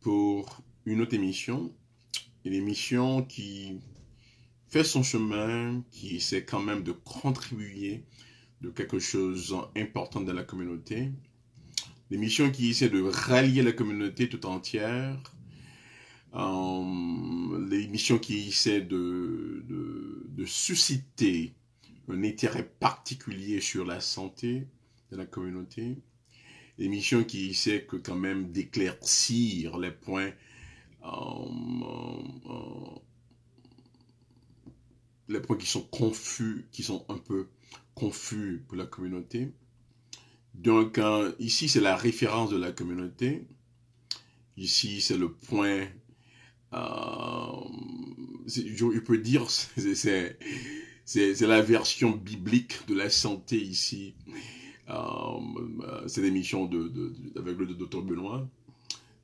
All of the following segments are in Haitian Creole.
pour une autre émission. Une émission qui fait son chemin, qui essaie quand même de contribuer de quelque chose d'important dans la communauté. une émission qui essaie de rallier la communauté tout entière. une euh, L'émission qui essaie de, susciter un intérêt particulier sur la santé de la communauté émission qui essaie que quand même d'éclaircir les points euh, euh, les points qui sont confus, qui sont un peu confus pour la communauté. Donc euh, ici c'est la référence de la communauté. Ici c'est le point. je, peux dire c'est la version biblique de la santé ici. Euh, c'est émission de, avec le docteur Benoît.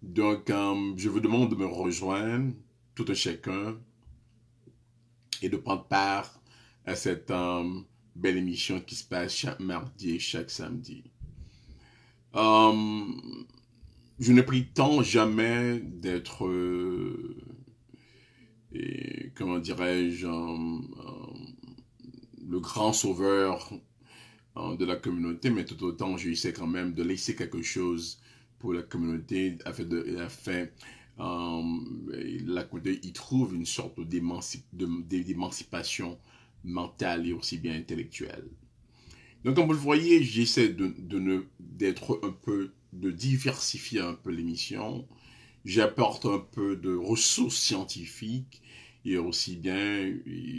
Donc, euh, je vous demande de me rejoindre, tout un chacun, et de prendre part à cette euh, belle émission qui se passe chaque mardi et chaque samedi. Euh, je pris tant jamais d'être, comment dirais-je, le grand sauveur Hein, de la communauté, mais tout autant, j'essaie quand même de laisser quelque chose pour la communauté afin de, euh, la communauté y trouve une sorte d'émancipation mentale et aussi bien intellectuelle. Donc, comme vous le voyez, j'essaie de, d'être un peu, de diversifier un peu l'émission. J'apporte un peu de ressources scientifiques aussi bien,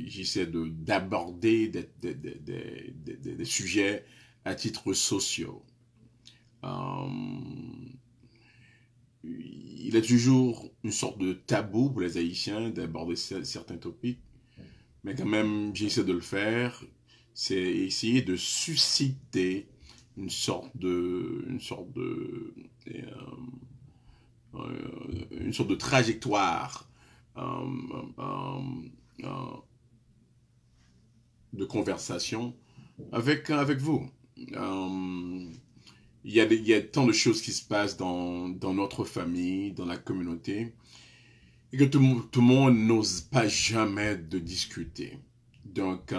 j'essaie d'aborder des, des, des, des, sujets à titre sociaux. Euh, il y a toujours une sorte de tabou pour les Haïtiens d'aborder certains topics, mais quand même, j'essaie de le faire. C'est essayer de susciter une sorte de, une sorte de, euh, euh, une sorte de trajectoire euh, euh, euh, de conversation avec, avec vous. Il y, a, tant de choses qui se passent dans, notre famille, dans la communauté, et que tout, le monde n'ose pas jamais de discuter. Donc,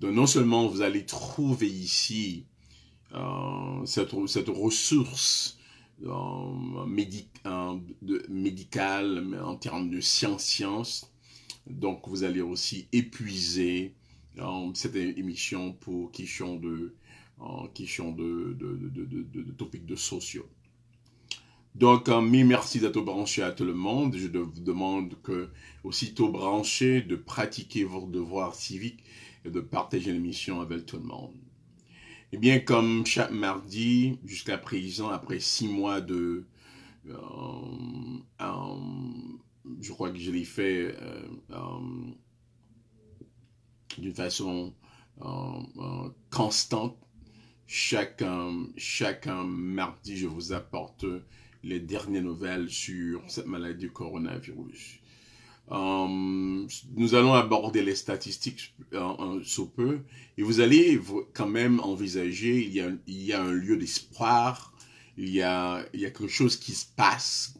non seulement vous allez trouver ici cette, cette ressource en en, de, médical, en termes de sciences. science Donc, vous allez aussi épuiser cette émission pour question de, en, question de, de, de, topics de sociaux. Donc, mille merci d'être branché à tout le monde. Je vous demande que, aussitôt branché, de pratiquer vos devoirs civiques et de partager l'émission avec tout le monde. Et eh bien, comme chaque mardi, jusqu'à présent, après six mois de... Euh, euh, je crois que je l'ai fait euh, d'une façon constante. Chaque, chaque mardi, je vous apporte les dernières nouvelles sur cette maladie du coronavirus. Euh, nous allons aborder les statistiques euh, sous peu et vous allez quand même envisager, il y a, il un lieu d'espoir, il, il, y a quelque chose qui se passe,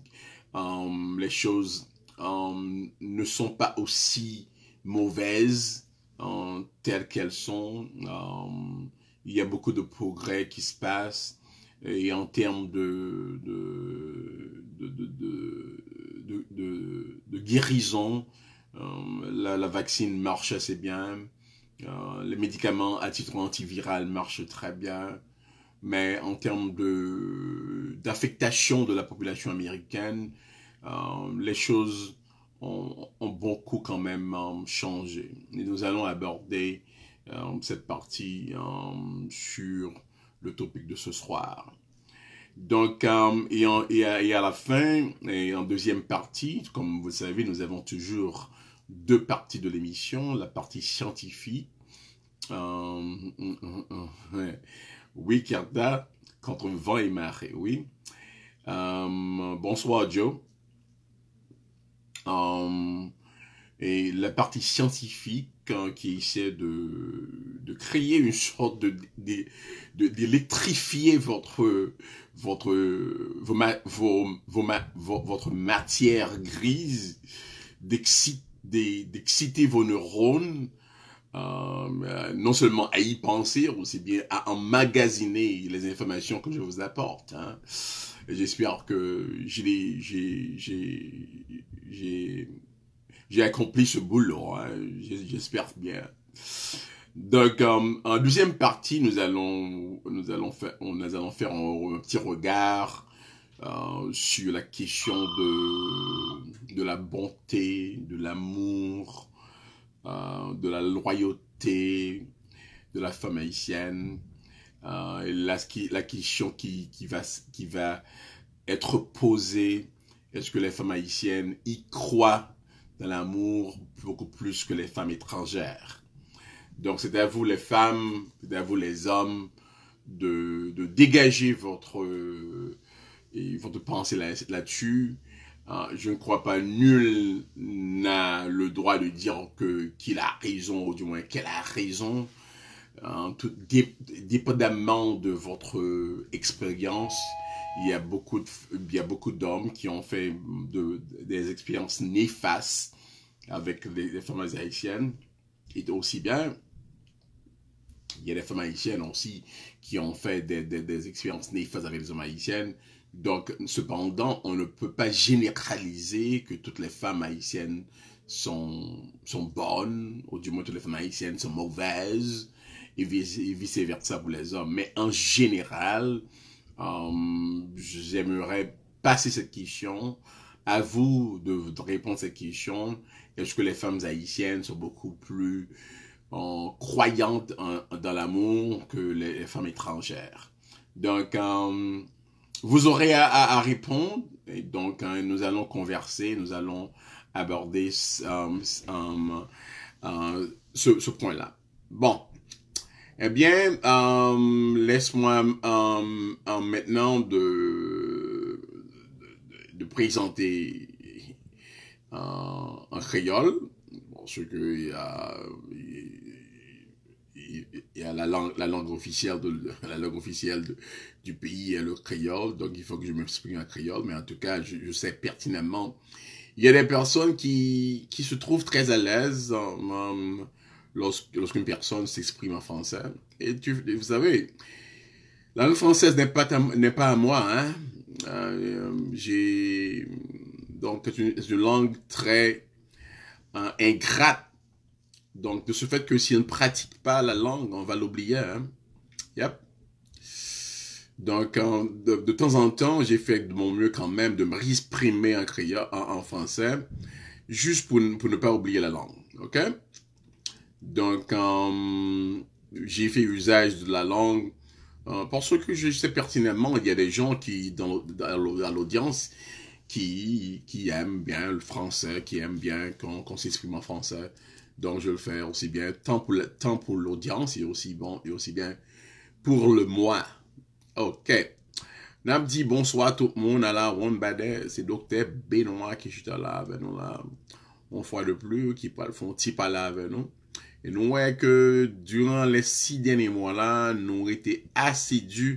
euh, les choses ne sont pas aussi mauvaises telles qu'elles sont, il y a beaucoup de progrès qui se passe et en termes de, de de, guérison. Euh, la, vaccine marche assez bien. Euh, les médicaments à titre antiviral marchent très bien. Mais en termes d'affectation de, la population américaine, euh, les choses ont, beaucoup quand même changé. Et nous allons aborder cette partie sur le topic de ce soir. Donc, euh, et, à, la fin, et en deuxième partie, comme vous savez, nous avons toujours deux parties de l'émission, la partie scientifique, euh, oui, Carda, contre vent et marée, oui. Euh, bonsoir, Joe. Euh, et la partie scientifique hein, qui essaie de, de, créer une sorte de d'électrifier de, votre votre vos, vos, vos, votre matière grise d'exciter vos neurones euh, non seulement à y penser, aussi bien à emmagasiner les informations que je vous apporte. Hein. J'espère que j'ai j'ai accompli ce boulot. Hein. J'espère bien. Donc, euh, en deuxième partie, nous allons, nous allons faire, allons faire un, petit regard euh, sur la question de, de la bonté, de l'amour, euh, de la loyauté de la femme haïtienne. la, question qui, va, qui va être posée, est-ce que les femmes haïtiennes y croient dans l'amour beaucoup plus que les femmes étrangères. Donc c'est à vous les femmes, c'est à vous les hommes de, dégager votre, votre pensée là-dessus. Euh, je ne crois pas nul n'a le droit de dire qu'il a raison ou du moins qu'elle a raison. Euh, dépendamment de votre expérience, il y a beaucoup de, il y a beaucoup d'hommes qui ont fait des expériences néfastes avec les, femmes haïtiennes et aussi bien il y a des femmes haïtiennes aussi qui ont fait des, des, expériences néfastes avec les hommes haïtiennes donc cependant on ne peut pas généraliser que toutes les femmes haïtiennes sont sont bonnes ou du moins toutes les femmes haïtiennes sont mauvaises et vice, et vice versa pour les hommes mais en général euh, j'aimerais passer cette question à vous de, répondre à cette question. Est-ce que les femmes haïtiennes sont beaucoup plus euh, croyantes dans l'amour que les, femmes étrangères? Donc, euh, vous aurez à, répondre. Et donc, nous allons converser, nous allons aborder ce point-là. Bon, eh bien, euh, laisse-moi euh, euh, maintenant de, de, présenter en créole, parce qu'il y a, il y a la, langue, la langue officielle, de, la langue officielle du pays est le créole, donc il faut que je m'exprime en créole, mais en tout cas, je, sais pertinemment. Il y a des personnes qui, qui se trouvent très à l'aise lorsqu'une personne s'exprime en français. Et tu, vous savez, la langue française n'est pas, pas, à moi. Hein? Euh, j'ai donc c'est une, langue très euh, ingrate. Donc de ce fait que si on ne pratique pas la langue, on va l'oublier. Hein? Yep. Donc, de, de, temps en temps, j'ai fait de mon mieux quand même de me réexprimer en, en, en français, juste pour, pour ne pas oublier la langue. OK? Donc, euh, j'ai fait usage de la langue Pour euh, parce que je sais pertinemment il y a des gens qui, dans, l'audience qui, qui aiment bien le français, qui aiment bien qu'on s'exprime en français. Donc, je le fais aussi bien tant pour l'audience et aussi bon et aussi bien pour le moi. OK. Nam dit bonsoir tout le monde à la Wambade. C'est docteur Benoît qui est là avec nous là. on fois de plus, qui parle, font type à la avec nous. E nou wè ke duran lè si denè mwa la, nou wè te asidu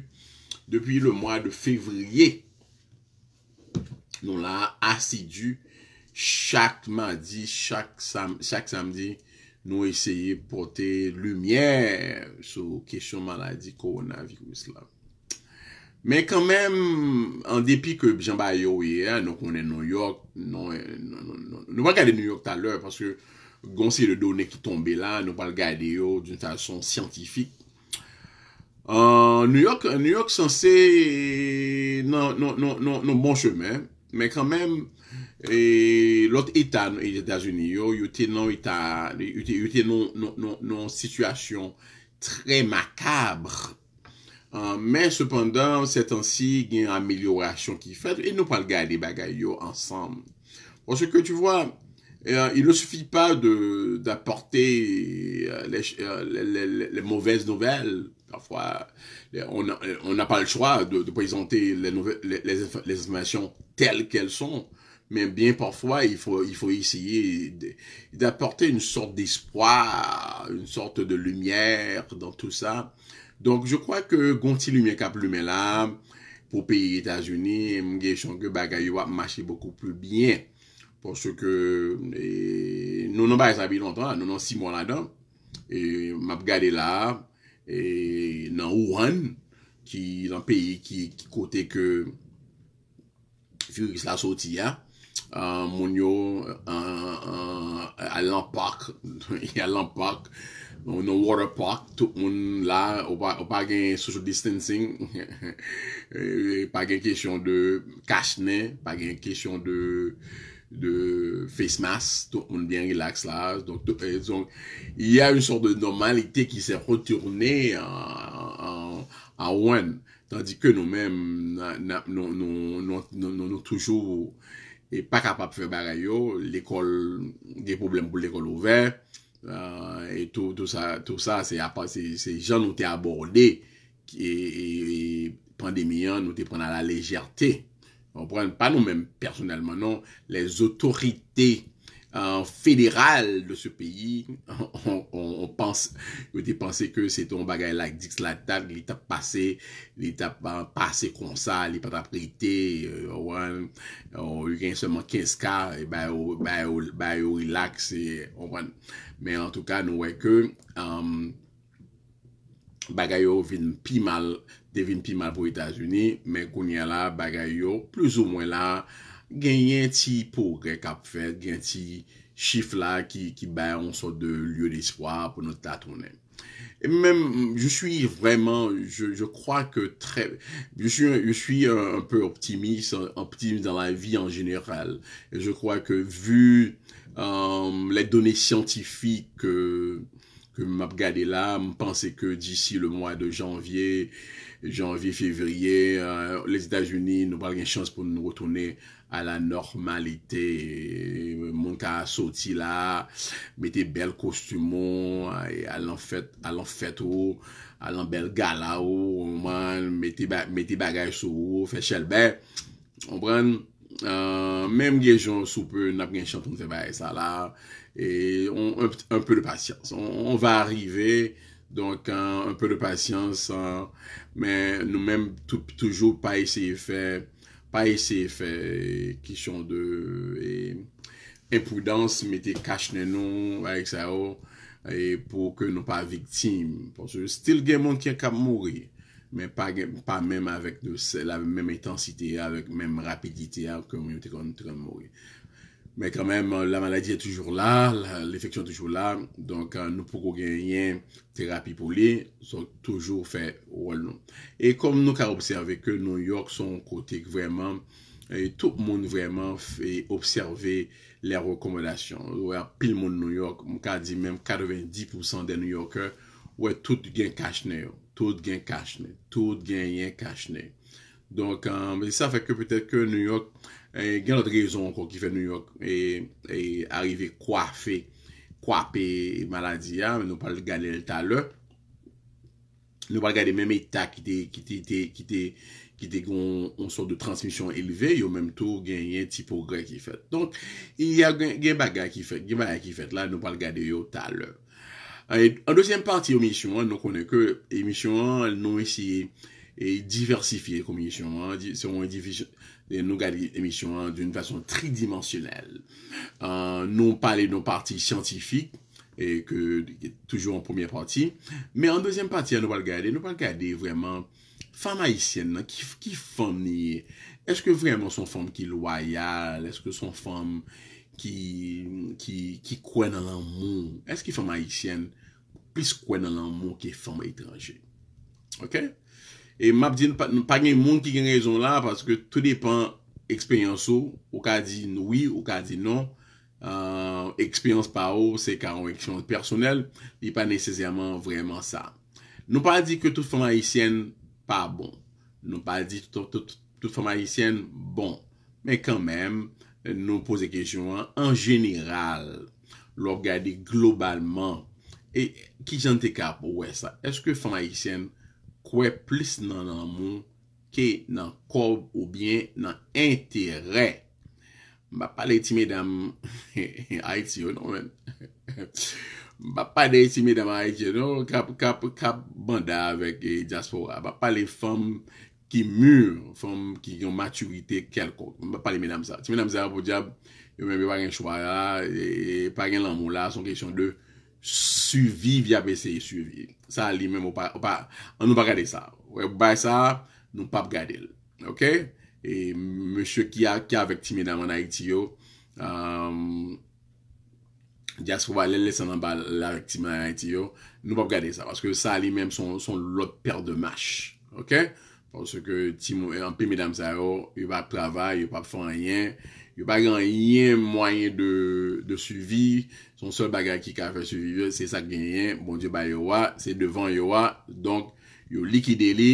depi lè mwa de fevriye. Nou lè asidu chak madi, chak samdi, nou wè eseye pote lumiè sou kesyon maladi koronavirou isla. Mè kan mèm, an depi ke jamba yo wè, nou konè New York, nou wè kade New York talè, paske gonsi le do nek te tombe la, nou pal gade yo d'un tason scientifik. En euh, New York, New York san se nan bon cheme, men kan men, lot eta nou etatazouni yo, yote nan non yote nan nan non, non, sitwasyon tre makabre. Euh, men sepandan, se tan si gen ameliorasyon ki fad, nou pal gade bagay yo ansam. Ose ke tu vwa, Euh, il ne suffit pas d'apporter euh, euh, les, les, mauvaises nouvelles. Parfois, on n'a pas le choix de, présenter les, les, informations telles qu'elles sont. Mais bien parfois, il faut, il faut essayer d'apporter une sorte d'espoir, une sorte de lumière dans tout ça. Donc, je crois que Gonti Lumière Cap là, pour pays États-Unis, je que Bagayoua marche beaucoup plus bien. Pon se ke nou nan bay sa bi lontan la, nou nan si mwan la dan. E map gade la, e nan ouan ki lan peyi ki kote ke fiyou ki sa soti ya, moun yo an alampak, alampak, nou nan waterpark, tout moun la, ou pa gen social distancing, e, pa gen kesyon de kashne, pa gen kesyon de fesmas ton moun bien non, non, non, euh, rilaks la yon yon sort de normalite ki se retourne an ouan tandike nou men nou nou nou nou nou nou toujou epakapap fe bagayo l'ekol de poublem pou l'ekol ouver etou tou sa se jan nou te aborde ki pandemiyan nou te prana la lejerte anpwen, pan nou menm personelman nou, les otorite euh, fèdéral de se peyi, anpwen, yo dey panse ke se ton bagay lak diks latak, li tap pase, li tap pase konsa, li patap reyte, anpwen, anpwen, yon yon seman 15k, yon yon lak se, anpwen, men anpwen, nou wey ke, bagay yon vilm pi mal sa, devine pi mal pou Etats-Unis, men kounyen la bagay yo, plus ou mwen la, genyen ti pou gen kap fèd, genyen ti chif la, ki bay an sot de lyo dispoa pou nou tatounen. Et men, je suis vraiment, je crois que très, je suis un peu optimiste, optimiste dans la vie en général, et je crois que vu euh, les données scientifiques que m'a regardé là, m'pensé que d'ici le mois de janvier, Janvi, fevriye, euh, les Itajuni nou pral gen chans pou nou rotounen a la normalite. Moun ka soti la, mette bel kostumo, alan euh, fet ou, alan bel gala ou, mette bagaj sou ou, fechel be. On pren, menm gen joun soupe, nap gen chans pou nou febaye sa la. E, un peu de patians. On va arrive... Donk an, an pe de pasyans an, men nou menm toujou pa eseye fe, pa eseye fe, ki chon de impoudans, mette kache nenon, aek sa yo, e pou ke nou pa viktim, ponche stil gen mon kye kap more, men pa menm avèk la menm etansite avèk menm rapidite avèk kon yon te kon trende more. Men kan men, la maladi e toujou la, l'effeksyon toujou la, donk euh, nou pou kou gen yen terapi pou li, sou toujou fe wòl non. nou. E kom nou ka observe ke New York son kote k vwèman, e tout moun vwèman fe observe lè rekomodasyon. Ouè, pil moun New York, mou ka di men, 90% de New Yorker, ouè, tout gen kache neyo. Tout gen kache neyo. Tout gen yen kache neyo. Donk, euh, sa feke peut-et ke New York Eh, gen lote rezon ko ki fè New York e arrive kwa fè, kwa pè maladi ya, nou pal gade l tal lè. Nou pal gade mèm etak ki te, ki te, ki te, ki te goun sou de transmisyon elve, yo mèm tou gen yè tipo gre ki fè. Donk, yè gen baga ki fè, gen baga ki fè, la nou pal gade yo tal lè. En dosyen parti omisyon, nou konè ke emisyon an, nou isi diversifiye komisyon an, se yon indivisyon, et nous gardons l'émission hein, d'une façon tridimensionnelle. Euh, nous parlons de nos parties scientifiques, et que toujours en première partie, mais en deuxième partie, nous allons regarder, nous vraiment femme haïtienne, hein, qui, qui femme est ce que vraiment son femme qui est Est-ce que son femme qui, qui, qui dans l'amour Est-ce qu'il femme haïtienne plus croit dans l'amour que femme étrangère Ok E map di, nou pa gen moun ki gen rezon la, paske tou depan ekspeyansou, ou ka di noui, ou ka di nou, euh, ekspeyans pa ou, se ka anveksyon personel, bi pa nesezyaman vreman sa. Nou pa di ke tout foma haisyen pa bon. Nou pa di tout foma haisyen bon. Men kan men, nou pose kejyon an, an jeniral, lor gade globalman, e ki jante kap ou e sa. Eske foma haisyen kwe plis nan nanmou, ke nan kov ou bien nan interè. Mba pale ti medam, hait si yo non men, mba pale ti medam hait si yo non, kap bandar vek jaspora, eh, mba pale fom ki mûr, fom ki yon maturite kelkot, mba pale medam sa, ti medam sa pou diab, yo menbe wagen chwa ya, e eh, pagen nanmou la, son kèchon dè, Suvi via PCI suvi Sa li menm ou pa An nou pa gade sa Ou e bay sa nou pap gade Ok e Monsye ki a vek ti menm anay ti yo Gya sou valen lese nan bal La vek ti menm anay ti yo Nou pap gade sa Aske sa li menm son lot per de mash Ok Aske ti menm anpe menm sa yo Yo pa pravay yo pa pou fanyen Yo pa ganyen mwayen de suvi Son sol bagay ki ka fe su vive, se sa genyen, bon diye ba yo wa, se devan yo wa, donk yo likide li,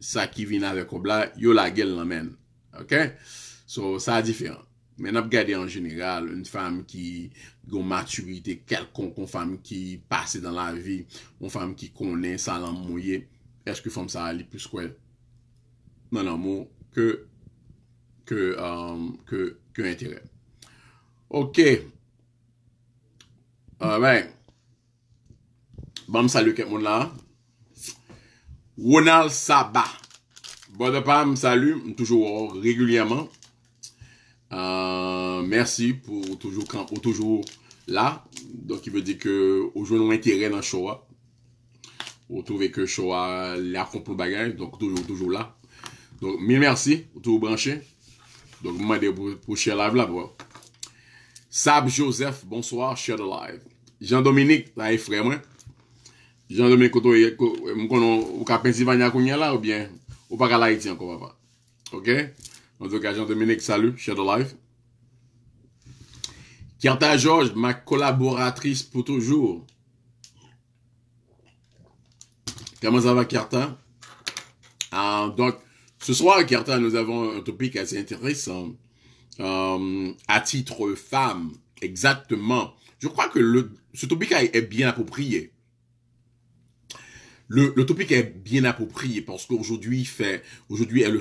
sa ki vina ve kobla, yo la gel la men. Ok? So, sa a diferent. Men ap gade an jenegal, un fam ki gon maturite kelkon kon fam ki pase dan la vi, kon fam ki konen salan mouye, eske fom sa a li plus kwen nan an mou ke interen. Ok, poum. Ben, ba m salu ket moun la. Wonal saba. Bode pa m salu, m toujou wò, regulyaman. Euh, mersi pou toujou la. Don ki vè di ke oujwen mwen kire nan Showa. Ou touve ke Showa lè akompou bagay, donk toujou la. Donk mil mersi pou toujou branche. Donk m mède pou chè la vlap wò. Sab Joseph, bonsoir, the live. Jean-Dominique, la frère moi. moi. Jean-Dominique, tu mwen konon ou vous Pennsylvania ou bien ou pas à la encore, papa. Ok? En tout cas, Jean-Dominique, salut the live. Kerta George, ma collaboratrice pour toujours. Comment ça va Kierta? Ah, donc, ce soir, Kierta, nous avons un topic assez intéressant. Euh, à titre femme, exactement. Je crois que le, ce topic est bien approprié. Le, le topic est bien approprié parce qu'aujourd'hui fait aujourd'hui est le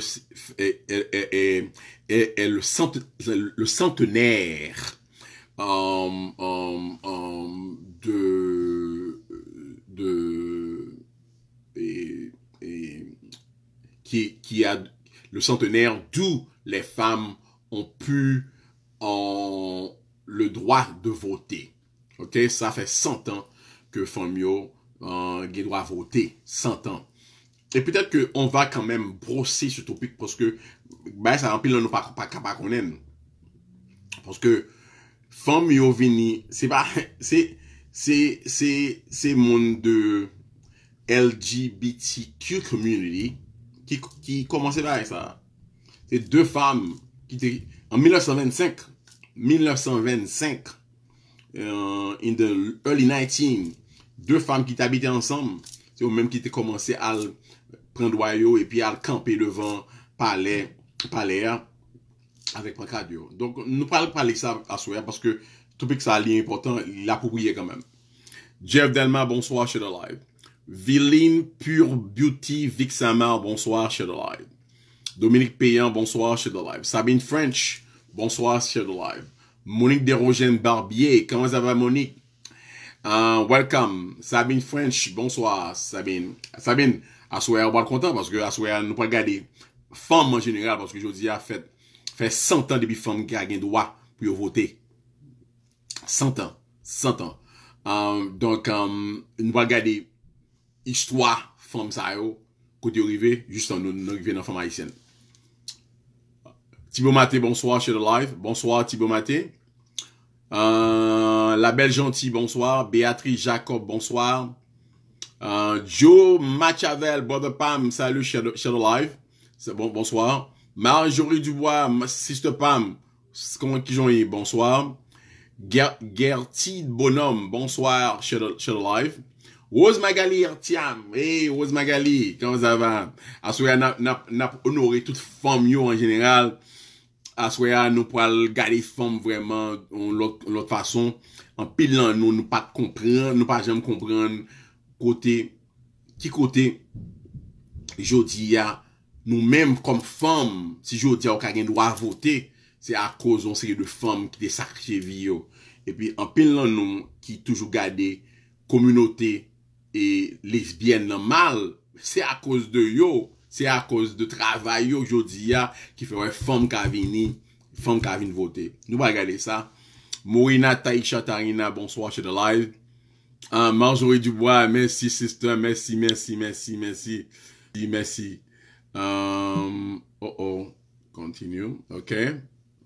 est, est, le, le, centenaire euh, euh, euh, de de et, et, qui qui a le centenaire d'où les femmes ont pu en euh, le droit de voter. OK? Ça fait 100 ans que Fomio euh, a le droit de voter. 100 ans. Et peut-être qu'on va quand même brosser ce topic parce que ben, ça remplit nous pas qu'on aime. Parce que Fomio Vini, c'est pas. C'est. C'est. C'est. C'est monde de LGBTQ community qui, qui commençait par ça. C'est deux femmes en 1925, 1925, en in the early 19, deux femmes qui t'habitaient ensemble, c'est eux même qui étaient commencé à prendre royaux et puis à camper devant palais, palais avec Pancadio. Donc, nous parlons pas de ça à soi parce que tout que ça a lié important, pourri quand même. Jeff Delma, bonsoir chez The Live. Viline Pure Beauty Vixamar, bonsoir chez The Live. Dominique Payan, bonsoir chez The live. Sabine French, bonsoir chez The live. Monique Derogène Barbier, comment ça va Monique? Euh, welcome, Sabine French, bonsoir Sabine. Sabine, asoir, on va le content parce que asoir, nous pas regarder femme en général parce que je dis a fait, fait 100 ans depuis femme qui a gagné droit pour voter. 100 ans, 100 ans. Euh, donc, euh, nous va regarder histoire femme ça qui côté arrivé, juste en nous, nous arrivé dans femme haïtienne. Thibaut Maté, bonsoir chez Life. live. Bonsoir Thibaut Maté. Euh, la belle gentille, bonsoir. Béatrice Jacob, bonsoir. Euh, Joe Machavel, Brother Pam, salut chez Life. chez bonsoir. Marjorie Dubois, Sister Pam, comment qu'ils ont eu, bonsoir. Gertie Bonhomme, bonsoir chez Life. live. Rose Magali Ertiam, hey Rose Magali, comment ça va? À n'a, n'a, honoré toute femme en général. Aswaya nou pou al gade fom vreman lout fason, an pil lan nou nou pa komprende, nou pa jem komprende kote, ki kote, jodi ya nou menm kom fom, si jodi ya ou ka gen dwa vote, se a koz on seri de fom ki te sakjevi yo. E pi an pil lan nou ki toujou gade kominote e lesbyen nan mal, se a koz de yo, C'est à cause de travail aujourd'hui qui ferait femme qui a voté. kavini, allons kavini ça. Nous regarder Mourina Taïcha Tarina, bonsoir chez The Live. Ah, Marjorie Dubois, merci sister, merci, merci, merci, merci. Merci. Um, oh oh, continue. Ok.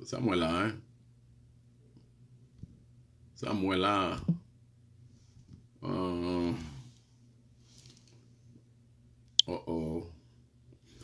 Ça moi là, hein. Ça là um, oh oh.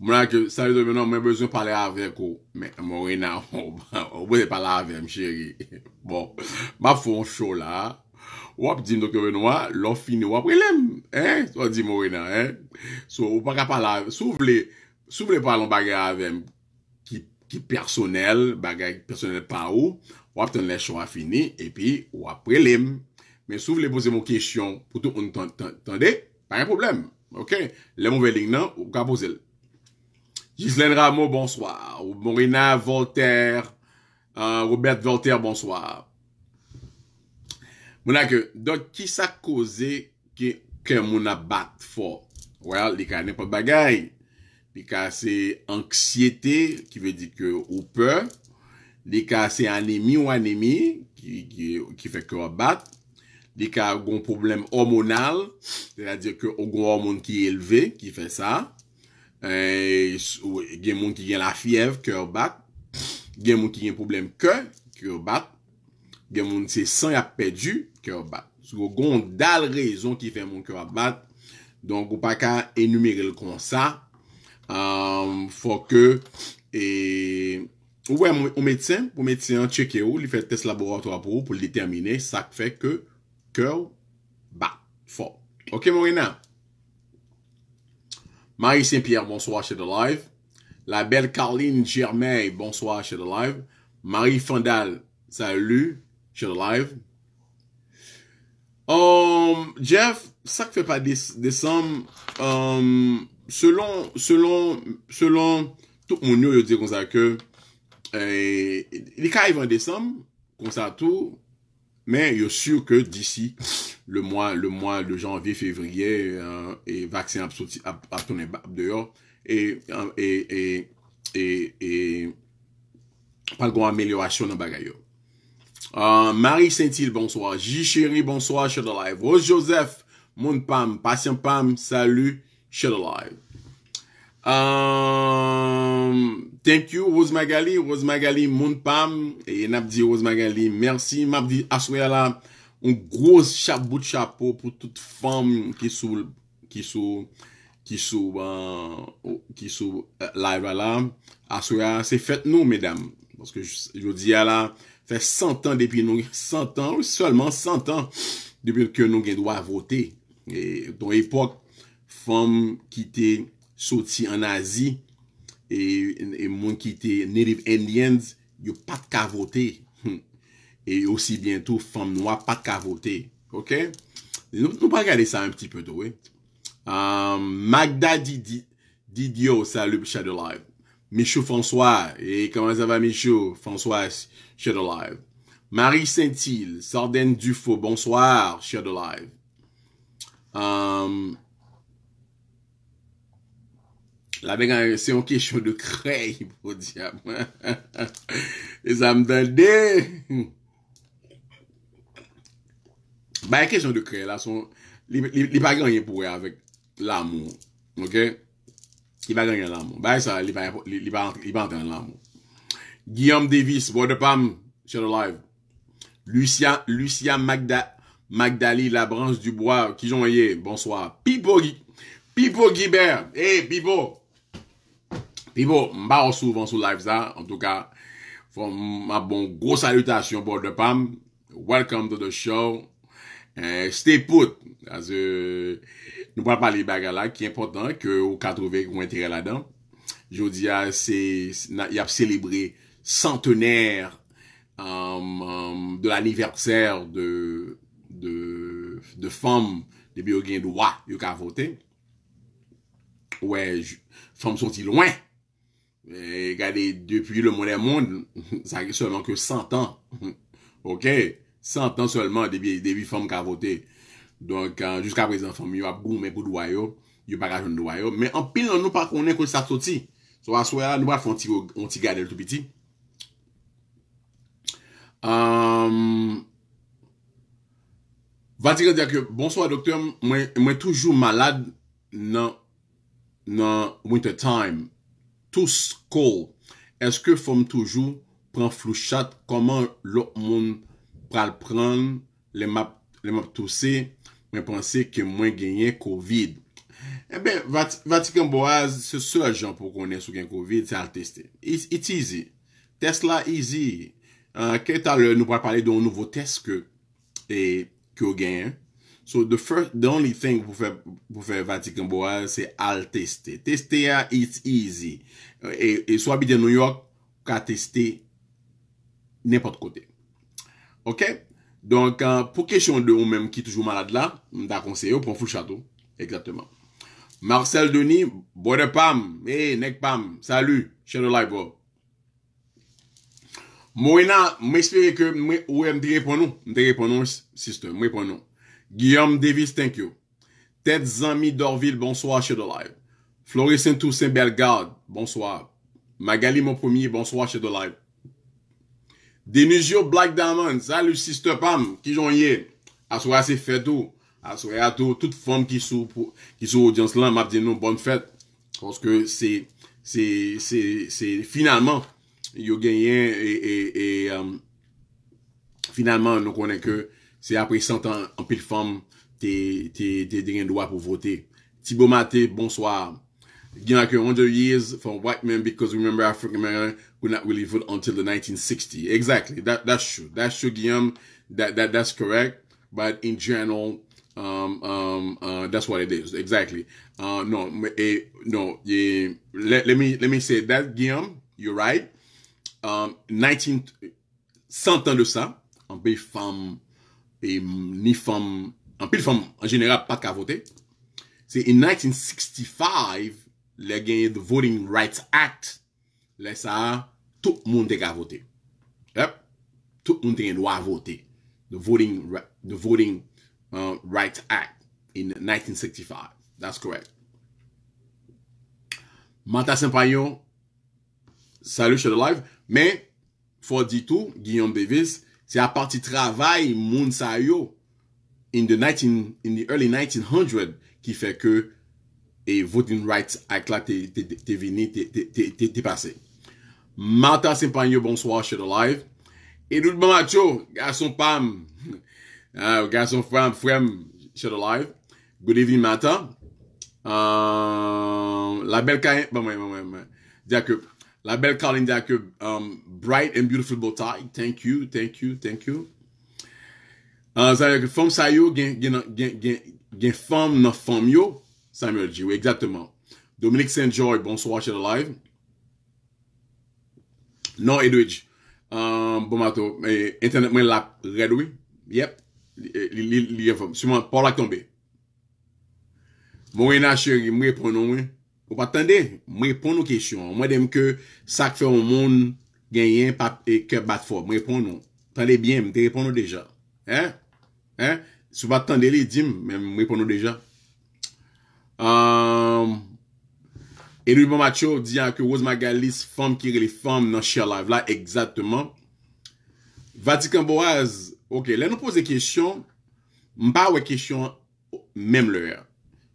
Mwen ake, sali de veno, mwen bezoun pale avek ou. Men, mwen rena, ou bwese pale avek, mwen cheri. Bon, mwen foun chou la. Wap, di m doke veno a, lofine wap relem. Eh, so di mwen rena, eh. Sou wap pale avek, sou vle, sou vle pale an bagay avek ki personel, bagay personel pa ou. Wap ten lechon wap fini, epi wap relem. Men, sou vle pose mwen kesyon, poutou un tande, pa gen problem. Ok, lè mwen velik nan, wap ka pose lè. Ghislaine Rameau, bonsoir. Ou Morina Voltaire. Euh, Robert Voltaire, bonsoir. Mounak, do ki sa koze ke moun abat fo? Well, li ka anepo bagay. Li ka se anksyete, ki ve di ke oupe. Li ka se anemi ou anemi, ki feke ou abat. Li ka gon problem hormonal, se la di ke ou gon hormon ki eleve, ki fe sa. Eh, gen moun ki gen la fiev, kèw bat gen moun ki gen problem kèw, kèw bat gen moun se san yap pedju, kèw bat sou goun dal rezon ki fè moun kèw bat donk ou pa ka enumere l kon sa um, fò kèw e, ou mèdsen, pou mèdsen cheke ou li fè test laboratoire pou ou pou l détermine sak fè kèw bat fò, ok moun rena? Marie Saint-Pierre, bonsoir chez The Live. La belle Carline Germain, bonsoir chez The Live. Marie Fandal, salut chez The Live. Um, Jeff, ça ne fait pas décembre. Um, selon, selon, selon tout mon monde, je dis comme ça que, eh, les cas, vont en décembre, comme ça tout, Men, yo sur ke disi, le mwa, le mwa, euh, le janvi, fevriye, e vaksin a tonen bap deyo, e, e, e, e, e, pal gwa amelyorasyon nan bagay yo. Euh, Mari Sentil, bonsoy, Jichiri, bonsoy, chèdolay, Vosjosef, mounpam, pasyampam, salu, chèdolay. Eeeem... Euh, Thank you, Rose Magali. Rose Magali, moun pam. Enap di Rose Magali, mersi. Enap di Aswaya la. Un groz chap bout chapo pou tout fom ki sou ki sou euh, euh, live la. Aswaya, se fet nou, medam. Je di ya la, fè 100 an depi nou gen, 100 an, ou solman 100 an depi nou gen dwa vote. Don epok, fom ki te soti an Azie, et, moun qui te Native Indians, yo pat ka vote. Et aussi bientôt fam noa pas ka vote. Ok? Nou, nou pa gade un petit peu do, euh, Magda Didio, salut, chat Shadow Live. Michou François, et comment ça va Michou? François, Shadow Live. Marie Saint-Ile, Sardène Dufaux, bonsoir, Shadow Live. Um, la be c'est une question de crêpes Et ça me donne. sa mdande. Ba une question de krey là, son, Il il pour rien pour avec l'amour. Ok? Il va gagner l'amour. Bah, ça, il va entrer dans l'amour Guillaume Davis, sur Shadow Live. Lucia, Lucia Magda, Magdali, Labranche Dubois, Kijon Ye, bonsoir. Pipo, Pipo Guibert, hey eh, Pipo, Pipo, bon, mba ou sou, mba ou sou live sa. En tou ka, mba bon, gwo salutasyon, board de pam. Welcome to the show. Eh, stay put. Nou pal pali baga la, ki important, ke ou ka trovek ou intere la dan. Jodi ah, ya, se, ya celebre centenar um, um, de l'anniverser de de fom de biogin do wa, yo ka voten. Ouè, fom son ti louen. E eh, gade depi le mounen moun, sa seman ke 100 an. Ok, 100 an seman debi fom ka vote. Donk, euh, jiska prezant fom, yu ap bou men pou dwayo, yu pa gajon dwayo. Men an pil nan nou pa konen kon sa soti. So, aswa ya, nou pa fon ti gade loutu piti. Euh, Vati gen diya ke, bonso a doktor, mwen toujou malad nan winter time. Tou skou, eske fòm toujou pran flouchat koman lòk moun pral pran lè map tou se mwen panse ke mwen genyen COVID? Ebe, vatikan boaz, se sou la jan pou konen sou gen COVID, se al teste. It's easy. Test la easy. Euh, Kè tal nou pral pale don nouvo test ke yo genyen. Donc, la première chose que vous pouvez faire, Vatican Boyal, c'est à tester. Tester, c'est facile. Et soit bien à New York, soit tester n'importe côté. OK Donc, euh, pour question de vous-même qui êtes toujours malade là, conseille, c'est vous pour le château. Exactement. Marcel Denis, bonne paume. Eh, Salut, chère live. la LIBOR. Oh. Moina, m'espère que vous m'diriez pour nous. Vous m'diriez pour nous, système. Vous m'diriez pour Guillaume Davis, thank you. Tête Zami Dorville, bonsoir chez The Live. saint Toussaint belgarde bonsoir. Magali Mon Premier, bonsoir chez The Live. Denizio Black Diamond, salut Sister Pam, qui est. Assoyez c'est fait tout. Assoyez à tout, toute femme qui sont qui sous audience là, m'a dit non, bonne fête. Parce que c'est, c'est, c'est, c'est, finalement, yo gagné et, et, euh, finalement, nous connaissons que c'est après 100 ans, un peu de t'es, t'es te den doa Thibaut vote. bonsoir. Bien que 100 years for white men because remember African men could not really vote until the 1960. Exactly, that, that's true. That's true, Guillaume. that's correct. But in general, um, um, uh, that's what it is. Exactly. Uh, no, eh, no let, me, let me say that, Guillaume, you're right. Um, 19, 100 ans de ça, en de femme, et ni femmes, En plus, femmes, en général pas qu'à voter. C'est en 1965, le Voting Rights Act, le ça, tout le monde a voté. Yep, tout le monde genye droit a voter. The Voting, the voting euh, Rights Act in 1965. That's correct. Manta Sempayon, salut chez le live, Mais, fort dire tout, Guillaume Davis, Se a pati travay moun sayo in the early 1900 ki fe ke e votin rights ak la te vini, te pase. Mata sempanyo, bonsoi, chè do live. Edouk banmachou, gason pam, ah, gason fwem, fwem, chè do live. Good evening, Mata. Euh, la bel kayen, bon, bonwè, bonwè, bonwè, bon. diakup. La belle Caroline Dacre, um, Bright and Beautiful Bow Tie. Thank you, thank you, thank you. Uh, femme sa yo, gen, gen, gen, gen, femme une femme Samuel G, oui, exactement. Dominique Saint-Joy, bonsoir chez le live. Non, Edwidge. Um, bon mato, internet mwen la red, Yep. Li, li, li, femme. sûrement, Paul la tomber. Mwen na chéri, mwen pronon, oui. Ou pa tande? Mwen epon nou kesyon. Mwen dem ke sak fe ou moun genyen pap e ke bat fo. Mwen epon nou. Tande bien. Mwen te epon nou deja. Eh? Eh? Sou pa tande li, dim. Mwen epon nou deja. E nou i bon macho di an ke oz magalis fom kireli fom nan chelav la. Eksatman. Vati kan boaz. Ok. Le nou pose kesyon. Mpa we kesyon mem le.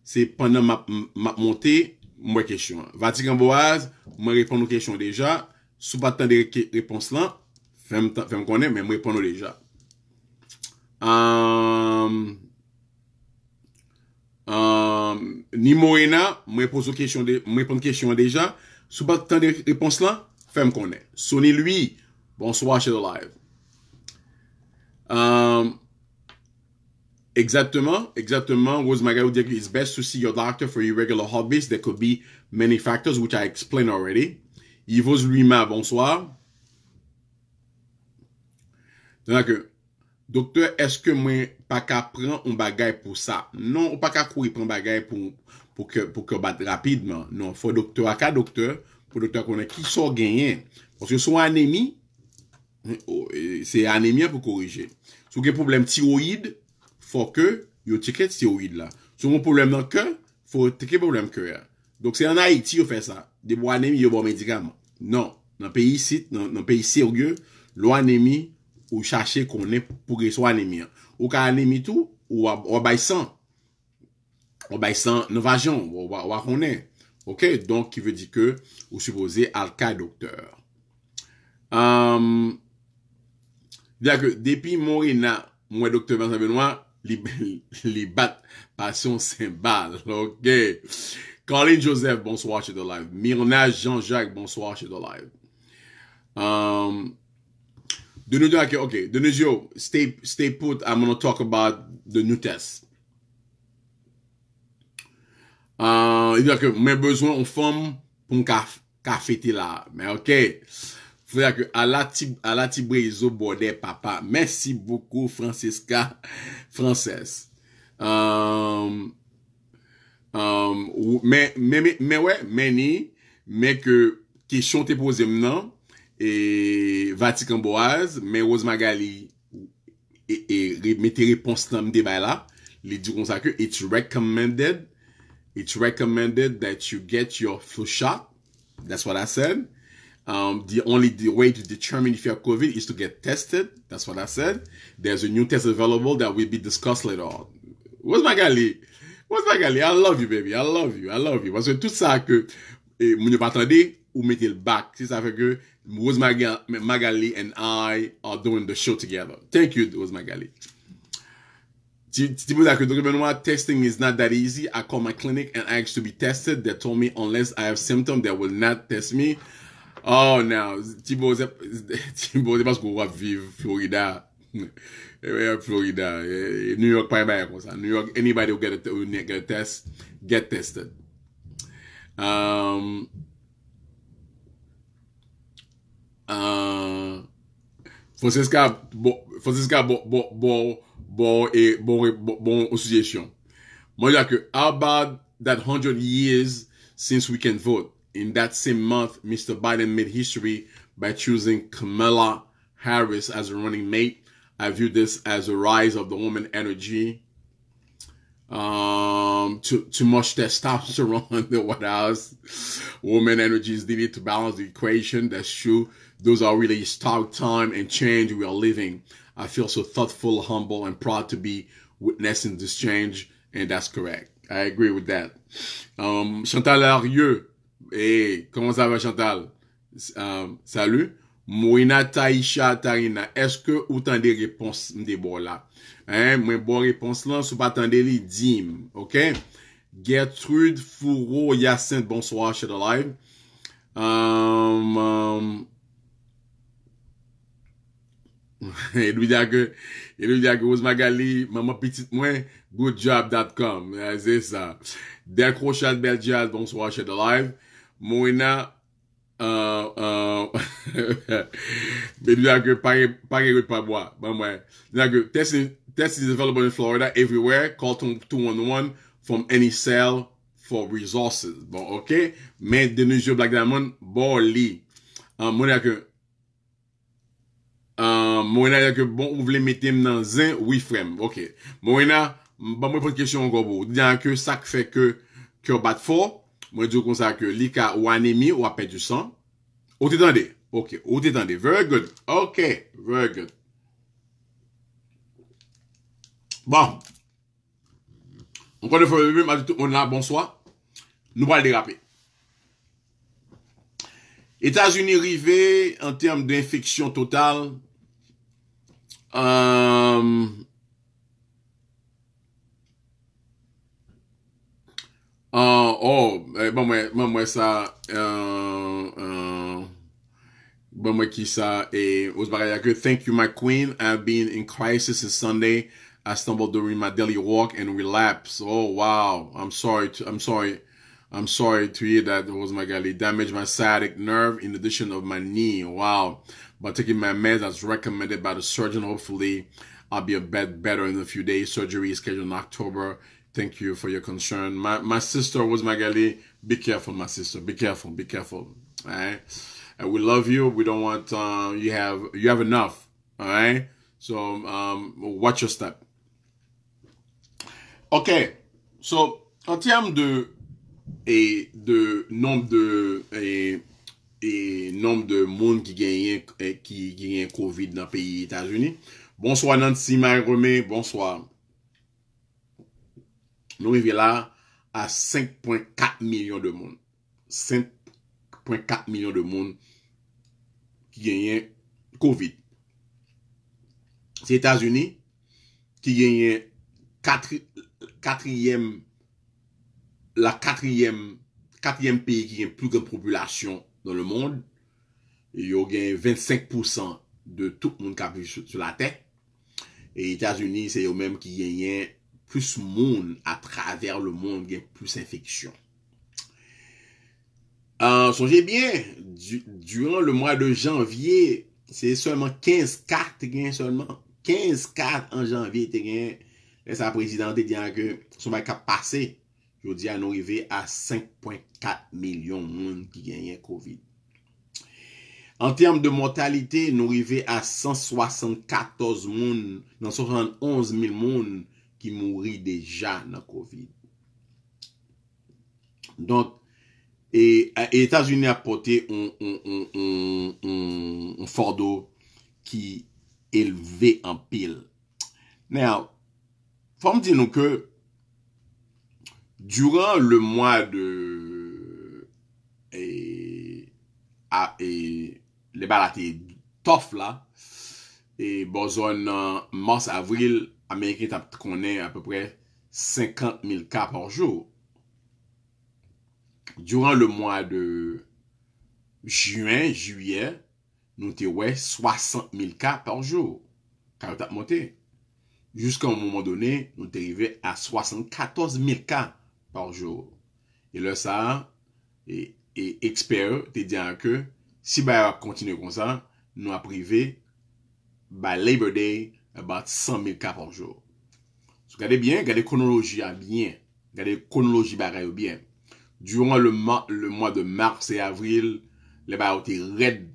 Se pwennan map monte Mwen kèchyon an. Vati Gamboaz, mwen repon nou kèchyon an deja. Sou bat tan de repons lan, fem konen, men mwen repon nou deja. Nimo Ena, mwen repon nou kèchyon an deja. Sou bat tan de repons lan, fem konen. Soni Lui, bonso wa chè do live. Amm. Exactement, exactement. Rose que c'est best to see your doctor for irregular hobbies. There could be many factors, which I explained already. Yves lui bonsoir. Donc, euh, docteur, est-ce que moi, pas qu'à prendre un bagage pour ça? Non, pas qu'à courir prendre un bagage pour, pour que, pour que battre rapidement. Non, faut docteur à docteur, pour docteur qu'on qui sont gagné. Parce que son anémie, hein, oh, c'est anémie pour corriger. Si vous a un problème thyroïde, faut que yo c'est stéroïdes là. Sur mon problème dans cœur, faut ticket problème cœur. Donc c'est en Haïti on fait ça. Des bois anémie yo bon médicament. Non, dans pays ici, dans, dans pays sérieux, loi anémie ou chercher qu'on est pour que soit anémie. Ou ka anémie tout ou ou bail sang. Ou bail sang dans ou ou qu'on est. OK, donc qui veut dire que ou supposé al docteur. Um, Dè depuis Morina, moi, docteur nan docteur li, li bat passion Ok. Colin Joseph, bonsoir chez The Live. myrna Jean-Jacques, bonsoir chez The Live. Um, nous ok. okay, de stay, stay put. I'm going to talk about the new test. Uh, il dit que mes besoins en forme pour me café là. Mais ok. Fwè ya ke alati brezo bwode papa. Mèsi bwoko Francisca franses. Mè wè, mè ni. Mè ke kè chante pou zem nan. E vati kan boaz. Mè oz magali. E mète repons namde bay la. Li di kon sa ke. It's recommended. It's recommended that you get your fusha. That's what I said. Um, the only the way to determine if you have COVID is to get tested. That's what I said. There's a new test available that will be discussed later on. What's my Gali? What's my Gali? I love you, baby. I love you. I love you. Parce que tout ça que eh, vous ne pas vous mettez le bac. Si ça fait que Rose Magali and I are doing the show together. Thank you, Rose Magali. People that could remember testing is not that easy. I called my clinic and I asked to be tested. They told me unless I have symptoms, they will not test me. Oh, now, ti bo se, ti bo se paskou wap viv Florida, Florida, New York pa e New York, anybody who get a, who get a test, get tested. Um, uh, Francisca, bo, Francisca, bo, bo, bo, bo, e, eh, bo, bo, bon suggestion. Mwen la ke, how about that hundred years since we can vote? in that same month, Mr. Biden made history by choosing Kamala Harris as a running mate. I view this as a rise of the woman energy. Um, to too much testosterone in the White House. Woman energy is needed to balance the equation. That's true. Those are really stark time and change we are living. I feel so thoughtful, humble, and proud to be witnessing this change. And that's correct. I agree with that. Um, Chantal Arieux, E, koman sa va Chantal? Euh, salut. Mouina, Taisha, Tarina. Eske ou tan de repons mde bo la? Mwen bo repons lan sou pa tan de li dim. Ok? Gertrude, Fouro, Yacinthe. Bonsoir, chè de live. Edwida euh, euh, ge, Edwida ge, Ousmagali, mama petit mwen, goodjob.com. Zè sa. Dekrochaz, Beljaz, bonsoir, chè de live. Mouna, euh, euh, que uh, but pas pas moi. Pabwa. moi là que... test test is available in Florida everywhere. Call two one from any cell for resources. Bon, ok. Mais de nos jours, Black Diamond, bon lit. en euh, Mouna que moi là que bon, vous voulez mettre dans un oui frame. Ok. Mouna, bon moi pas question encore pour. Dire que ça fait que que bat fort. Moi, je vous ça que l'Ika ou anemi ou perdu du sang. Ou te Ok, ou te Very good. Ok, very good. Bon. Encore une fois, on a bonsoir tout monde là, états déraper. unis rivés en termes d'infection totale. Euh, Uh, oh, mamwe, eh, mamwe sa, mamwe ki sa, e Osbarayake, thank you, my queen. I've been in crisis since Sunday. I stumbled during my daily walk and relapsed. Oh, wow. I'm sorry. To, I'm sorry. I'm sorry to hear that, was my guy. damaged my sciatic nerve in addition of my knee. Wow. but taking my meds as recommended by the surgeon, hopefully I'll be a bit better in a few days. Surgery is scheduled in October Thank you for your concern. My, my sister was my Magali. Be careful, my sister. Be careful. Be careful. All right. And we love you. We don't want uh, you have you have enough. All right. So um, watch your step. OK. So, en termes de, et de nombre de, et, nombre de monde qui gagne, qui gagne COVID dans le pays États-Unis, bonsoir Nancy Marie-Romé, bonsoir. Nou yon vye la a 5.4 milyon de moun. 5.4 milyon de moun ki genyen COVID. Se Etats-Unis ki genyen 4.4 milyon de moun. Yo genyen 25% de tout moun ki api sou la tek. Et Etats-Unis se yo menm ki genyen... plus moun a traver euh, le moun gen plus infeksyon. Sonje bien, duan le moun de janvye, se seman 15 kart gen seman, 15 kart an janvye te gen, le sa prezidenti diyan ke, sonman kap pase, yo diyan nou rive a 5.4 milyon moun ki genyen COVID. An term de mortalite, nou rive a 174 moun, nan 71 mil moun, ki mouri deja nan COVID. Donk, e, e Etats-Unis apote un fordo ki elve an pil. Nè, fòm di nou ke, duran le mwa de e a, e le balati tof la, e bonzon nan mons avril, Amerike tap konen apopre 50.000 ka parjou. Duran le mwa de juen, juyen, nou te we 60.000 ka parjou. Kare tap monte. Juske an mwomen donen nou te rive a 74.000 ka parjou. E le sa, e eksper te dyan ke, si ba kontine kon sa, nou aprive, ba Labor Day... Eh e bat 100.000 ka parjou. Sou gade bien, gade kronoloji a bien, gade kronoloji ba re ou bien. Duran le mwa de mars e avril, le ba ou te red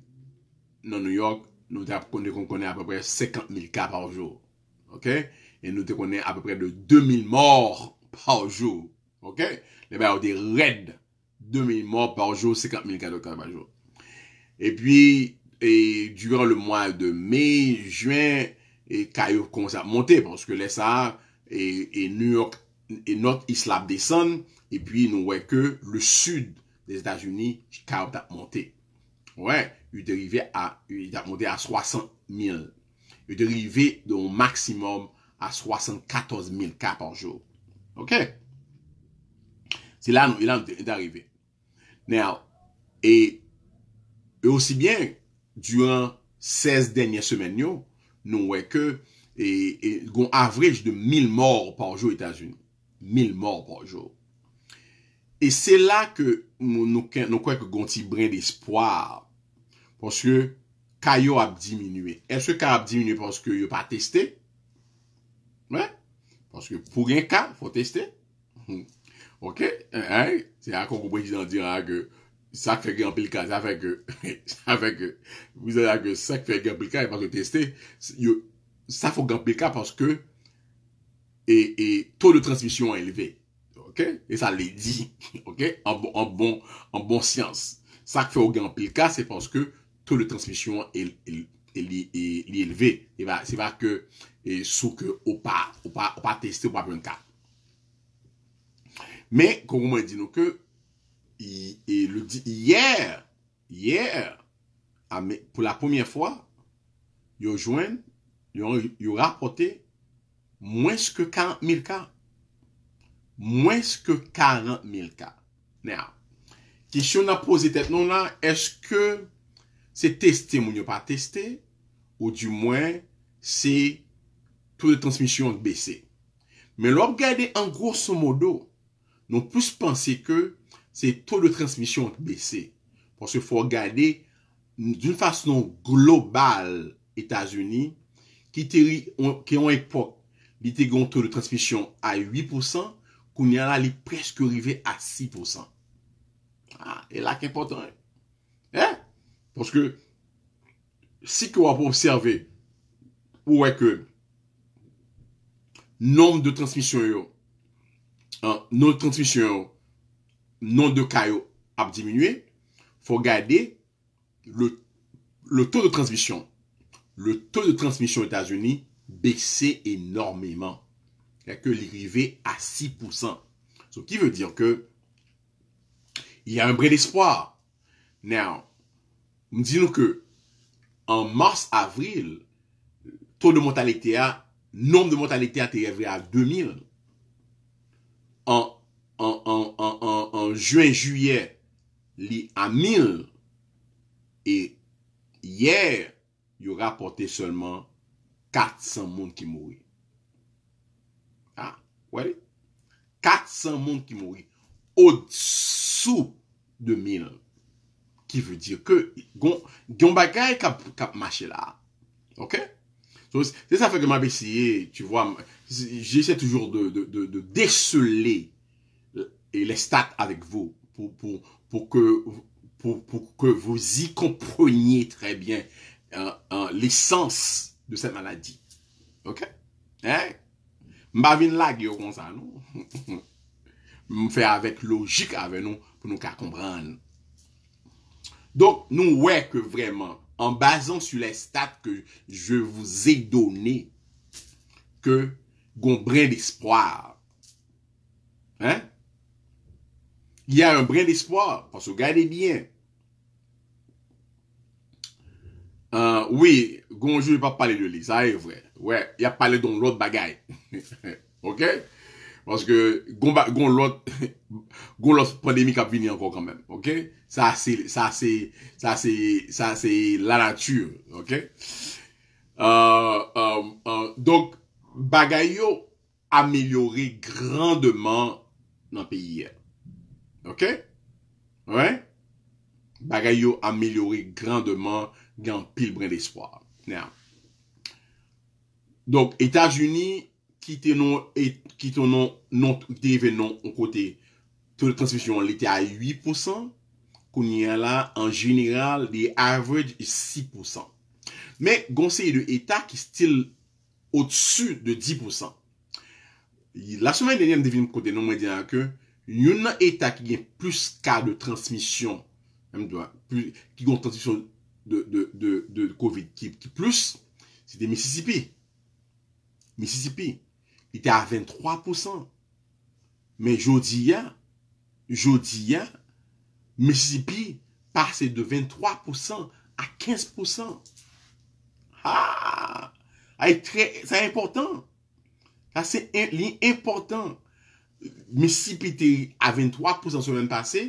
nan New York, nou te konen apopre 50.000 ka parjou. E nou te konen apopre de 2.000 mòr parjou. Le ba ou te red 2.000 mòr parjou, 50.000 ka parjou. E pi, duran le mwa de mei, juen, E kaya yo kon se ap monte, pwanske lè sa, e, e New York, e not islap desan, e pi nou wè ke, le sud de Stasiuni, ki kaya yo ap monte. Wè, yu derive a, yu dive monte a 300 mil. Yu derive don maksimum, a 74 mil ka panjou. Ok? Se lan, yu e lan d'arive. Nè, e, e osi bien, duren 16 denye semen yo, Nou wè ke, e, e gon avrej de 1000 mor parjou Etats-Unis. 1000 mor parjou. E se la ke nou kwen ke gonti brin d'espoir. Ponske, kaya yo ap diminue. E se kaya ap diminue ponske yo pa testé? Mwen? Ponske pou gen ka, fò testé? Hm. Ok? E, e, se akon komprejid an dira ge... sa fè gè anpil ka, sa fè gè, sa fè gè, vous avez l'avis que sa fè gè anpil ka, et parce que testé, sa fè gè anpil ka parce que, et tôt de transmission est élevé, ok, et sa l'est dit, ok, en bon, en bon, bon science, sa fè gè anpil ka, se pense que tôt de transmission est, est, est, est élevé, et va, se va que, et sou que ou pa, ou pa, ou pa testé ou pa bon ka, mais, komo mwen di nou ke, Yer, Yer, pou la pwemye fwa, yo jwen, yo rapote, mwens ke 40.000 ka. Mwens ke 40.000 ka. Nè a. Kishon a pose tet nou la, eske se teste moun yo pa teste, ou di mwen, se tou de transmisyon bese. Men lop gade, an grosso modo, nou pou se pense ke c'est taux de transmission baissé. Parce qu'il faut regarder d'une façon globale États-Unis qui, qui ont époque, ils taux de transmission à 8%, qu'on y a presque arrivé à 6%. Ah, et là important. Hein? hein? Parce que, si on va observer, où est que, nombre de transmissions, Notre hein, nombre de transmissions, nombre de cas a diminué, faut garder le, taux de transmission. Le taux de transmission aux États-Unis baissé énormément. Il y a que l'arrivée à 6%. Ce qui veut dire que il y a un brin d'espoir. Now, disons que en mars, avril, taux de mortalité a, nombre de mortalité a été à 2000. En en juen-juyer, li a 1000, e yè, yo rapote seulement 400 moun ki mouri. Ha, wè li? 400 moun ki mouri, o dsou de 1000, ki vè dir ke, gyon bagay kap mache la. Ok? Se sa fèk yo mabè siye, tu vwa, jè isè toujou de deselé et les stats avec vous pour, pour, pour que, que vous y compreniez très bien hein, hein, l'essence de cette maladie. OK? Hein? Mba vin lag yo ça, nous. nou. nous avec logique nous nous pour nous qu'à comprendre. Donc, nous, oui, que vraiment, en les stats que je vous ai donné, que gombré d'espoir. Hein? Y a un brin d'espoir. Euh, pas ou gade biyen. Oui, goun jou y pa pale do li. Sa e vre. Y a pale don lout bagay. Ok? Paske goun lout pandemi kap vini anko kwenmen. Ok? Sa se la natyur. Ok? Euh, euh, Donk, bagay yo amelyore grandeman nan peyiye. Ok? Ouè? Bagay yo ameliori grandeman gen pil brend espoir. Donk, Etat-Unis ki tonon non devè non, non, non an kote ton transfisyon lète a 8%, konye la, an jeneral, lè average 6%. Men, gonsè yè de Etat ki stil odsu de 10%. La soumen denyen devè non kote non mè diyan akè, Yon état qui a plus de transmission plus, qui a transmission, de, de, de, COVID qui plus, c'était Mississippi. Mississippi, était à 23%. Mais aujourd'hui, Mississippi passe de 23% à 15%. Ah, c'est important. C'est important. Mississippi te a 23% semen pase.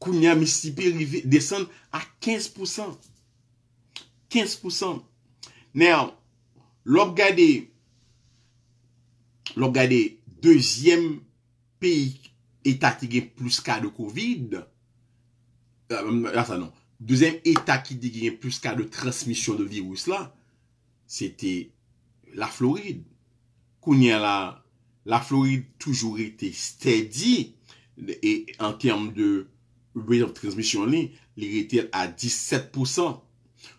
Kounia Mississippi desen a 15%. 15%. Nè an, lòk gade, lòk gade, dezyem peyi etat ki gen plus ka de COVID, lòk gade, dezyem etat ki gen plus ka de transmisyon de virus la, se te la Floride. Kounia la, La Floride toujou rete stedi en term de rete transmisyon li, li rete a 17%.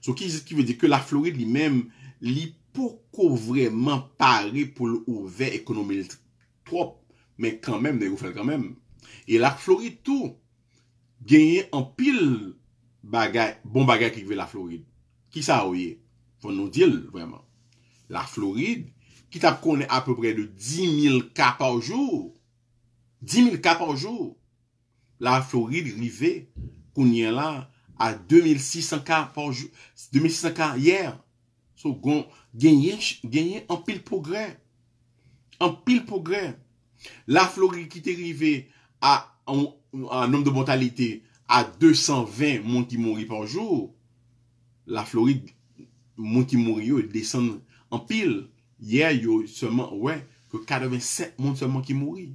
So, ki ve de ke la Floride li mem li poukou vreman pare pou le ouve ekonomi l'trop, men kanmen, den ou fel kanmen. E la Floride tou, genye an pil bagay, bon bagay ki kive la Floride. Ki sa ouye? Fon nou dil, vreman. La Floride, Kit ap konen ap peu bre de 10.000 ka parjou. 10.000 ka parjou. La Floride rive kounyen la a 2.600 ka parjou. 2.600 ka yer. So gon genye en pil progrè. En pil progrè. La Floride ki te rive a nom de mortalite a 220 mon ki mori parjou. La Floride mon ki mori yo desen en pil. Yè, yò seman, wè, yò 87 moun seman ki mouri.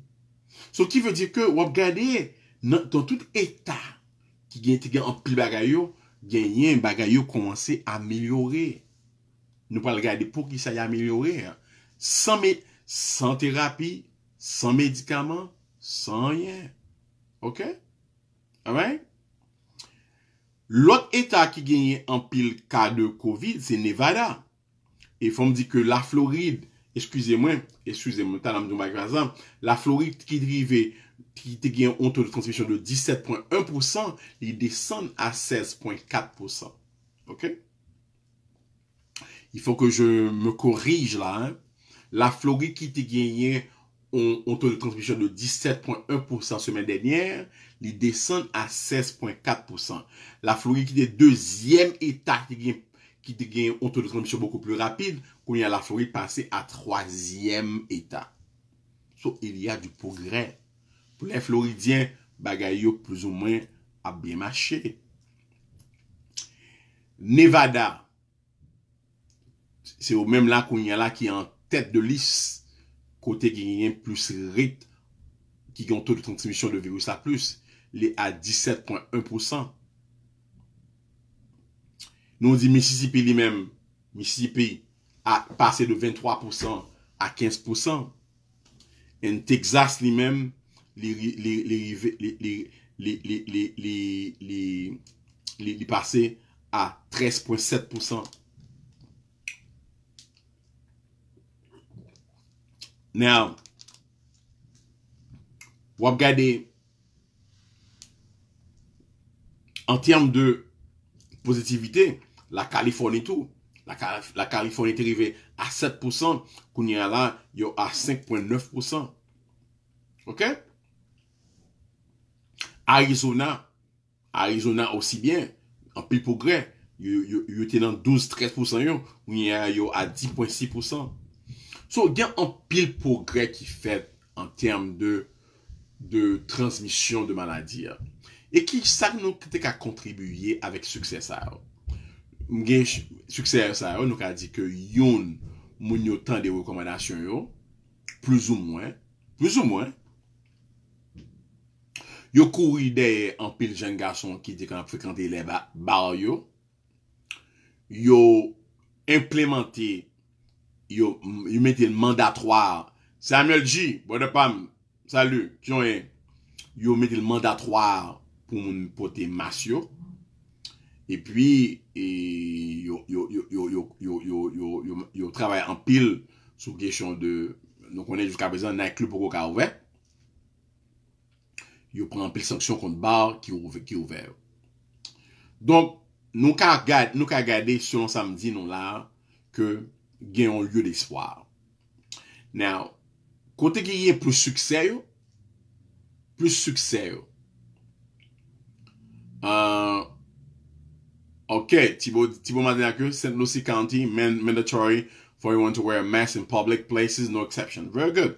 Sò ki vè di ke wap gade, don tout etat ki gen te gen an pil bagay yo, gen yen bagay yo koumanse amilyore. Nou pal gade pou ki sa yè amilyore. San terapi, san medikaman, san yen. Ok? Awen? Lot etat ki gen yen an pil kade COVID, se Nevada. Et il faut me dire que la Floride, excusez-moi, excusez-moi, la Floride qui drivait qui était gagne un taux de transmission de 17,1%, il descend à 16,4%. OK? Il faut que je me corrige là. Hein. La Floride qui était gagne un, taux de transmission de 17,1% semaine dernière, il descend à 16,4%. La Floride qui est deuxième état qui qui gagne un taux de transmission beaucoup plus rapide, qu'on y a la Floride passée à troisième état. So, il y a du progrès. Pour les Floridiens, bagaille plus ou moins a bien marché. Nevada, c'est au même là qu'on y a là qui est en tête de liste, côté qui plus rythme, qui a un taux de transmission de virus à plus, les à 17,1%. Nous dit Mississippi lui-même, Mississippi a passé de 23% à 15%. Et Texas lui-même, les est passé à 13,7%. Now, wap gade, en termes de positivité, La Kaliforni tou, la Kaliforni te rive a 7%, kou ni ala yo a 5.9%. Ok? Arizona, Arizona osi bien, an pil pogre, yo tenan 12-13% yo, kou ni ala yo a 10.6%. So gen an pil pogre ki fet an term de transmisyon de maladi ya. E ki sa nou kete ka kontribuyye avek suksesa yo. mge suksev sa yo, nou ka di ke yon moun yo tan de rekomendasyon yo, plus ou mwen, plus ou mwen, yo kou yi dey an pil jen gason ki di kan ap frekante le bar yo, yo implemente, yo metil mandatroar, Samuel G, bwede bon pam, salu, tionye, yo metil mandatroar pou moun pote mas yo, E pi, yo trabèy an pil sou gen yon de, nou konen jiv ka bezan nan klub woko ka ouve. Yo pren an pil saksyon kon bar ki ouve. Donk, nou ka gade, nou ka gade selon samdi nou la, ke gen yon lyo de espoir. Nou, kote ki ye plus sukse yo, plus sukse yo. An... Euh, Okay, Thibaut. Thibaut, Madiaku St. Lucie County, mandatory for everyone to wear a mask in public places, no exception. Very good.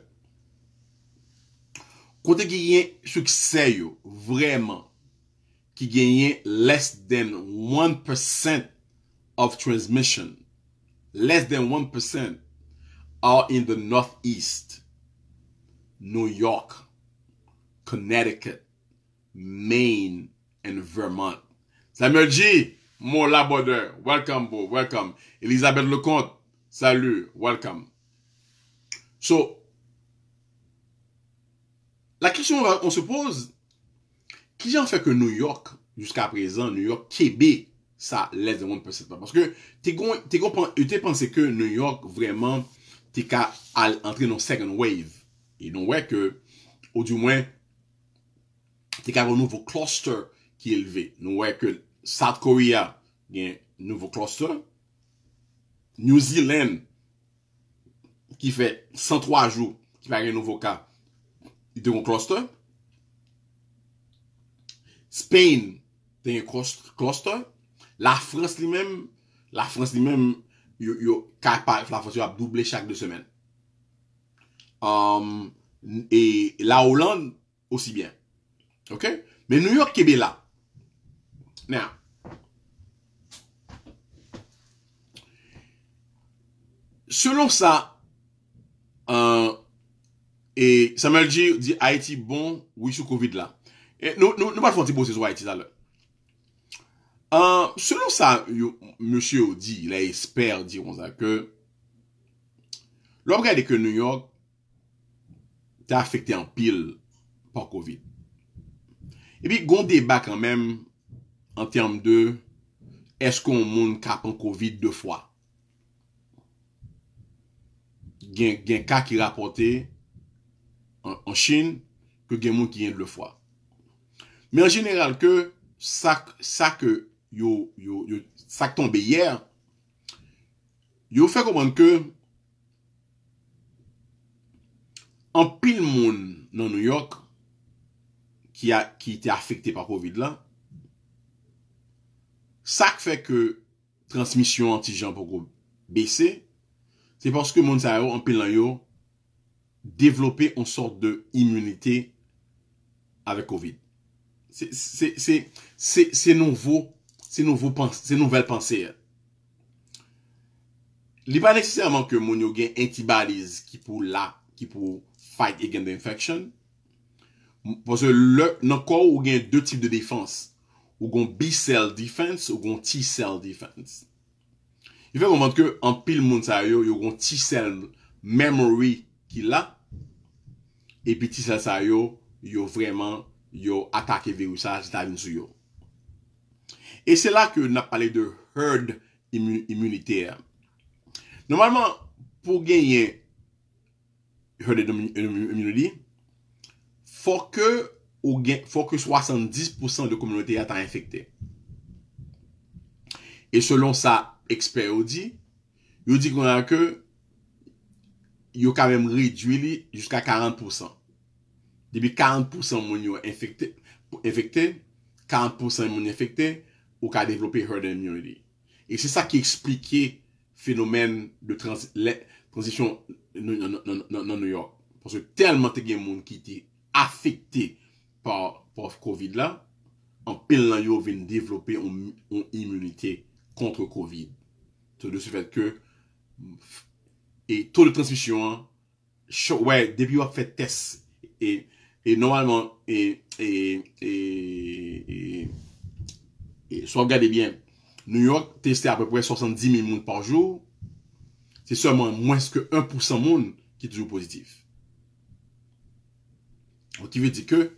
Kote ki gen suksè yo, vreman, ki genyen less than 1% of transmission, less than 1% are in the Northeast, New York, Connecticut, Maine, and Vermont. Samuel G., Mo la bode, welcome bo, welcome. Elizabeth Lecomte, salut, welcome. So, la krisyon wakon se pose, ki jan fe ke New York, jusqu'a prezen, New York, kebe sa less than 1% pa? Paske, te kon, te kon, te pense ke New York vreman te ka al entre non second wave. E non wè ke, ou di mwen, te ka avon nouvo cluster ki elve. Non wè ke, South Korea gen nouvo kloster. New Zealand ki fe 103 jou ki pa gen nouvo ka i te kon kloster. Spain te gen kloster. La France li men la France li men yo kak pa la France yo ap doble chak de semen. Um, e la Hollande osi ben. Men New York kebe la. Nè a. Selon sa, euh, e Samuel G. di Haiti bon, wisou COVID la. Nou pat fwantibou se zo Haiti sa le. Euh, selon sa, M. O. di, la esper di ronza ke, lor gade ke New York te afekte an pil pa COVID. E pi, gon deba kanmem an term de es kon moun kap an COVID de fwa. gen ka ki rapote an chine ke gen moun ki yen dle fwa. Me an general ke, sak, sak, yo, yo, yo, sak tonbe yer, yo fe komande ke, an pil moun nan New York ki a, ki ite afekte pa COVID la, sak fe ke transmisyon anti-gen pokou bese, se paske moun sa yo an pil lan yo devlopi an sort de imunite avek COVID. Se nouvel penseye. Li pa neksisè anman ke moun yo gen antibaliz ki pou la, ki pou fight e gen de infeksyon, wazè lè, nan kwa ou gen de tip de defans, ou gon B-cell defans, ou gon T-cell defans. Yon fè konvante ke an pil moun sa yo, yon gon tisèl memory ki la, epi tisèl sa yo, yo vreman, yo atake virousa zidavinsu yo. E se la ke nap pale de herd immunite. Normalman, pou genye herd immunite, fò ke 70% de komunite yata infekte. E selon sa, ekspert ou di, yo di konan ke, yo kavem ridwili jiska 40%. Debi 40% moun yo infekte, 40% moun infekte, ou ka devlope herd immunity. E se sa ki eksplike fenomen de transition nan New York. Ponso telman te gen moun ki te afekte pa COVID la, an pil nan yo vin devlope un immunite kontre COVID la. de ce fait que et taux de transmission hein, ouais depuis on fait test et et normalement et et et, et, et soit regardez bien New York testait à peu près 70 000 monde par jour c'est seulement moins que 1% monde qui est toujours positif donc tu veut dire que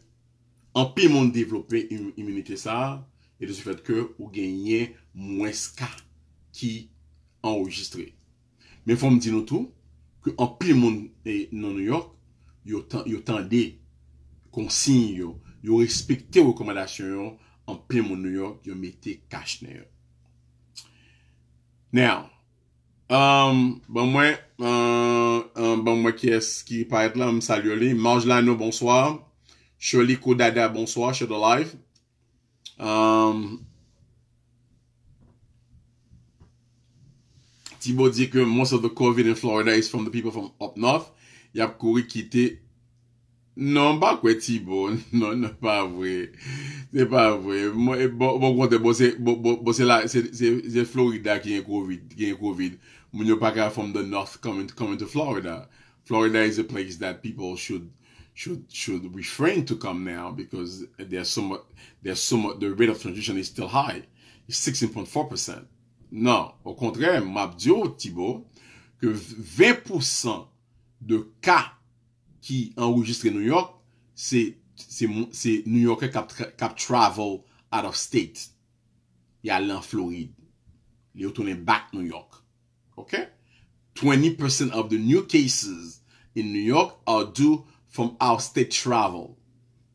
en pile monde développé immunité ça et de ce fait que vous gagnez moins cas qui enregistre. Men fòm di nou tou, kè anpil moun nou New York, yo tan de, konsin yo, yo respikte w akomadasyon yo, anpil moun New York, yo mette kache nou. Now, um, bè bon mwen, euh, bè bon mwen kè s ki pa et la, m sali yo li, manj la nou bonsoir, chou li kou dada bonsoir, chou do life. Amm, um, Tibo diye ke mons of the COVID in Florida is from the people from up north. Yap kori kite. Non, ba kwe Tibo. Non, nan pa vwe. Nan pa vwe. Bon, bon, bon, bon, se bon, bon, bon, Florida kiye COVID, moun yo paka from the north coming to Florida. Florida is a place that people should refrain to come now because the rate of transmission is still high. It's 16.4%. Nan, ou kontre, map diyo, Thibault, ke 20% de ka ki enroujistre New York, se New Yorker kap travel out of state. Ya alè an Floride. Yo tonè back New York. Ok? 20% of the new cases in New York are due from out of state travel.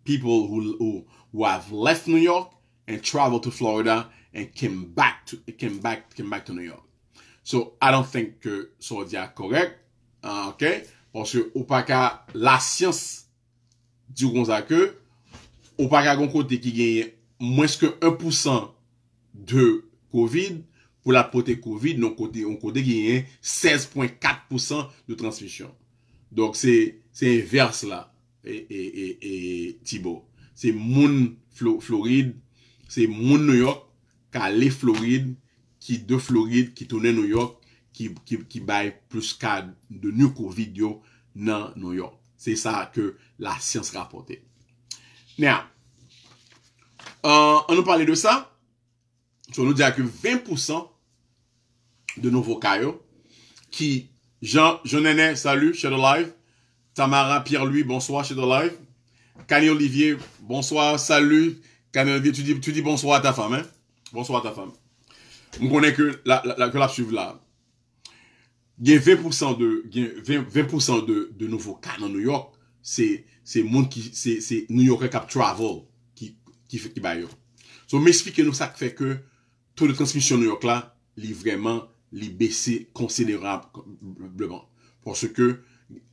People who have left New York and travel to Florida again. and came back to New York. So, I don't think que sor diya korek, ok, ponche ou pa ka la siyans di kon zake, ou pa ka kon kote ki genye mwenske 1% de COVID, pou la pote COVID, non kote ki genye 16.4% de transmisyon. Donc, se inverse la, e tibo. Se moun Floride, se moun New York, qui les Floride, qui de Floride, qui tournait New York, qui qui plus qu'à de nouveaux COVID dans New York. C'est ça que la science rapporte. Now euh, on nous parle de ça. nous nous dit que 20% de nouveaux vocaux qui Jean, Jean salut, chez The Live, Tamara, Pierre-Louis, bonsoir, chez The Live, Kanye Olivier, bonsoir, salut, Kanye Olivier, tu dis, tu dis bonsoir à ta femme, hein? bonsoir ta femme. Je connais que la, la, la suivre là. Il y a 20% de, 20, de, nouveaux cas dans New York. C'est, c'est monde qui, c'est, New York Cap Travel qui, qui fait, qui va m'expliquez-nous ça qui fait que taux de transmission New York là, il vraiment, il baissé considérablement. Parce que,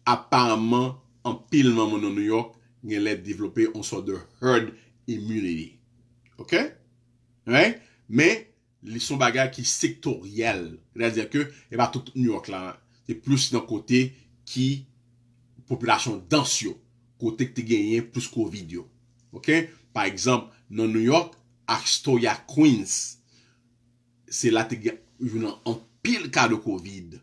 apparemment, en pile dans New York, il y a développé en sorte de herd immunity. OK? Men, li son bagay ki sektoriyel. Rè zè ke, e eh ba tout New York la. Te plus nan kote ki population dans yo. Kote ki te genyen plus COVID yo. Ok? Par exemple, nan New York, Akstoya, Queens, se la te genyen an pil ka de COVID.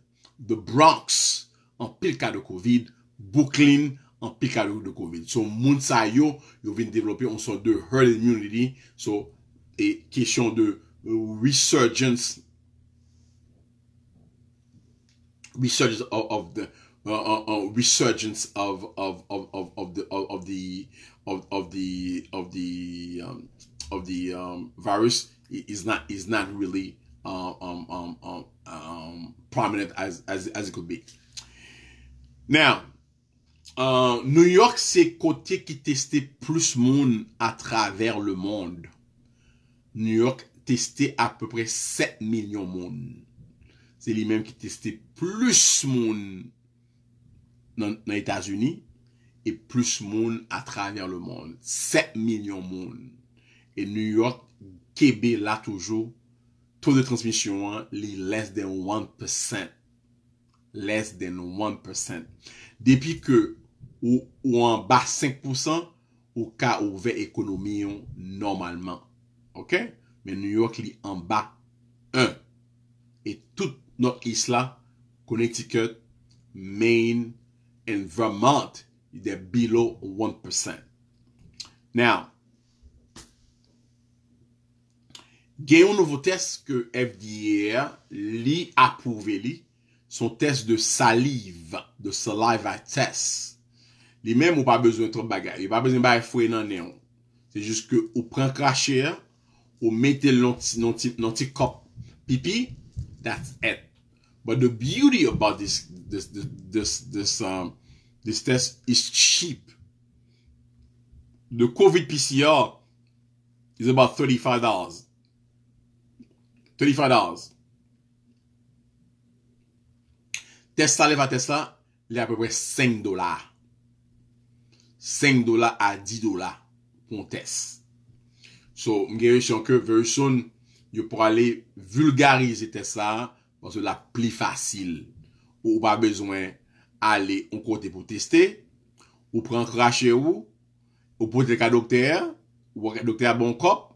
The Bronx, an pil ka de COVID. Brooklyn, an pil ka de COVID. So, moun sa yo, yo vin developi, on son de herd immunity, so... et question de resurgence resurgence of, of the uh, uh, uh resurgence of of, of, of, of the of, the of, of the of the um, of the um, virus is not is not really uh, um, um, um, um, prominent as, as as it could be. Now, uh, New York c'est côté qui testait plus monde à travers le monde. New York testè a peu pre 7 milyon moun. Se li menm ki testè plus moun nan Etats-Unis e plus moun a traver le moun. 7 milyon moun. E New York, Kébé la toujou, touz de transmisyon li less than 1%. Less than 1%. Depi ke ou an bas 5%, ou ka ou ve ekonomi yon normalman. Ok? Men New York li an ba 1. E tout not is la Connecticut, Maine and Vermont de below 1%. Now, gen yon nouvo test ke FDR li apouve li son test de salive de saliva test. Li men mou pa bezoun tro bagay. Li mou pa bezoun bagay fwe nan neon. Se jiske ou pran krashe ya ou mettez l'anti cop pipi, that's it. But the beauty about this this this this this, um, this test is cheap. The COVID PCR is about $35. $35. dollars. 35 Tesla l'Eva Tesla, il est à peu près 5 dollars. 5 dollars à 10 dollars pour test. So, mgeye yonke, very soon, yo pou ale vulgarize test sa wansou la pli fasil. Ou w pa bezwen ale on kote pou teste, ou pren krashe ou, ou pou te ka dokter, ou pou te ka dokter bon kop,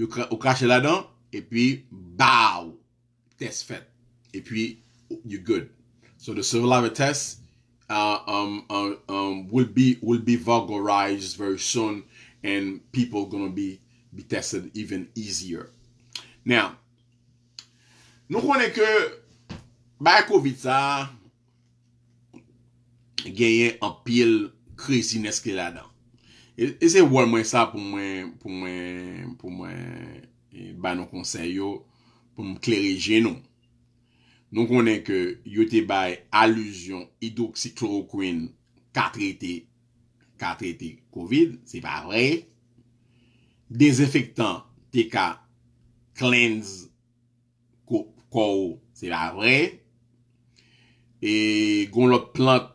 ou krashe la dan, e pi, bow! Test fet. E pi, you good. So, the survival test uh, um, um, um, will be vulgarized very soon and people gonna be be tested even easier. Now, nou konen ke, bay COVID sa, genyen apil kresi neske la dan. E, e se woy mwen sa pou mwen, pou mwen, e, bay nou konsen yo, pou mwen kleri genon. Nou konen ke, yo te bay aluzyon hidroxychloroquine kat rete, kat rete COVID, se ba vreye, Desefektan te ka cleanse kwa ou, se la vre. E, goun lot plant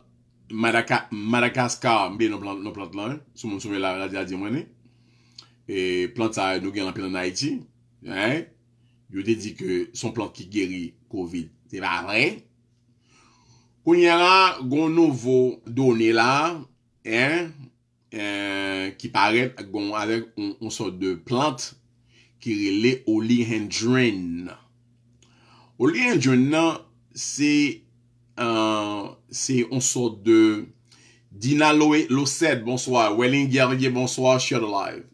Madagascar, mbe nou plant lan, sou moun souvel la, la di a di mwene. E, plant sa nou gen la plana naiti, e, yon te di ke son plant ki geri COVID, se la vre. Koun yara, goun nou vou doni la, e, ki paret ak gon avek on sort de plant ki rele Olihen Dren Olihen Dren nan se se on sort de Dina Loe Losed, bonsoir, Weling Yarye, bonsoir Shadolive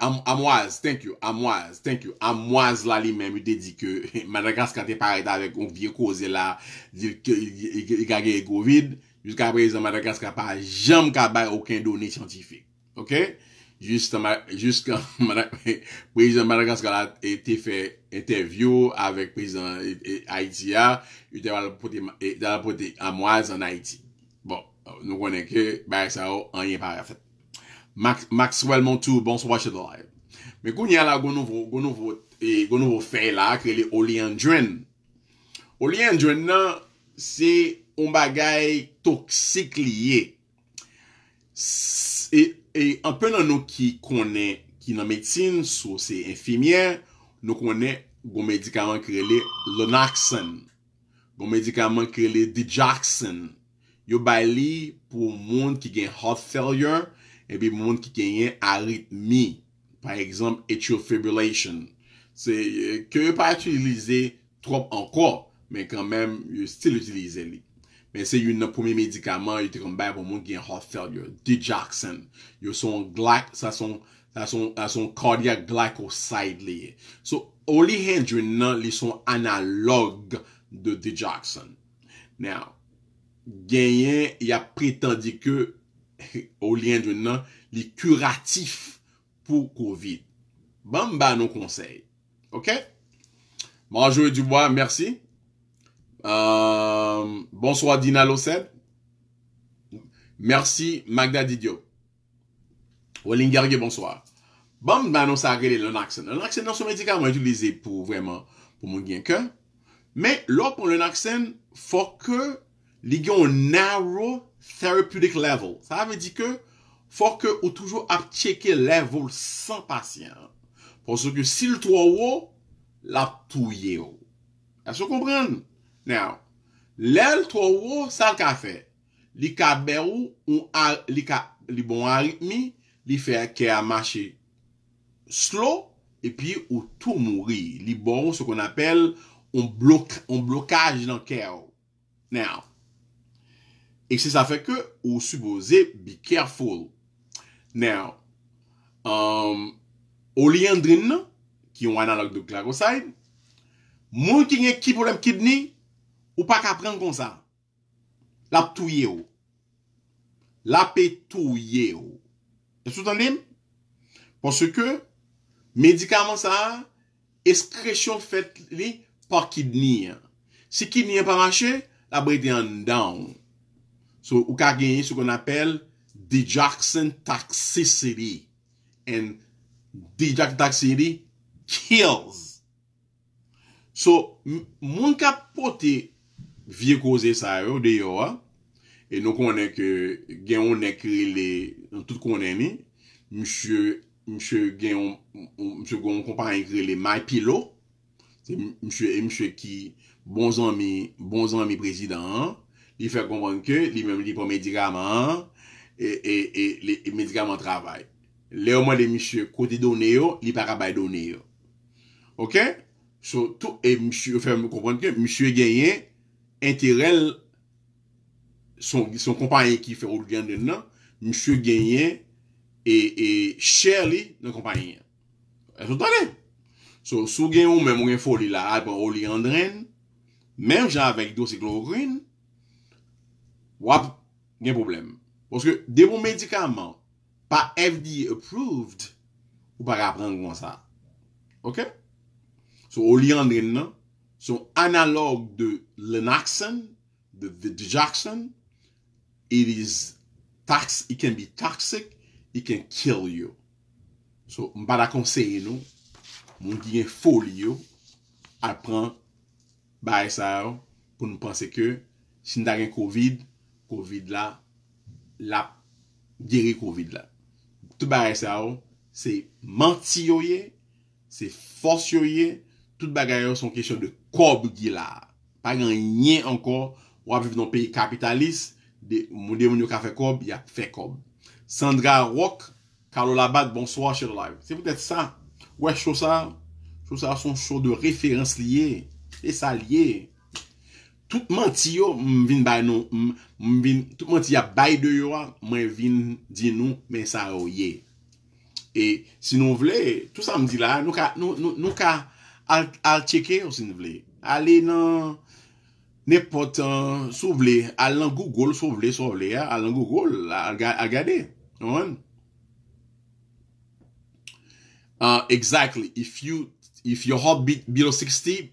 amwaz thank you, amwaz amwaz la li men, mi te di ke madagas ka te paret avek kon vie koze la e gage e kovid Jus ka prezident Madagaskar pa jam ka bay ouken doni chantifi. Ok? Jus ka prezident Madagaskar la ete fe eh, interview avek prezident Haiti ya yu te wala pote amwaz an Haiti. Bon, nou konen ke bay sa ou, an yen pa. Maxwell Montu, bon soubache do la. Me kou nye la gounouvo fey la, ke li Oli Andren. Oli Andren nan, se omba gayi toksik liye. An pe nan nou ki konen ki nan medsin, sou se enfimye, nou konen bon gwo medikaman krele Linoxan, gwo medikaman krele Dijaxan. Yo ba li pou moun ki gen heart failure, e bi moun ki gen aritmi. Par exemple, atrial fibrillation. Se, euh, ke yo pa atilize trop anko, men kanmem yo stil utilize li. Men se yon nan pomey medikaman, yon te kon bay pou moun genye hotfell, yon D-Joxon. Yon son glak, sa son kardia glakoside liye. So, ou li hen dwen nan, li son analogue de D-Joxon. Nou, genyen, yon preten di ke, ou li hen dwen nan, li kuratif pou COVID. Ban mba nou konsey. Ok? Banjou e Dubois, mersi. Euh, bonsoir Dina Lossel. Merci Magda Didio. Walling bonsoir. Bon, ben, bah, non, ça le Naxen. Le Naxen, dans ce médicament utilisé pour vraiment, pour mon gain cœur. Mais, là, pour le Naxen, faut que, y a un narrow therapeutic level. Ça veut que que faut que ke toujours toujou checker Sans level san que si ke sil to wou, Est-ce que vous comprenez? Nou, lèl tò wò, sa l ka fè. Li ka berou, ou li bon aritmi, li fè kè a mache slow, epi ou tò mouri. Li bon se kon apel on blocaj nan kè wò. Nou, ek se sa fè ke ou suboze be careful. Nou, um, ou li yendrin nou, ki yon analog do klaroside, moun ki nye ki problem ki bni, Ou pa kapren kon sa? Lap touye ou. Lap pe touye ou. E sou tan din? Pon se ke, medikaman sa, eskresyon fet li, pa kidni. Se kidni e pa mache, la bay di an dan. So, ou ka genye sou kon apel Dijakson Taxi City. And, Dijakson Taxi City kills. So, moun ka pote, Vye koze sa yo de yo a. E nou konen ke genyon ne kri le. Tout konen mi. Mishu genyon. Mishu konen kompan en kri le. May pilo. Mishu e mishu ki. Bon zon mi prezident. Li fe konpon ke. Li mwen li pou medikaman. E medikaman travay. Le oman de mishu kote do ne yo. Li parabay do ne yo. Ok. So tou e mishu konpon ke. Mishu genyen. enterelle son kompanyen ki fè oligandren nan, msye genyen, e chèr li nan kompanyen. E sot anè. Sò sou genyon mè mwen fò li la ap, oligandren, mèm javèk dosi glongrin, wap, gen problem. Pwoske debou medikaman, pa FD approved, ou pa rapten kouman sa. Ok? Sò oligandren nan, So, analogue de Lenaxon, de Jackson, it is toxic, it can be toxic, it can kill you. So, mbada konseye nou, mbou di gen foli yo, apren, baye sa yo, pou nou panse ke, sin dagen COVID, COVID la, la, diri COVID la. Tout baye sa yo, se manti yo ye, se fos yo ye, tout bagay yo son kesyon de kob gila. Pagan, nye ankon, wap viv nan peyi kapitalis, mwede mwen yo ka fe kob, ya fe kob. Sandra Rok, Karlo Labad, bonsoy, chedolay. Se vwet et sa, wè, chosa, chosa son chon de referans liye, se sa liye. Tout manti yo, mwen vin bay nou, mwen vin, tout manti ya bay de yo, mwen vin, di nou, men sa yo ye. E, si nou vle, tout sa mdi la, nou ka, nou, nou, nou ka, al cheke ou sin vle. Ale nan, nepot, eh, sou vle, al nan Google, sou vle, sou vle, eh, al nan Google, al gade. Yon? Ah, exactly. If you, if you have B-60,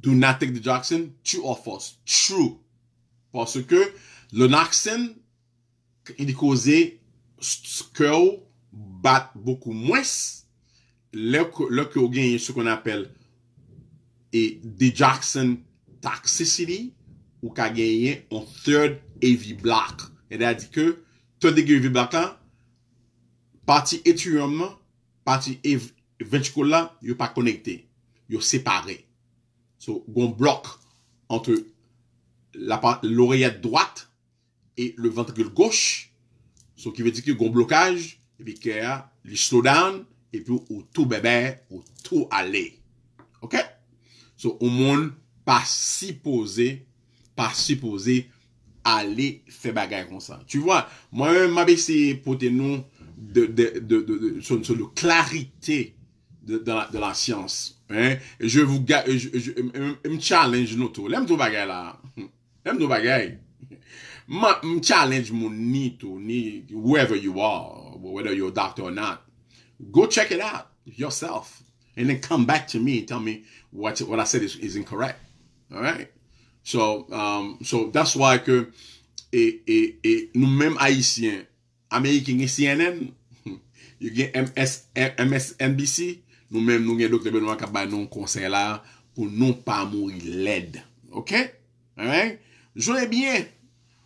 do not take the Jackson, two of us. True. Parce que, le Jackson, il cause ce qu'il bat beaucoup moins le qu'il gagne ce qu'on appelle Et de Jackson Toxicity, ou qu'a gagné un en Third Heavy Block. Et d'a dit que Third Heavy Block, partie étuium, partie ventricula, pas pa connecté, yon séparé. donc, gon bloc entre l'oreillette droite et le ventricule gauche. ce qui veut dire que gon blocage, et puis kéa, le slowdown, et puis ou tout bébé, ou tout allé. Ok? So, ou moun pa sipoze, pa sipoze, ale fe bagay kon sa. Tu vwa, mwen mabese pote nou sou nou klarite de la syans. Je mchallenge nou tou. Lèm tou bagay la. Lèm tou bagay. Mchallenge moun ni tou, ni whoever you are, whether you're a doctor or not. Go check it out yourself. and then come back to me and tell me what what I said is, is incorrect. All right. So um, so that's why que et, et, et nous-mêmes haïtiens, américains et CNN, you get MS, MSNBC, nous-mêmes nous gagne docteur Benoît qui nous conseil là pour nous pas mourir laide. OK? All right? bien.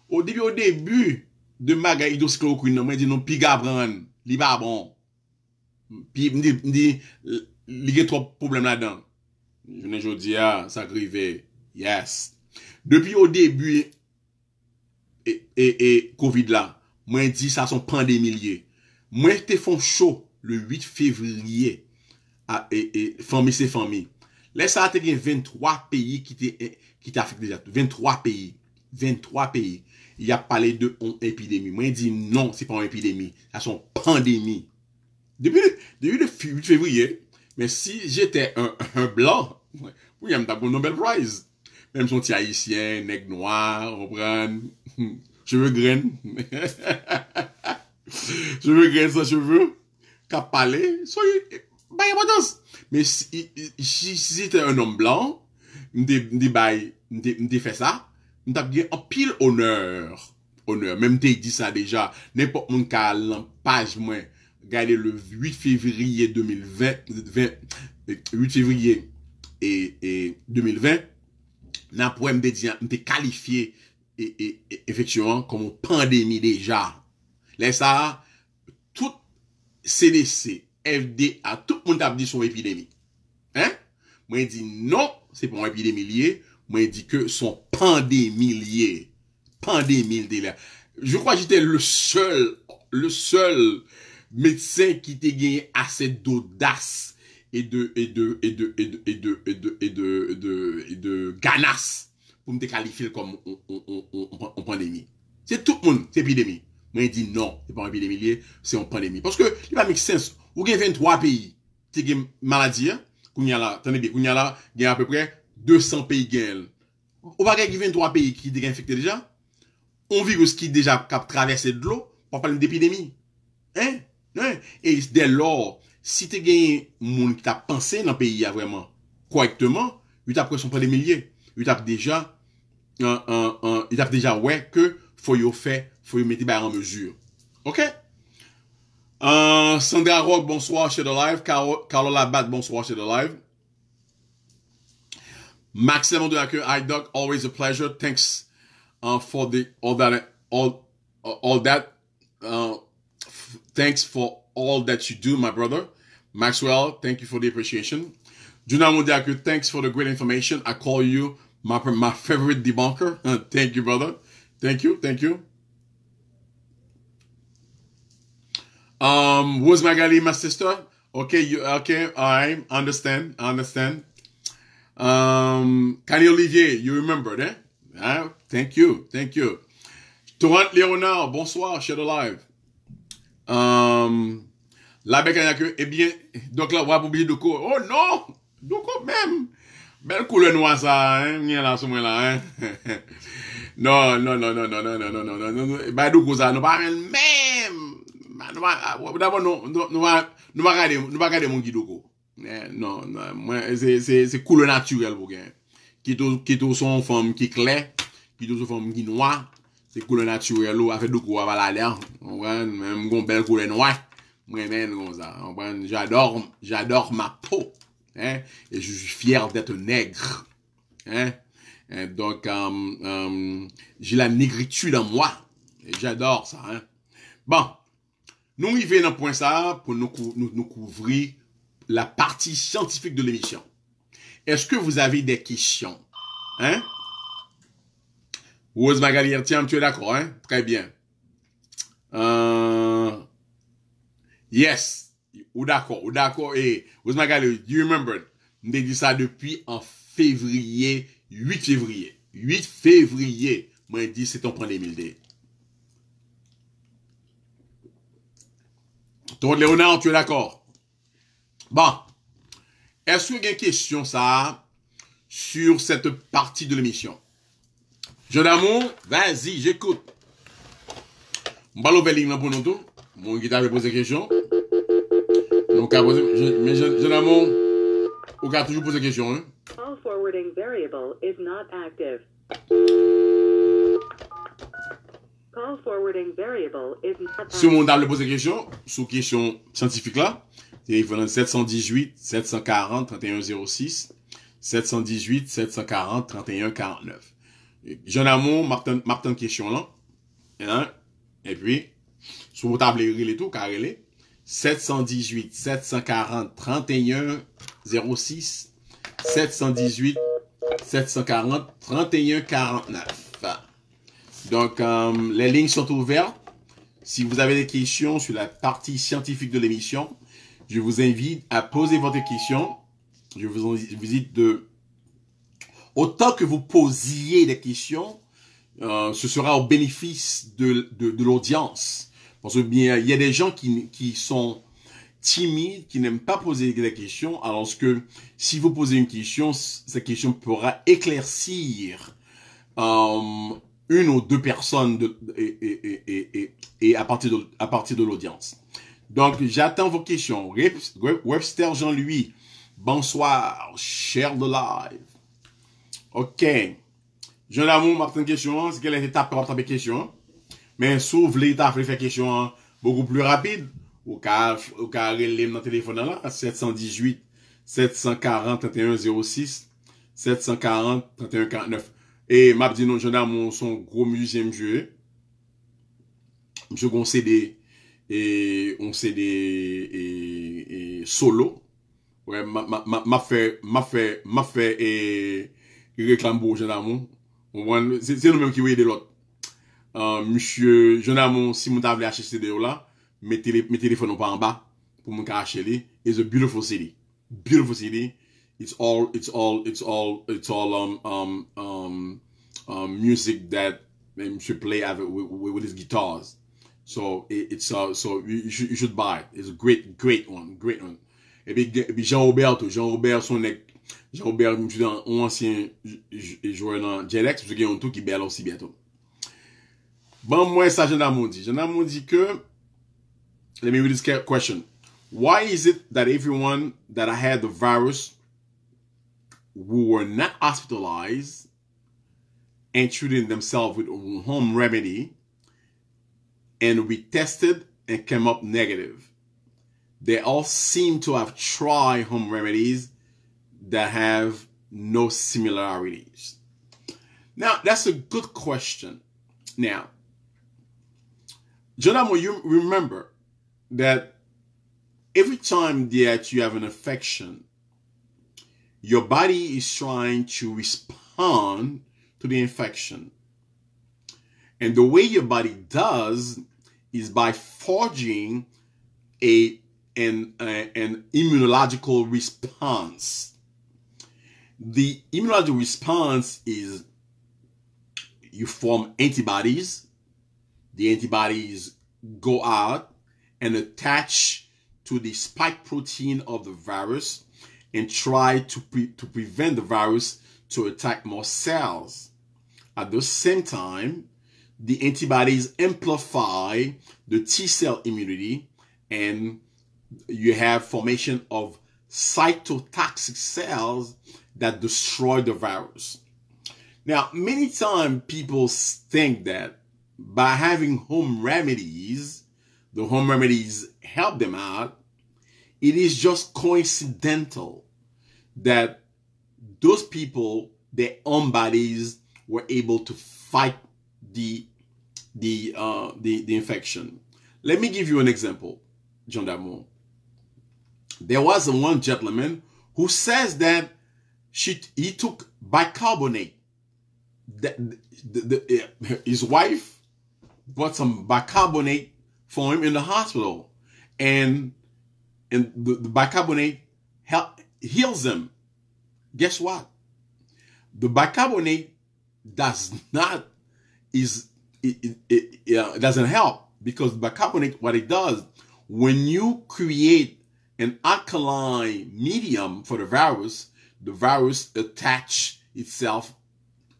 Au début au début de maga hydroxychloroquine, moi dit non piga prendre, li pas bon. Puis me dit li gen trop là-dedans. Je Jounen jodi ya, sakrive, yes. Depuis au début et e, COVID là, mwen di sa son pandemi liye. Mwen te fon chaud le 8 février. a, e, e, fami se fami. 23 pays qui te, e, ki te afik 23 pays. Il peyi. Y a pale de on épidémie. Mwen dit non, c'est pas une épidémie, Sa son pandémie. Depi Depuis le 8 février, mais si j'étais un, un oui, je yam Nobel Prize. même son haïtien, haïtien, nègre noir, cheveux brun, je veux veux Je veux je veux. so Je baye je Mais si, si j'étais un homme blanc, me je mde ça, je me tap je en pile Même je te je di déjà, pas regardez le 8 février 2020, 8 février et, 2020, n'a pas qualifié effectivement comme pandémie déjà. les ça, tout CDC, FDA, tout le monde a dit son épidémie. Hein? Moi, dit non, c'est pas une épidémie liée. Moi, dit que son pandémie liée. Pandémie Je crois que j'étais le seul, le seul, Médecins qui ont gagné assez d'audace et de, et de, et de, et de, et de, et de, et de, ganasse pour me qualifier comme une pandémie. C'est tout le monde, c'est épidémie. Moi, il dit non, c'est pas une épidémie, c'est une pandémie. Parce que, il pas sens, sense. Vous gagne 23 pays, qui gagne maladie, qu'on y a là, il y a à peu près 200 pays gagnent. On pas 23 pays qui été infectés déjà. On virus qui déjà traversé de l'eau, on parle d'épidémie. Hein? Hein? et dès lors si t'es gagné monde qui ta pensé pays le ya vraiment correctement tu tap pression pas des milliers. Il tu déjà déjà an, an, yu que deja wè faut y yo fait faut mesure Ok? euh, Sandra Rock, bonsoir, chez The Live. Carlo Carola bonsoir, chez The Live. Maxime de la queue, doc always a pleasure. Thanks uh, for the, all that, all, all that, euh Thanks for all that you do, my brother. Maxwell, thank you for the appreciation. Juna Mundiaku, thanks for the great information. I call you my, my favorite debunker. thank you, brother. Thank you. Thank you. Um, who's Magali, my sister? Okay, you okay? I understand. I understand. Um, Kanye Olivier, you remembered, eh? Right? Ah, thank you. Thank you. Torrent Leonard, bonsoir, Shadow Live. Um, la Bekanyaku, eh bien, donc là, on va oublier Douko. Oh non! Douko même! Belle couleur noire ça, hein? Mien là, ce moment là, hein? non, non, non, non, non, non, non, non, non, non, non, non. Eh bah, ben, Douko ça, nous parlons même! Bah, ah, d'abord, nous, va nous, nous, regarder, nous, mon guide Douko. Eh, non, non, moi, c'est, c'est, couleur naturelle pour gagner. Hein. Qui tout, qui tout son femme qui clair, qui tout son femme qui noire, se koule naturel ou, afe dou kou aval alè an. Mwen mwen bel koule nouè. même men sa. Mwen j'ador, j'adore ma peau. Hein? Et je suis fier d'être nègre. Hein? donc, euh, euh, j'ai la négritude en moi. Et j'adore ça. Hein? Bon, nous arrivons venons point ça pour nous, nous couvrir la partie scientifique de l'émission. Est-ce que vous avez des questions? Hein? Ous Magali tiens, tu es d'accord, hein? Très bien. Euh, yes. Ou d'accord, ou d'accord. Et Rose Magali, you remember? Nous dit ça depuis en février, 8 février. 8 février. Moi, dit, c'est ton premier mille Ton Léonard, tu es d'accord? Bon. Est-ce que y a une question, ça, sur cette partie de l'émission? amour, vas-y, j'écoute. Je Belling pour nous tout. Mon guide avait poser question. Donc, mais Jodamon, on toujours posé question. Hein? All forwarding variable is not active. Call forwarding variable is not active. Si mon a posé question, sous question scientifique là, téléphone 718 740 3106 718 740 3149. Jean Amour, Martin, Martin question là. Hein, et puis, sous table il et tout, car 718, 740, 31, 06, 718, 740, 31, 49. Donc, euh, les lignes sont ouvertes. Si vous avez des questions sur la partie scientifique de l'émission, je vous invite à poser votre question. Je vous invite de Autant que vous posiez des questions, euh, ce sera au bénéfice de, l'audience. Parce que bien, il y a des gens qui, sont timides, qui n'aiment pas poser des questions, alors que si vous posez une question, cette question pourra éclaircir euh, une ou deux personnes et, à partir de, à partir de l'audience. Donc, j'attends vos questions. Webster Jean-Louis, bonsoir, cher de live. Ok, jen damou m ap ten kèchyon, se ke lè tè tap pe wap tap pe kèchyon, men sou vle ta fè kèchyon beaucoup plus rapide, ou ka relèm nan tèlefon nan la, 718-740-3106, 740-3149, e m ap di nou jen damou, son gro muji jèm jwè, m jwè kon sèdè, e on sèdè, e solo, m ap fè, m ap fè, m ap fè, Gè kè klambo jenamon. Se nou men ki wè yè de lot. Mèche jenamon si moun ta vè HST de yo la, mè telefon ou pa an ba pou moun ka HST. It's a beautiful city. It's all it's all um, um, um, music that mèche play with his guitars. So uh, you should buy it. It's a great one. E bi Jean-Robert son ek Jean-Robert Mouchoudan, un ansyen jouè nan J-Lex, msè gen yon tou ki bel ansi biato. Ban mwen sa jen nan moun di. Jen nan moun di ke, let me read this question. Why is it that everyone that I had the virus who were not hospitalized and treated themselves with home remedy and we tested and came up negative. They all seem to have tried home remedies that have no similarities? Now, that's a good question. Now, Jonamo, you remember that every time that you have an affection, your body is trying to respond to the infection. And the way your body does is by forging a an, a, an immunological response the immunological response is you form antibodies. The antibodies go out and attach to the spike protein of the virus and try to, pre to prevent the virus to attack more cells. At the same time, the antibodies amplify the T cell immunity and you have formation of cytotoxic cells that destroy the virus. Now, many times people think that by having home remedies, the home remedies help them out. It is just coincidental that those people, their own bodies, were able to fight the the uh, the, the infection. Let me give you an example, John Damour. There was one gentleman who says that she he took bicarbonate. The, the, the, eh, his wife bought some bicarbonate for him in the hospital, and and the, the bicarbonate help, heals him. Guess what? The bicarbonate does not is it, it, it, it doesn't help because bicarbonate what it does when you create an alkaline medium for the virus the virus attach itself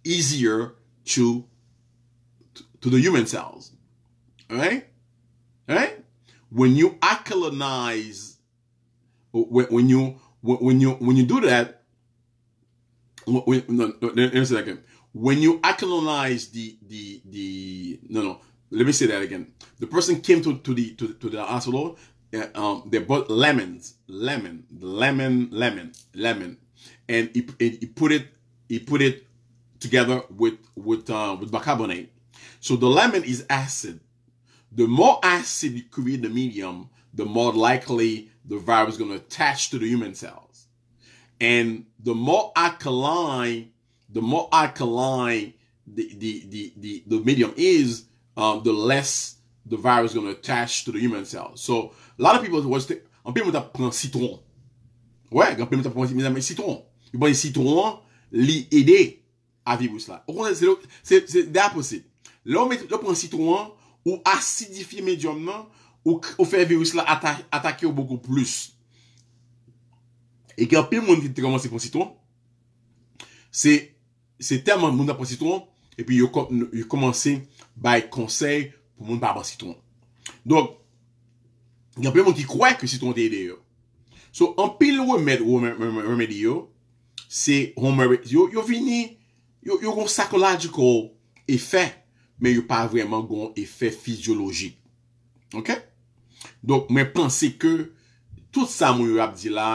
easier to to the human cells. All right? All right? When you acolonize, when, when you when you when you do that when, no, no, let me say that again. When you acolonize the the the no no let me say that again. The person came to, to the to, to the hospital. Uh, um, they bought lemons, lemon, lemon, lemon, lemon and he, he put it he put it together with with uh, with bicarbonate. So the lemon is acid. The more acid you create the medium, the more likely the virus is going to attach to the human cells. And the more alkaline, the more alkaline the the the the, the medium is, um, the less the virus is going to attach to the human cells. So a lot of people was on people that prend citron. Wè, yon pe moun ta pwensi, mizan mwen si tron. Yon pwensi si tron li ede avibous la. Okon, se lò, se de aposè. Lò mwen si tron ou asidifi medyomen nan, ou fe evibous la atakyo boko plus. E genpil moun ki te kwensi pou si tron, se teman moun ta pwensi si tron, epi yon kwensi bay konsey pou moun pa apos si tron. Don, genpil moun ki kwek si tron te ede yo. So, an pil wè mèd wè mèd yo, se yon mèd yo, yon vini, yon yon sakolajiko efè, men yon pa vreman yon efè fizyolojik. Ok? Donk, mè pensè ke, tout sa mèd yo Abdila,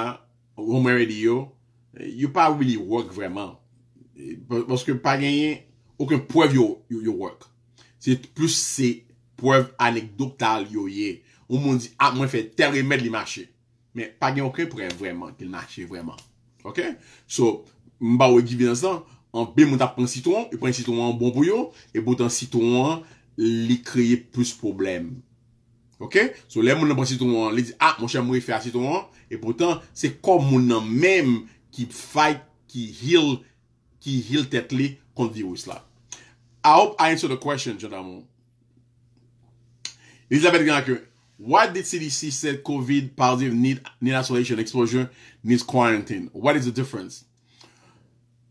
yon mèd yo, yon pa vreman yon wèk vreman. Baske pa genyen, okon prev yo, yon wèk. Se plus se prev anekdoktal yo ye, yon mèd yo ap mèd fè terremèd li mâche. men pa gen yon kre pou re vreman, ki l nache vreman. Ok? So, mba ou e givi nan san, an be moun tap pen sitouan, e pen sitouan bon bouyo, e boutan sitouan li kreye plus problem. Ok? So, le moun nan pen sitouan, li di, ah, a, moun chè moun e fè a sitouan, e boutan, se kom moun nan men ki fay, ki hil, ki hil tèt li konti ou isla. I hope I answered the question, jenamou. Elizabeth gen ak yo, What did CDC said COVID positive need need isolation exposure needs quarantine? What is the difference?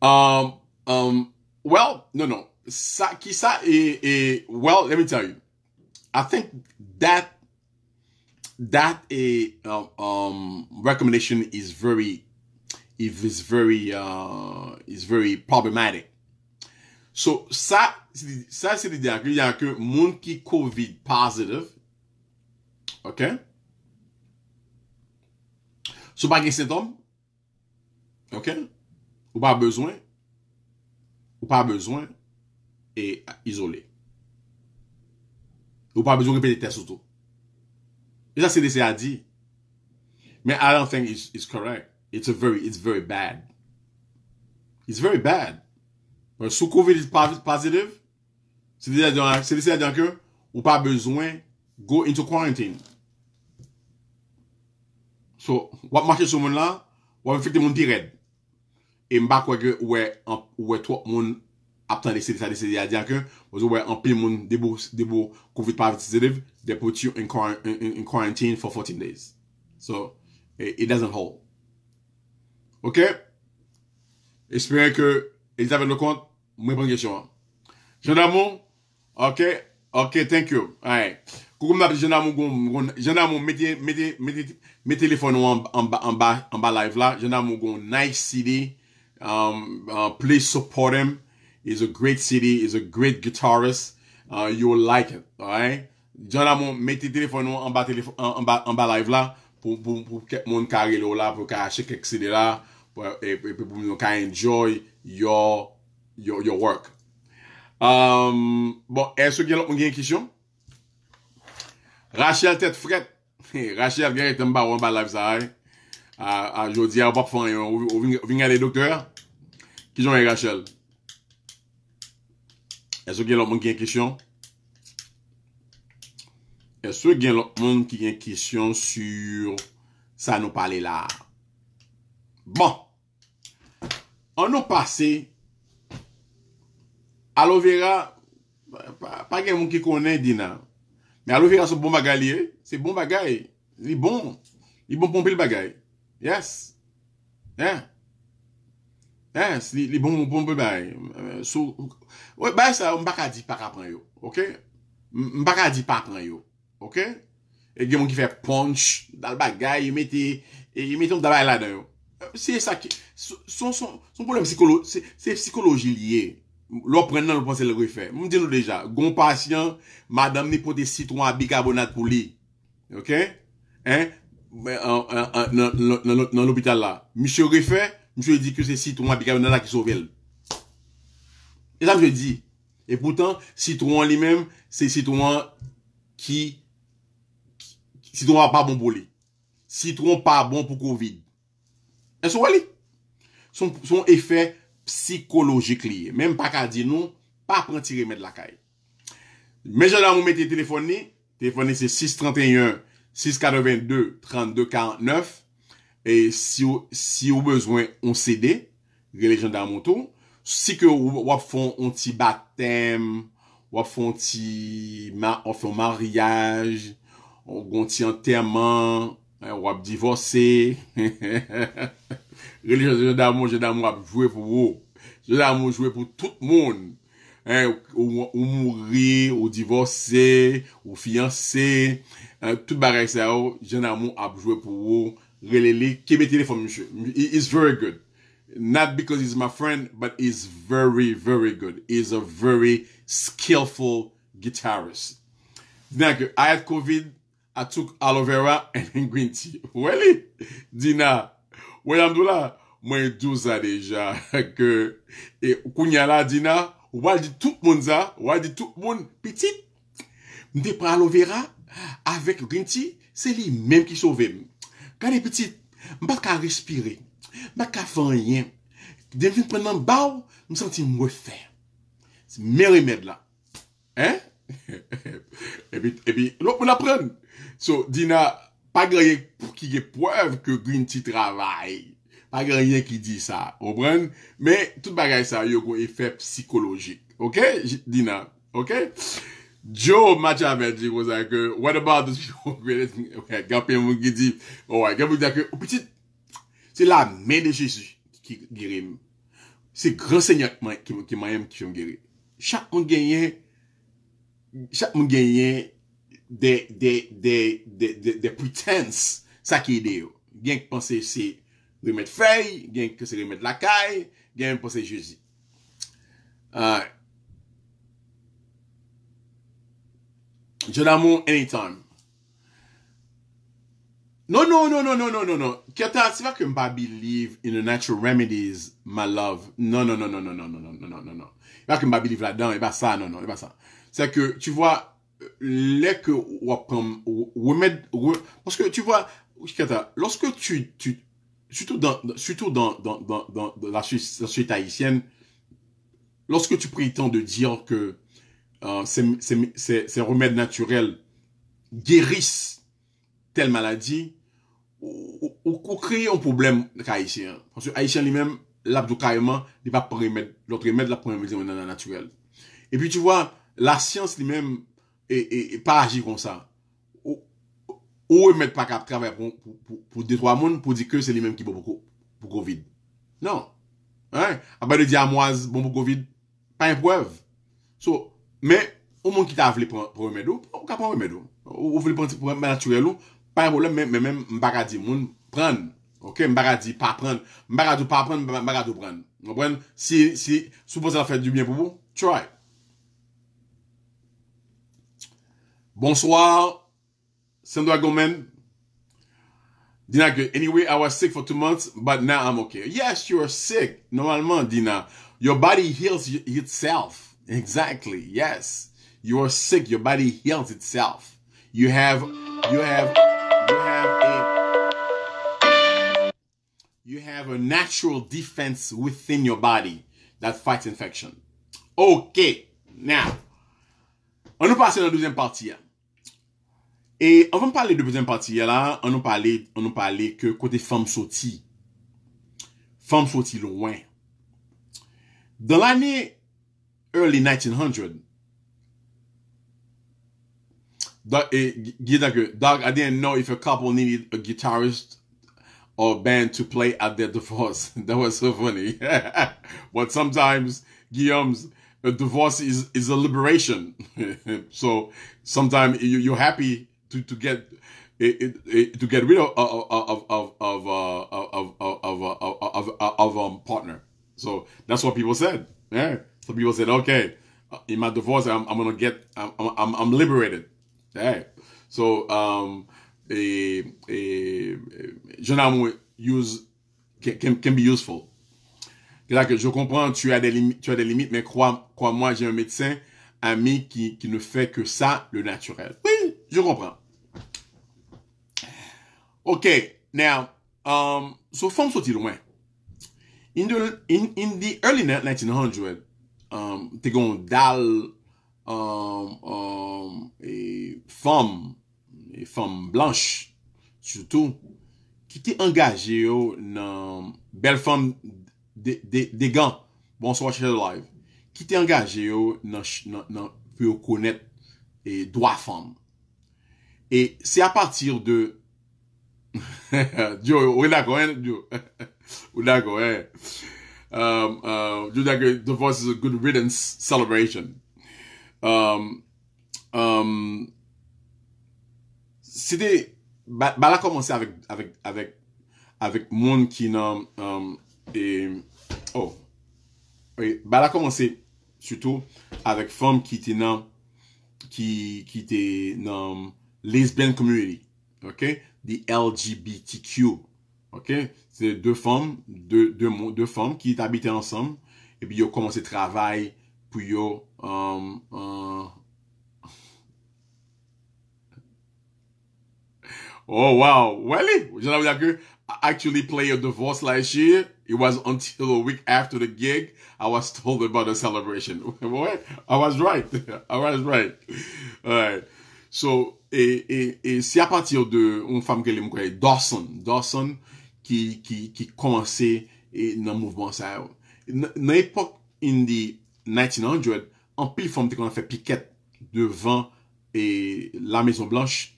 Um um well no no Sa- Kisa eh, eh, well let me tell you. I think that that a eh, uh, um recommendation is very if is very uh is very problematic. So sa sa c'est de dire que monde COVID positive Ok? Si vous n'avez pas de symptômes, ok, vous n'avez pas besoin, vous pas besoin d'être isolé. Vous n'avez pas besoin de faire des tests. C'est ce que CDC a dit. Mais je ne pense pas que c'est correct. C'est très mauvais. C'est très mauvais. Si le COVID est positif, positive, CDC a dit qu'on n'a pas besoin d'aller en quarantaine. So, wap mache sou moun la, wap efekte moun pi red. E mbak wèk wèk wèk wèk wèk wèk moun aptan de se de sa de se de a diyan ke, wèk wèk wèk wèk moun debou, debou COVID-19, de pou ti yon in quarantine for 14 days. So, e, e doesn't hold. Ok? Espèren ke, elit avè lò kont, mwen pangye chou an. Jè nan moun, ok, ok, thank you, aèy. Koukoun api, jen amon meti telefon an ba live la, jen amon kon nice CD, um, uh, please support him, he's a great CD, he's a great guitarist, uh, you'll like it. Jen amon meti telefon an ba live la pou moun kagele ou la, pou ka ashe kek CD la, e, e, pou moun ka enjoy your work. Um, bon, eswe gen lop moun gen kishon? Rachel Tetfret Rachel gen yon tem ba wan ba la visay a jodi a wap fanyon ou ving an de doktor Kijon yon Rachel Eswe gen lout moun ki gen kisyon Eswe gen lout moun ki gen kisyon sur sa nou pale la Bon An nou pase alo vera pa gen moun ki konen dinan Mè alou fika sou bon bagay liye, se bon bagay, li bon, li bon pompe li bagay. Yes? Yes? Yes, li bon pompe bagay. Euh, Ou e basa, mba ka di pa ka pran yo, ok? Mba ka di pa pran yo, ok? E genw ki fe punch dal bagay, yon meti, yon meti yon dabay lade yo. Se psikoloji liye. Lò pren nan lò pon se lè refè. Mwen di nou deja, gon pasyen, madame ni pote citron a bikarbonat pou li. Ok? Hein? Ben, nan l'opital la. Monsye refè, monsye di ke se citron a bicarbonate la ki sovel. E sa je di. E poutan, citron li men, se citron qui citron n'est pas bon pou li. citron pas bon pour COVID. E sou wali. Son, son effet psikolojik liye, menm pa ka di nou, pa pranti remet lakay. Menjanda moun meti telefon ni, telefon ni se 631-682-3249, e si ou bezwen, on sede, gen lejenda moun tou, si ke ou wap fon onti batem, wap fon ti, wap fon mariage, wap fon ti anterman, wap divorse, hehehehe, Religion gendarme, gendarme ap jwè pou wou. Gendarme jouer pour tout moun. Hein, ou, ou mouri, ou divorse, ou fiyanse, hein, tout ça, oh, sa yo, a ap pour vous. wou. Relele, kebe téléphone, monsieur? It's very good. Not because he's my friend, but he's very, very good. He's a very skillful guitarist. Dina, I had COVID, I took aloe vera and green tea. Really? Dina, oui, Amdoula, moi, tout ça déjà, que, et, Kounyala Dina, ou pas dit tout le monde ça, ou pas tout le monde, petit, m'de pas vera avec Grinti, c'est lui même qui sauve Quand les petit, m'a pas respirer, m'a pas faire rien. Dès que je prends un je me sens que C'est mes là. Hein? et puis, et e puis, l'autre, on apprend. So, Dina, pa gwenye pou ki gepwev ke gwen ti travay. Pa gwenye ki di sa, obran? Me, tout bagay sa yo go efek psikolojik. Ok? Dina. Ok? Joe Machamed li wazak ke, what about this show? Ok, gwenye pe mwen ki di, woy, gwenye pe mwen ki di ak ke, ou petit, se la men de Jesus ki gwenye, se gran senyak ki mayem ki jom gwenye. Chak mwen genyen, chak mwen genyen, de, de pretense sa ki que c'est Gen ki panse que c'est fey, gen ki se remet lakay, gen ki panse jezi. non non anytime. non non non non non, no, no, no. Non, non, va ke mba believe in the natural remedies, my love. non non non non non non non non non Non, non, non, va ke mba believe la dan, e ba sa, non non e ba ça. C'est que tu vois les que parce que tu vois lorsque tu tu surtout dans surtout dans dans dans, dans la société haïtienne lorsque tu prétends de dire que euh, ces, ces, remèdes naturels guérissent telle maladie ou, ou, ou créer un problème haïtien parce que haïtien lui-même l'abdou carrément n'est pas remède l'autre remède la première remède naturel et puis tu vois la science lui-même e pa agi kon sa ou e met pa kap traver pou detro a moun pou di ke se li menm ki pou pou covid nan, apay de di amouaz bon pou covid, pa yon prouev so, men, ou moun ki ta vle prouemèdou, ka prouemèdou ou vle prouemèdou, pa yon prouemèdou men men mbaga di moun proun mbaga di pa proun mbaga di pa proun, mbaga di proun si sou pou se la fè di byen pou moun try Bonsoir, Sandra Gomen. Dina, good. Anyway, I was sick for two months, but now I'm okay. Yes, you are sick. Normalement, Dina. Your body heals itself. Exactly. Yes. You are sick. Your body heals itself. You have, you have, you have a, you have a natural defense within your body that fights infection. Okay. Now, on nous passe à la deuxième partie. E avan pale de bezèm pati ya la, an nou pale, an nou pale ke kote fam soti. Fam soti louen. Dan l'anè early 1900, Doug, I didn't know if a couple needed a guitarist or band to play at their divorce. that was so funny. but sometimes, Guillaume's a divorce is, is a liberation. so sometimes you, you're happy to, to get to get rid of of of of of of of, of, of um partner. So that's what people said. Yeah, some people said, okay, in my divorce, I'm, I'm gonna get, I'm, I'm, liberated. Yeah. So um, a a jeune use can, can be useful. je comprends, tu as des limites, tu as des limites, mais crois, crois-moi, j'ai un médecin ami qui, qui ne fait que ça, le naturel. Oui, Je kompren. Ok, now, um, sou fom soti rwen. In the early 1900s, um, te gwen dal um, e fom, e fom blanche, choutou, ki te angaje yo nan bel fom degan, Once Watched Her Life, ki te angaje yo nan pou konet e dwa fom. E se a patir de... Djo, ou la goen? Djo, ou la goen? Djo, um, um, la goen? The Voice is a Good Riddance Celebration. Se um, de... Ba la komanse avik... Avik moun ki nan... E... Oh! Ba la komanse, suto, avik fom ki ti nan... Ki ti nan... lesbian community, OK? The LGBTQ, OK? C'est deux femmes, deux, deux, deux femmes qui habitaient ensemble et puis ils ont commencé le travail pour yo, um, uh... Oh wow, well, J'en avais que I actually play a divorce last year. It was until a week after the gig I was told about the celebration. I was right. I was right. All right. So, e, e, e si a pati yo de un famke li moun koye, Dawson, Dawson ki komanse e, nan mouvman sa yo. Nan epok in the 1900, an pil fom te kon an fe Piket devan la Maison Blanche,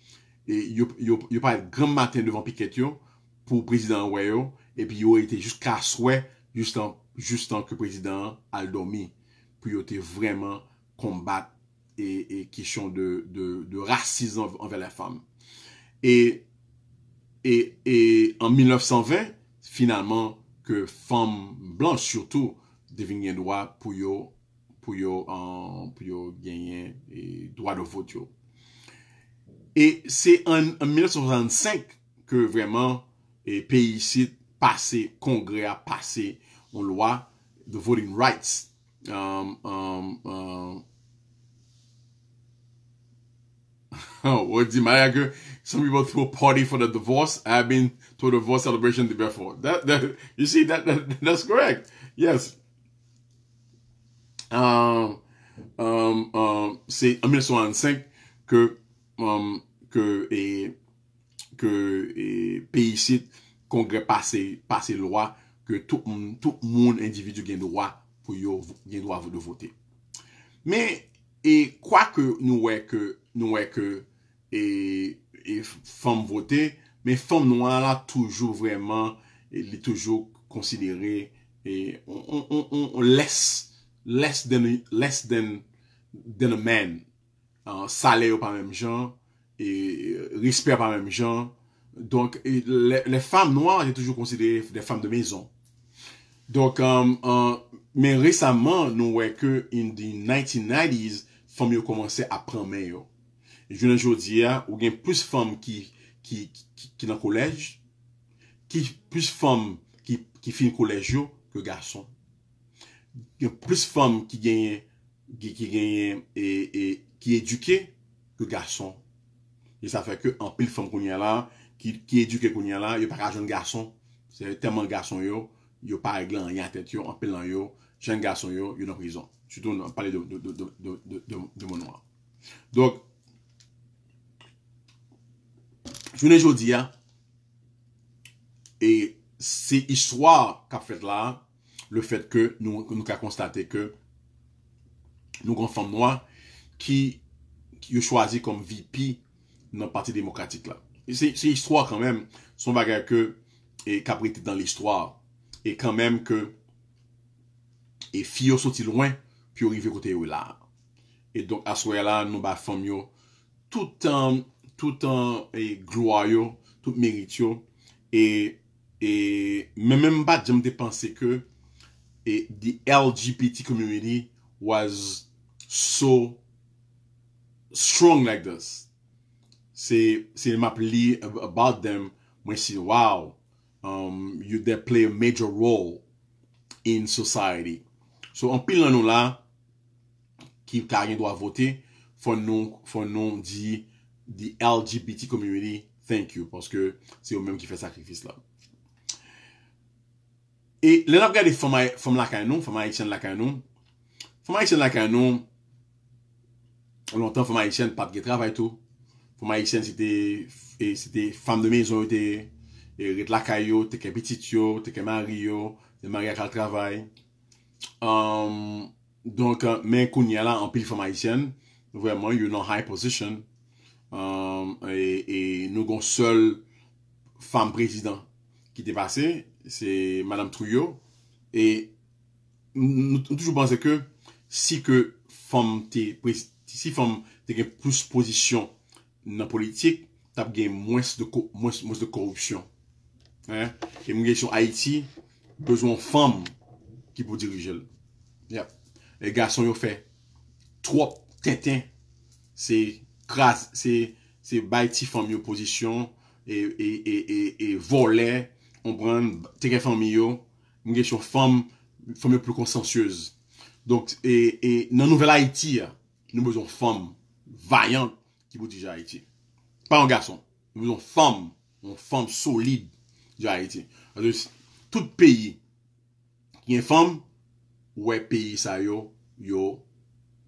yo pa ete gran matin devan Piket yo, pou prezident wè yo, epi yo ete jiska swè, jistan ki prezident al domi, pou yo te vreman kombat, et, et question de, racisme envers la femme. Et, en 1920, finalement, que femmes blanches surtout deviennent droit pour yo, pour en, pour yo gagner et droit de vote. Et c'est en, 1965 que vraiment, et pays ici, passé, congrès a passé une loi de voting rights Ou e di maya ke some people throw party for the divorce having throw divorce celebration the before. You see, that's correct. Yes. Um, um, um, Se en 1975, ke peyisit kongre pase lwa ke tout moun individu gen lwa pou yo gen lwa vode voti. E kwa ke nou wey ke nous voyons que et, e femmes votées, mais femmes noires là toujours vraiment, est toujours considérées et on, on, on, on laisse de, salaire par même gens et respect par même gens donc e, les, femmes noires sont toujours comme des femmes de maison donc mais récemment nous voyons que in the 1990s femmes ont commencé à prendre mieux. joun anjou diya, ou gen plus fom ki ki nan kolej ki plus fom ki fin kolej yo, ke gason gen plus fom ki genye ki eduke ke gason e sa feke, an pil fom konye la ki eduke konye la, yo pa kajon gason se teman gason yo yo pa aglan, yantet yo, an pil lan yo jen gason yo, yo nan prizon joutou nan pale de de moun wak donk Jwene jwo di ya, e se iswa kap fet la, le fet ke nou ka konstate ke nou konfam mwa ki yo chwazi kom VP nan parti demokratik la. Se iswa kanmem, son bagay ke kap rete dan l'iswa, e kanmem ke e fiyo soti lwen, pi yo rive kote yo la. E donk aswe la, nou ba fom yo toutan tout an e, glouay yo, tout merity yo, e, e, men men bat jemde panse ke, e, the LGBT community, was, so, strong like this, se, se m ap li, about them, mwen si, wow, um, you de play a major role, in society, so, an pil nan nou la, ki ta gen do a vote, fon nou, fon nou di, the LGBT community, thank you. Paske se yo menm ki fe sakrifis la. E len ap gade fom la kany nou, fom a ityenn la kany nou, fom a ityenn la kany nou, ou lontan fom a ityenn pat ge travay tou. Fom a ityenn, se te fam de men, se te ret lakay yo, teke bitit yo, teke mari yo, te mari akal travay. Donk men koun yala, an pil fom a ityenn, yon nan high position, Um, e nou gon sol Fem prezident Ki devase Se Madame Trouillot E nou toujou panse ke Si ke fem Si fem te gen plus Pozisyon nan politik Tap gen mwes de korupsyon E mwen gen sou Haiti Bezoun fem Ki pou dirijel E gason yo fe Tro tete Se gen kras se ba iti fom yo pozisyon e, e, e, e vo le, on pren teke fom yo, mwen gen sou fom, fom yo plo konsensyez. Donk, e nan nouvela iti, nou bezon fom vayant ki bouti ja iti. Pan an gason, nou bezon fom, fom solide ja iti. Anous, tout peyi, yon fom, we peyi sa yo, yo,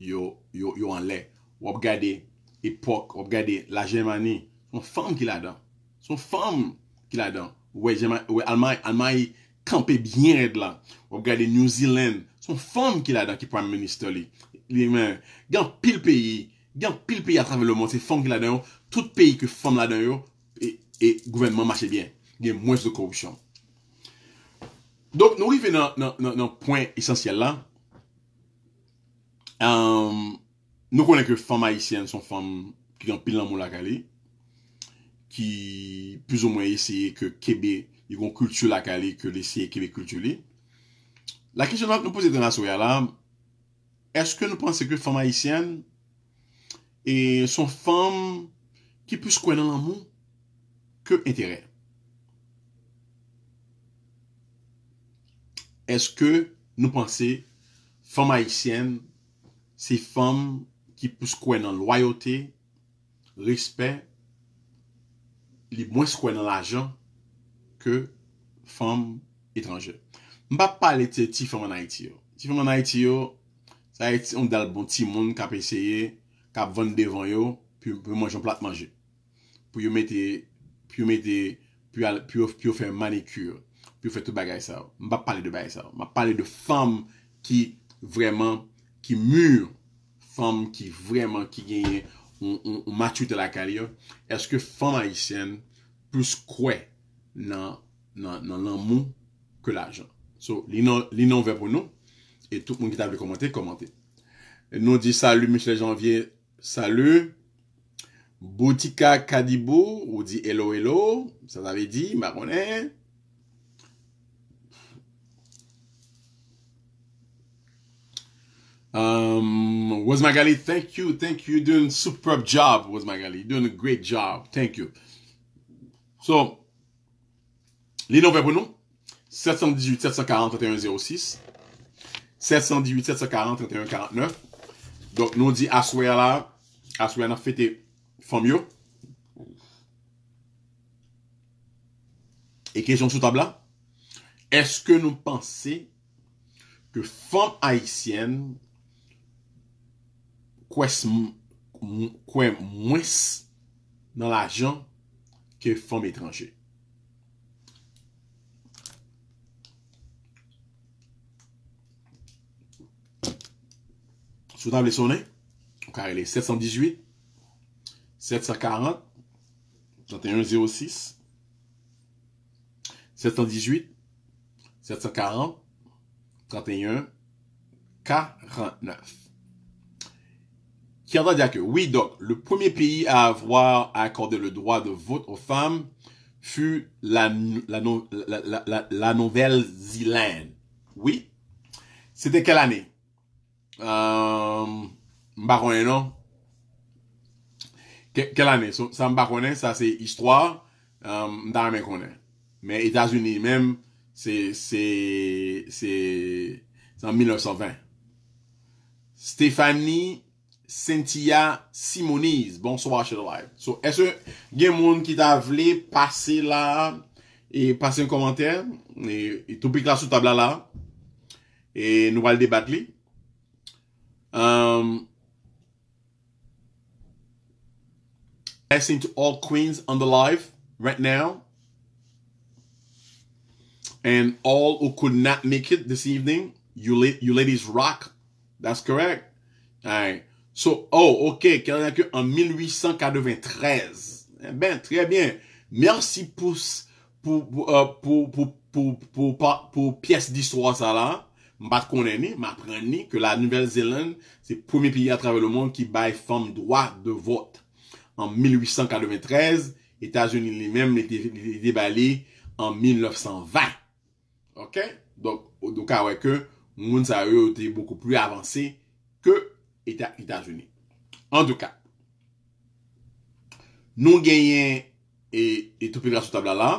yo, yo an le, wap gade, fom, epok, w ap gade la Jemanè, son fòm ki la dan. Son fòm ki la dan. Ouwe, Almanye, Almanye, kampe bjen red la. W ap gade New Zealand, son fòm ki la dan ki prime minister li. Li men, gyan pil peyi, gyan pil peyi a travèlò mò, se fòm ki la dan yo, tout peyi ki fòm la dan yo, e, e gouvenman mache bjen. Gen mwèz de korupsyon. Donk nou li fe nan, nan, nan, nan, nan pwen esensyèl la. Amm, euh, nous connaissons que les femmes haïtiennes sont femmes qui ont pile l'amour la Calais, qui plus ou moins essayent que Québec, ils ont culture la calé, que le Québec culturé. La question que nous posons dans la soirée là, est-ce que nous pensons que les femmes haïtiennes et sont femmes qui plus croient dans l'amour que intérêt? Est-ce que nous pensons que les femmes haïtiennes, ces femmes ki pou skwen nan loyote, respet, li mwen skwen nan lajan, ke fèm etranje. Mbap pale te ti fèm anayeti yo. Ti fèm anayeti yo, sa yè ti on dal bon ti moun kap eseye, kap ven devan yo, pou yo manj an plat manje. Pou yo mette, pou yo fè manikur, pou yo fè tout bagay sa yo. Mbap pale de bagay sa yo. Mbap pale de fèm ki vreman, ki mûr qui qui vraiment qui genye ou de la est-ce que fom Haitien plus kwe nan, nan, dans l'amour que l'argent? So, li nan ve pour nous. et tout qui ki vu commenter komante. Nous di salut Michel Janvier, Salut. Boutika Kadibou, ou dit, hello hello, Ça va dit, marronnet. Um, was Magali, thank you, thank you. Doing superb job, was Magali. Doing a great job. Thank you. So, les pour nous. 718 740 3106 718 740 3149 Donc, nous dit soir là, à Aswea n'a fêté famyo, Et question sous table là. Est-ce que nous pensons que femme haïtienne kwen mwes nan la jan ke fom etranje. Soutan blesone, kar ele 718, 740, 3106, 718, 740, 3149. qui entend dire que oui, donc le premier pays à avoir accordé le droit de vote aux femmes fut la, la, la, la Nouvelle-Zélande. Oui. C'était quelle année? Euh, non? quelle année? ça, ça, c'est histoire. Euh, dans mes pas. Mais États-Unis, même, c'est, c'est, c'est, en 1920. Stéphanie Sentia Simonis. Bonsoir chè de live. So, ese gen moun ki ta vle pase la e pase yon komantèr e, e toupik la sou tabla la e noual debat li. Um, Passing to all queens on the live right now. And all who could not make it this evening, you ladies rock. That's correct. Aight. So, oh, ok, en 1893, eh ben, tre bien, mersi pou piyes di souwa sa la, m pat kondeni, m apreni, ke la Nouvelle-Zélande se pouni piye a travè le moun ki bay fèm droua de vot. En 1893, Etats-Unis li mèm li te bali en 1920. Ok? Donc, au do ka wè ke, moun sa wè ou te beaucoup plus avansé ke Etat geni. En tou ka. Nou genyen etou pi grasou tabla la.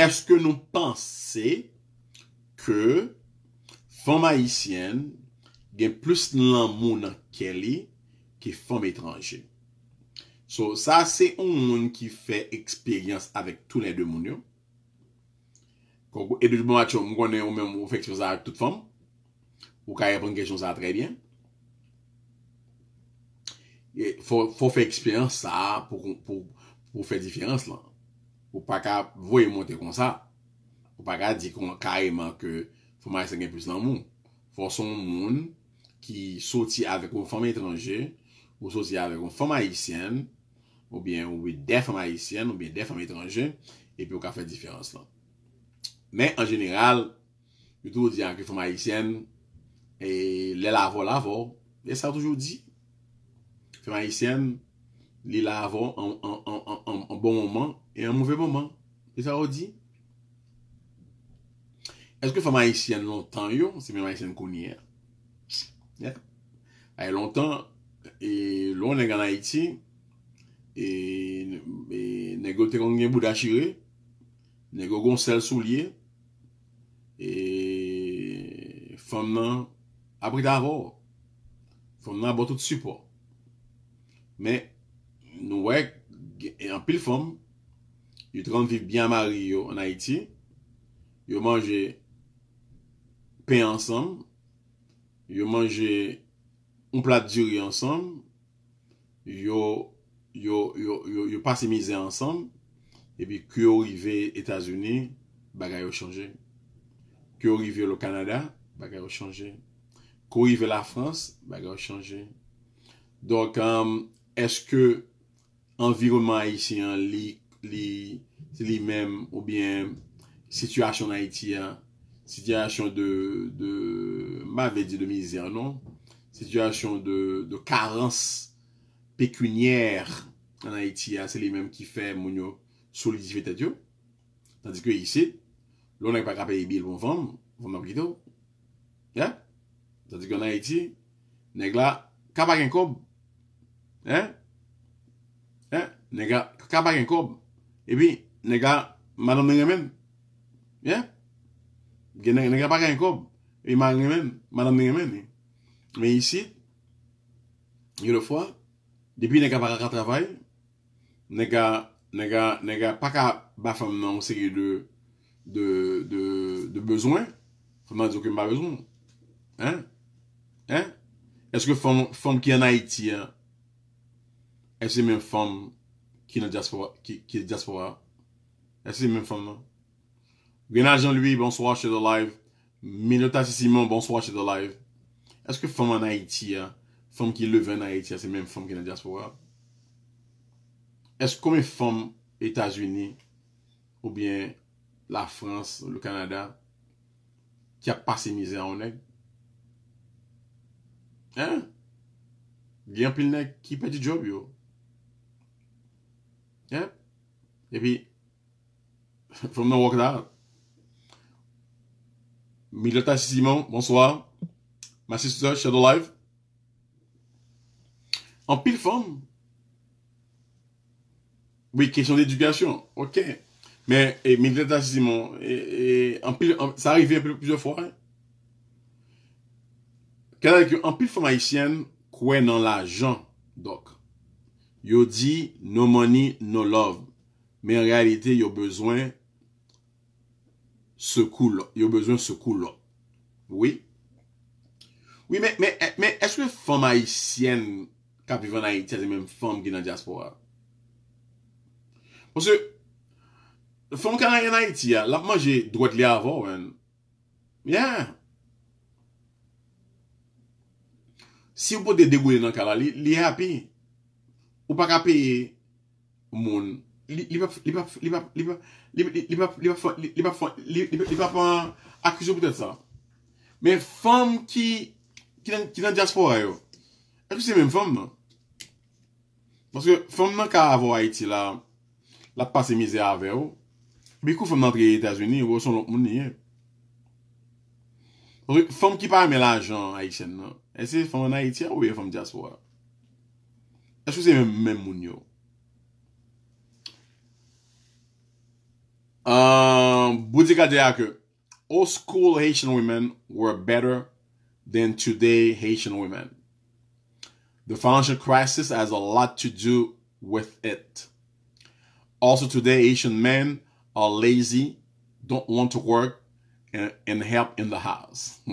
Eske nou panse ke fom aisyen gen plus lan moun an ke li ke fom etranje. So sa se ou moun ki fe eksperyans avek tou nen de moun yo. E de jibou matyon moun konnen moun moun ou feksyon sa ak tout fom. Ou kaye pon genyon sa tre bien. Fò fè eksperyans sa pou fè difyans lan. Ou pa ka voye mwote kon sa. Ou pa ka di kon kareman ke fò maïsè gen plus nan mwoun. Fò son mwoun ki soti avèk ou fò maïtranjè, ou soti avèk ou fò maïsè, ou biè ou biè def fò maïsè, ou biè def fò maïtranjè, epi ou ka fè difyans lan. Men an jeneral, yu tou diyan ki fò maïsè, e le lavo lavo, e sa toujou di. Maïsèm li la avò an bon mouman e an mouvè mouman. E sa ou di? Eske fè maïsèm lontan yo? Se mi maïsèm kouniè. Ay lontan e lounen gana iti e negote kongen boudachire negogon sel sou liye e fèm nan apri davò fèm nan bote tsypò Mè nou wèk en pil fòm. Yo tròm viv byan mari yo an Haiti. Yo manje pen ansòm. Yo manje un plat djuri ansòm. Yo pasimize ansòm. Ebi kyo rive Etasouni bagay yo chanje. Kyo rive lo Kanada bagay yo chanje. Kyo rive la Frans bagay yo chanje. Donk an... Euh, eske environman a isi, li li mem ou bien situasyon na iti a, situasyon de ma ve di 2010, non? Situasyon de karens pekunyer na iti a, se li mem ki fe moun yo solidifitat yo. Tandik yo isi, lo nek pa kape e bil pou van, bon pou nan bon pwito. Ya? Tandik yo na iti, neg la, ka pa gen kobb, Nega, ka pa gen kob E pi, nega Manan denge men Nega pa gen kob E manan denge men Men isi Yon defwa Depi nega pa ka trabay Nega, nega Pa ka ba fom nan ou seki de De, de, de De bezwen, fom nan di okim ba bezwen Hein? Hein? Eske fom ki an Haiti Hein? Est-ce que c'est femmes qui, diaspora, qui, qui est diaspora? Est-ce c'est mêmes même femme? Grenade Jean-Louis, bonsoir chez The Live. Minota Simon, bonsoir chez The Live. Est-ce que femme en Haïti, hein? femmes qui levée en Haïti, c'est même femme qui est diaspora? Est-ce que combien de femmes États-Unis ou bien la France, le Canada, qui a passé misère en nègre? Hein? Il y a un pile qui perd du job, yo. Et puis, from the walk là. Milita Simon, bonsoir. Ma sister, Shadow Live. En pile forme. Oui, question d'éducation. OK. Mais Milita Simon, et, ça arrive un peu plusieurs fois. Hein? Qu'en pile forme haïtienne, quoi dans l'argent, donc. Yo di, no money, no love. Men en realite, yo bezwen se kou lo. Yo bezwen se kou lo. Oui. Oui, men, men, men, eswe fom Haitien kapivon Haiti ase men fom ki nan diaspora? Ponsè, fom kanayen Haiti, lapman jè, dwet li avò, men. Yeah. Yeah. Si w pote degwene nan kala, li happy. Ou pa ka peye moun. Li pa pa akuso pwede sa. Men fom ki nan diaspora yo. Akuso se men fom nan. Fom nan ka avou Haiti la. La passe mizé ave yo. Bekou fom nan preye Etasuni. Ou son loun moun niye. Fom ki pa ame la ajan Haitien nan. Ese fom nan Haiti ya ou ye fom diaspora yo. Eskou se men men moun yo? Um, Boutika Diake, old school Haitian women were better than today Haitian women. The financial crisis has a lot to do with it. Also today, Haitian men are lazy, don't want to work, and, and help in the house.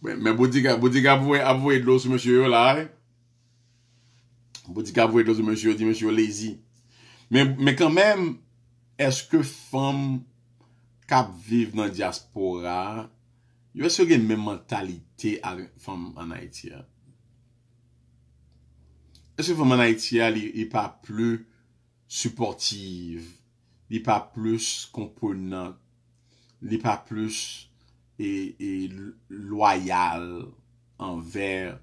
Men boutika pou avouye dlo sou monsye yo la, Bo di ka vwe dozi menjyo, di menjyo lezi. Men kanmen, eske fom kap viv nan diaspora, yo eske gen men mentalite ag fom anaytia. Eske fom anaytia li pa plu suportiv, li pa plu komponant, li pa plu e, e, loyal anver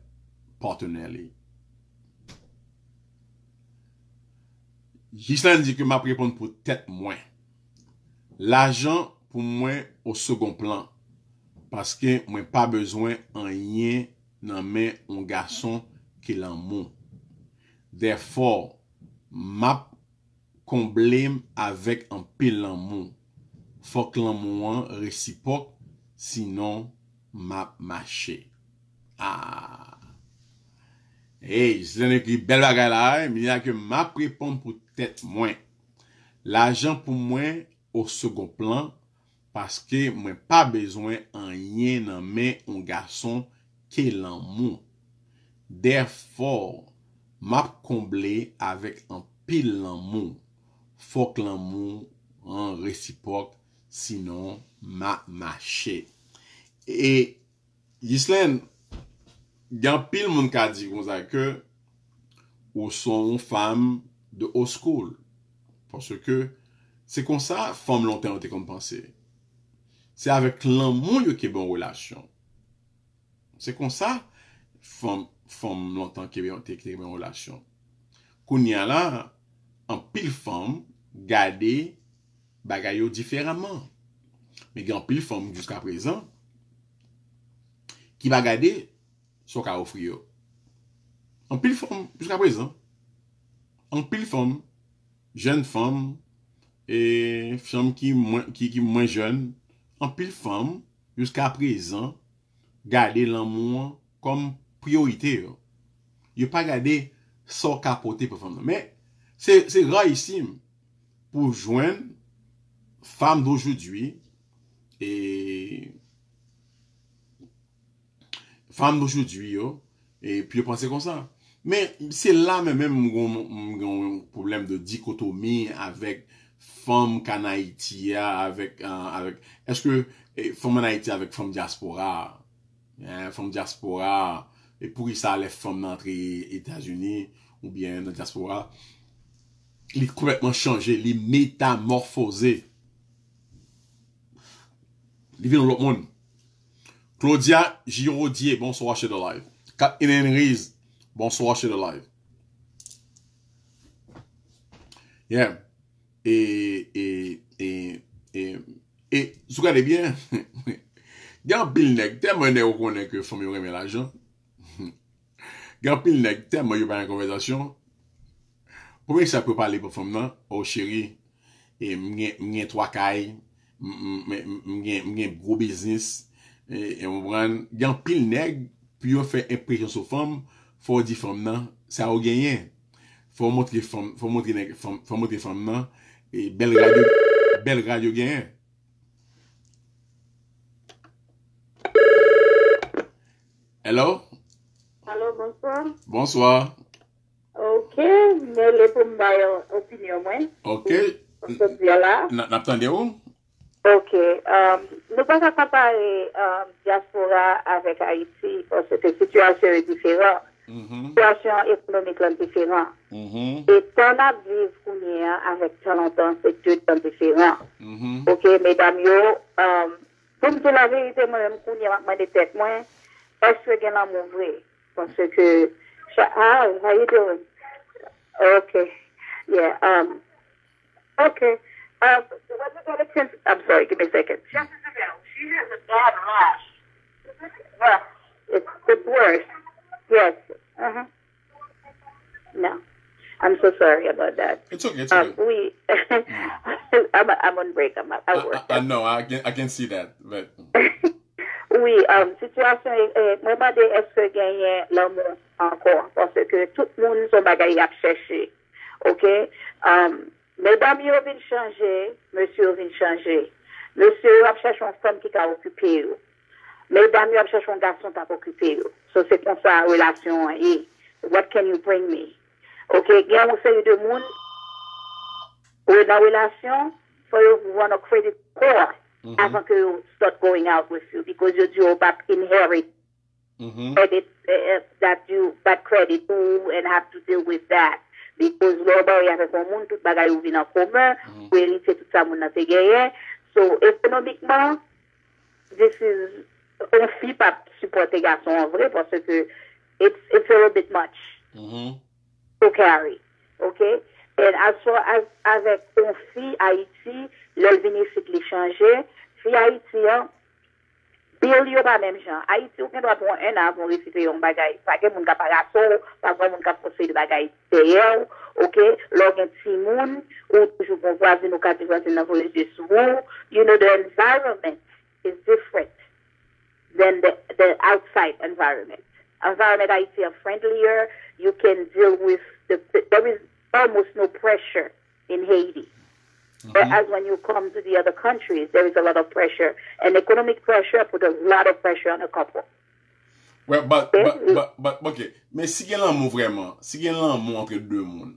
parteneli. Gislan di ke map repon pou tèt mwen. L'ajan pou mwen o second plan. Paske mwen pa bezwen an yen nan men an gason ke lan moun. Defor, map komblèm avek an pil lan moun. Fok lan moun resipok, sinon map mache. Aaaa. Ah. Hey, eh, gislan di ki bel bagay la, mi di ya ke map repon pou tèt Tet mwen. L'ajan pou mwen, ou sogo plan, paske mwen pa bezwen an yen nan men ou gason ke lan moun. Defor, map komble avek an pil lan moun. Fok lan moun an resipok, sinon ma maché. E, gislen, gyan pil moun kadi kon zake, ou son fame De oskol. Pon se ke, se kon sa, fom lontan an te kompense. Se avek lan moun yo ke bon relasyon. Se kon sa, fom lontan ke bon relasyon. Koun nyan la, an pil fom gade bagay yo difereman. Me gen an pil fom jusqu'a prezant ki bagade sou ka ofri yo. An pil fom jusqu'a prezant. An pil fòm, jèn fòm, e fòm ki mwen jèn, an pil fòm, jouska prezant, gade lan moun kom priorite yo. Yo pa gade so kapote pou fòm nan. Mè, se ra isim pou jwen fòm d'ojou dwi yo, e pi yo panse konsan. Men, se la men men mwen goun mwen genn problème de dikotomi avèk fam kana iti avèk, euh, avèk... Eske, eh, fam an ha iti avèk fam diaspora? Fam diaspora et pou y sa alef fam nan tri États-Unis ou bien nan diaspora, li koubetman chanje, li metamorfose. Live yon rup moun. Claudia Girodier, bonso washe do la. Kat inen riz, Bon celebrate de live. Yeah. E, e, e, e, e, sou gade bien? Jan pil nek, tem mwen nè ou konen ki fèm yo remen ajan. Jan pil nek, tem mwen yen �bellen konvezasyon. Obeke sa pupa alepe fèm nan. O cheri, mwen gen twakay, mwen gen mwen gen bro biznis. Jan pil nek, pi yon fèm imprezyon sou fèm fò di fòm nan, sa ou genyen. Fò mwot ki fòm nan, bel radyo genyen. Hello? Hello, bonsoir. Bonsoir. Ok, euh, ne le pou mdayo opinyon mwen. Ok. Ok, naptan de ou? Ok, nou baka papare diaspora avèk Haiti ou se te situasyon e diferan. Situasyon je suis et lan Mm -hmm. E tan ap viv avec an, avèk tan lontan, Ok, mesdames, yo, comme euh, pou la vérité même qu'on y Je suis Je suis ah, how you Ok, yeah, um, ok. Uh, um, suis I'm sorry, give me second. a second. She has a bad rash. Well, it's, it's Yes, uh-huh, no, I'm so sorry about that. It's okay, it's okay. Oui, um, I'm on break, I'm uh, out, uh, uh, I work. No, I can see that. Oui, si tu asen, mwen ba de eske genyen la moun ankon, pwase ke tout moun son bagay ap cheshe, okay? Um, mwen ba mi yo vin chanje, mwen se yo vin chanje. Mwen se yo ap cheshe an son ki ka okupi yo. ap gason yo. So se kon sa relasyon what can you bring me? Ok, gen ou se yu de moun, ou nan relasyon, fò yo vwana credit core, mm -hmm. avan ke yo start going out with you, because yo di inherited. pap inherit mm -hmm. credit, uh, that you, bad credit ou, and have to deal with that. Because lò ba a yave kon moun, tout bagay ou vin an koman, mm -hmm. ou tout sa moun nan te geye. So, ekonomikman, this is On fi pa supporte gason an vre pwase ke it's a little bit much mm-hmm. to carry. Ok? And as far as, avek on fi Haiti, lel vini fit li chanje, fi Haiti an, bil yo pa menm jan. Haiti, ouken do apon enan pou refite yon bagay. Pake moun ka pagasol, pake moun ka pwase yon bagay. Ok? Logen ti moun, ou toujou pou wazin ou kati wazin nan vwole jeswou. You know, the environment is different. than the, the outside environment. Environment, I feel friendlier. You can deal with the, there is almost no pressure in Haiti. Mm-hmm. Whereas when you come to the other countries, there is a lot of pressure. And economic pressure put a lot of pressure on a couple. Well, but, but, but, but, ok, Mais si gen lan moun vreman, si gen lan moun anke dwe moun,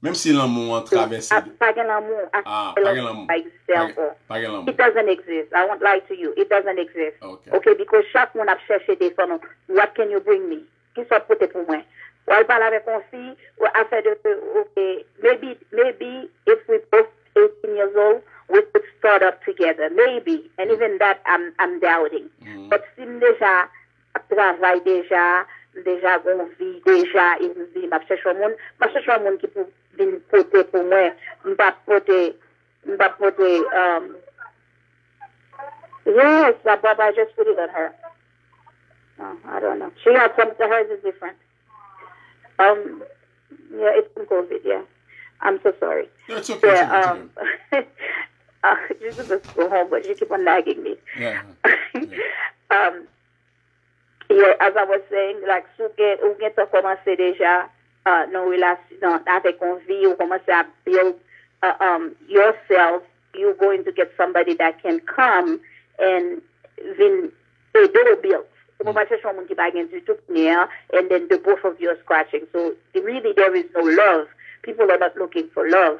Mem si l'amou an travese. Pagè l'amou. Ah, pagè l'amou. Pagè l'amou. It doesn't exist. I won't lie to you. It doesn't exist. Ah, ok. Ok, because chak moun ap chèche de fonon. What can you bring me? Ki sa pote pou mwen? Ou al pa la rekonsi, ou a fè de... Ok, maybe, maybe, if we both 18 years old, we could start up together. Maybe. And mm. even that, I'm doubting. Mm. But si mneja travèl deja... deja gon vi, deja im vi mase chwa moun, mase chwa moun ki pou bin pote pou mwen mba pote mba pote um, yes, mba baba just put it on her no, I don't know she have come to her, this is different um yeah, it's from covid, yeah I'm so sorry you just go home but you keep on nagging me um Yeah, as I was saying, like, sou gen, ou gen te komanse deja uh, nou relasyon, ate konvi, ou komanse a build uh, um, yourself, you're going to get somebody that can come and vin e do build. Ou mwen se mm. chon moun ki bagen du tout niya, and then the both of you are scratching. So, really, there is no love. People are not looking for love.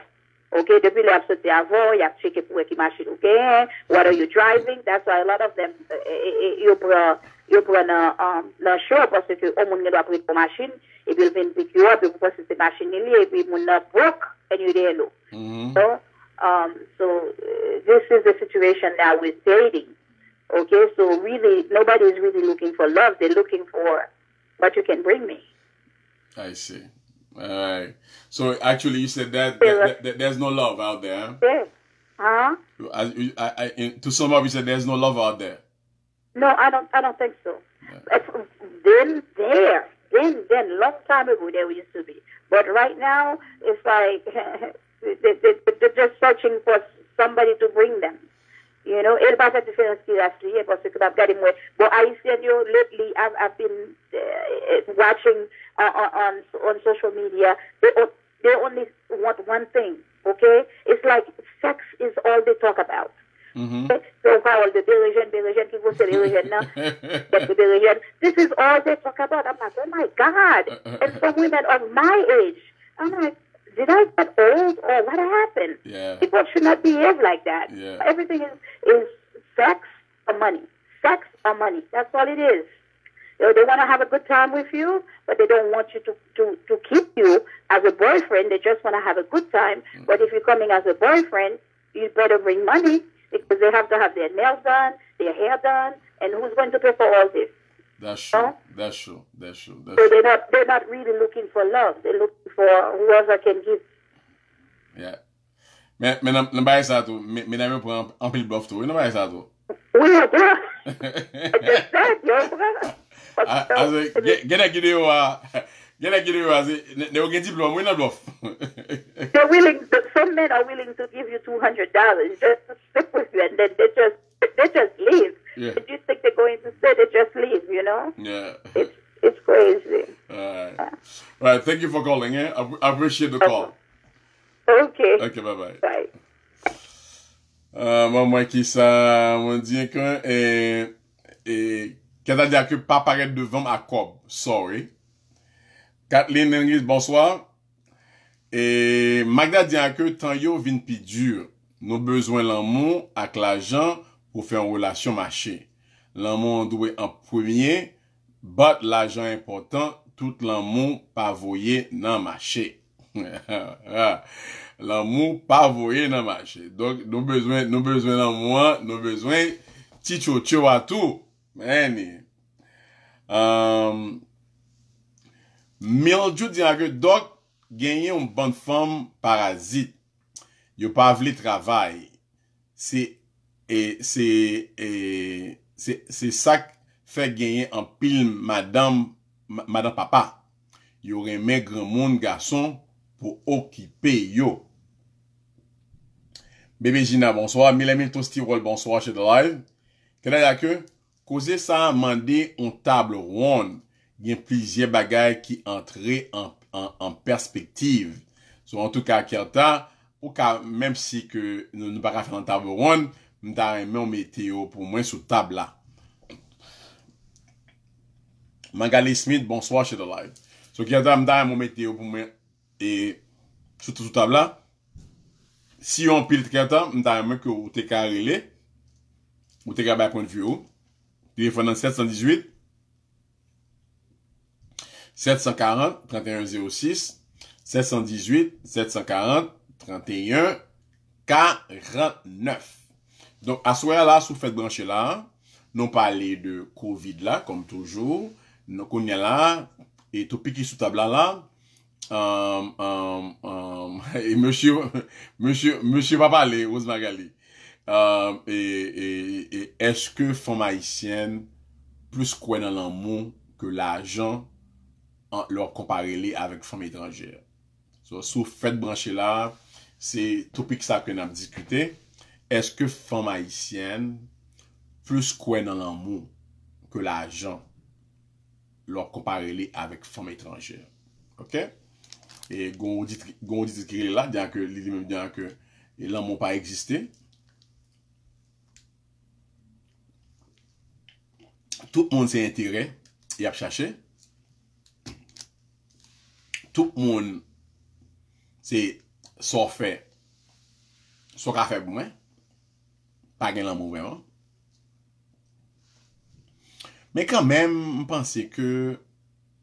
Okay, depi le ap sote avon, yap cheke pou e ki masjin ou gen, what are you mm. driving? That's why a lot of them, eh, eh, eh, yo uh, bra... Uh, yo pren nan show, pwase ke o moun gen do apre pou machin, epi yo ven pik yo, epi pou pwase se machin li, epi moun nan brok, en yu de lo. So, um, so uh, this is the situation now with dating. Okay, so really, nobody is really looking for love. They're looking for what you can bring me. I see. All right. So actually, you said that, that, that there's no love out there. Yes. Huh? I, I, I, to some of you said there's no love out there. No, I don't. I don't think so. No. Then there, then then long time ago there we used to be, but right now it's like they, they, are just searching for somebody to bring them. You know, él va a ser diferenciado así, parce que va a him But I said, you lately I've, I've been uh, watching uh, on on social media. They they only want one thing. Okay, it's like sex is all they talk about. Uhum. Eu falo de Berejane, Berejane, que você Berejane, não? Deputy Berejane. This is all they talk about. I'm like, oh my God. And for women of my age. I'm like, did I get old or what happened? Yeah. People should not behave like that. Yeah. Everything is, is sex or money. Sex or money. That's all it is. You know, they want to have a good time with you, but they don't want you to, to, to keep you as a boyfriend. They just want to have a good time. Mm. But if you're coming as a boyfriend, you better bring money They have to have their nails done, their hair done, and who's going to pay for all this? That's true, that's true. So they're not really looking for love. They're looking for who else can give. Yeah. Men ambe sa tou, men ambe pou anpe buff tou, men ambe sa tou. Ouye, ya. Ake sek, ya. Aze, gen a ki deyo wa... Genè ki de yo azi, ne o genjib lò, mwen a blòf. They're willing, some men are willing to give you 200 dollars just to stick with you and then they just, they just leave. Yeah. If you think they're going to stay, they just leave, you know? Yeah. It's crazy. Alright. Alright, thank you for calling, eh. I appreciate the call. Ok. Ok, bye-bye. Bye. Ah, mwen mwen ki sa, mwen diyen kwen, eh, e, eh, kè sa diya ki pa paret de vèm akwob, sorry. Kathleen Nenglis, bonsoir. E Magda di anke, tan yo vin pi dur. Nou bezwen lan moun ak l'ajan pou fe an relasyon mache. Lan moun an dwe an pwemye, bat l'ajan impotant, tout lan moun pavoye nan mache. Lan moun pavoye nan mache. Donk nou bezwen lan moun an, nou bezwen ti chou chou atou. Emi. Mèl diyo diyan akè, dok genye un ban fèm parazit. Yo pa avle travay. Se sak fè genye an pil madan papa. Yo remè grè moun gason pou okipe yo. Bebe Gina, bonsowa. Milè mil to Stirol, bonsowa chè de live. Kè nan diyan akè, koze sa mande un tabl roun. gen plizye bagay ki antre an perspektiv. So, an tou ka kerta, ou ka, menm si ke nou pa ka fè nan tabloun, mta remè ou mè teyo pou mwen sou tabla. Mangale Smith, bonsoi, chè do live. So, kerta mta remè ou mè teyo pou mwen e sou tabla. Si yon pil te kerta, mta remè ki ou te ka rele, ou te ka bèk point view, piye fò nan 7, 118, 740-3106, 718-740-3149. Donk aswe la sou fèd branche la, nou pale de COVID la, kom toujou, nou konye la, e tou piki sou tabla la, e mèche wap pale, ouz magali. E eske fòm aisyen plus kwen nan lan moun ke la jan, lò kompare li avèk fòm etranjèr. Sò sou fèt branche la, se topik sa kè nan ap diskute, eske fòm aisyen plus kwen nan lan moun kè la jan lò kompare li avèk fòm etranjèr. Ok? E goun di diskire la, diyan kè l'an moun pa eksiste. Tout moun se intere, yap chache, moun se so fe so ka fe pou mwen pa gen lan moun mwen oh. an me kan men mwen panse ke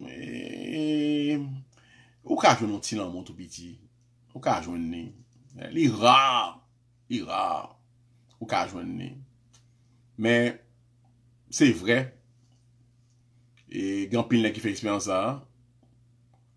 e, ou ka joun nou ti lan moun tou biti, ou ka joun ne li ra ou ka joun ne me se vre e gampil nan ki fe eksperyansa a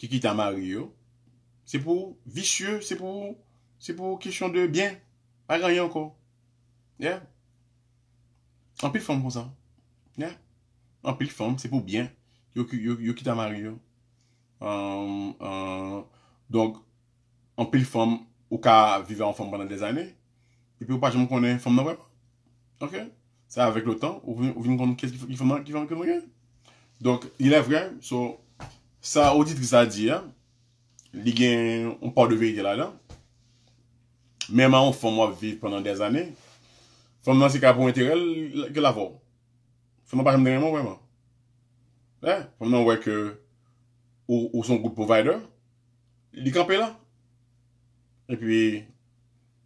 ki kita mary yo, se pou vishye, se pou se pou kishon de byen, pa ganyan anko. Yeah? Anpil fom kon sa. Yeah? Anpil fom, se pou byen, yo kita mary yo. Donk, anpil fom, ou ka vive an fom banan de zane, epi ou pa jom konen fom nan wep. Ok? Sa avek lo tan, ou vin konen kese ki fom nan kwen mary yo. Donk, ilè vre, so... Sa audit ki sa di ya, li gen, on pa ou de vey de la la. Mèman ou fòm wap viv pwèndan de zanè. Fòm nan se ka pou intirel, gè la vò. Fòm nan pa chèm denèman wèman. Fòm nan wèk ou son group provider, li kampe la. E pi,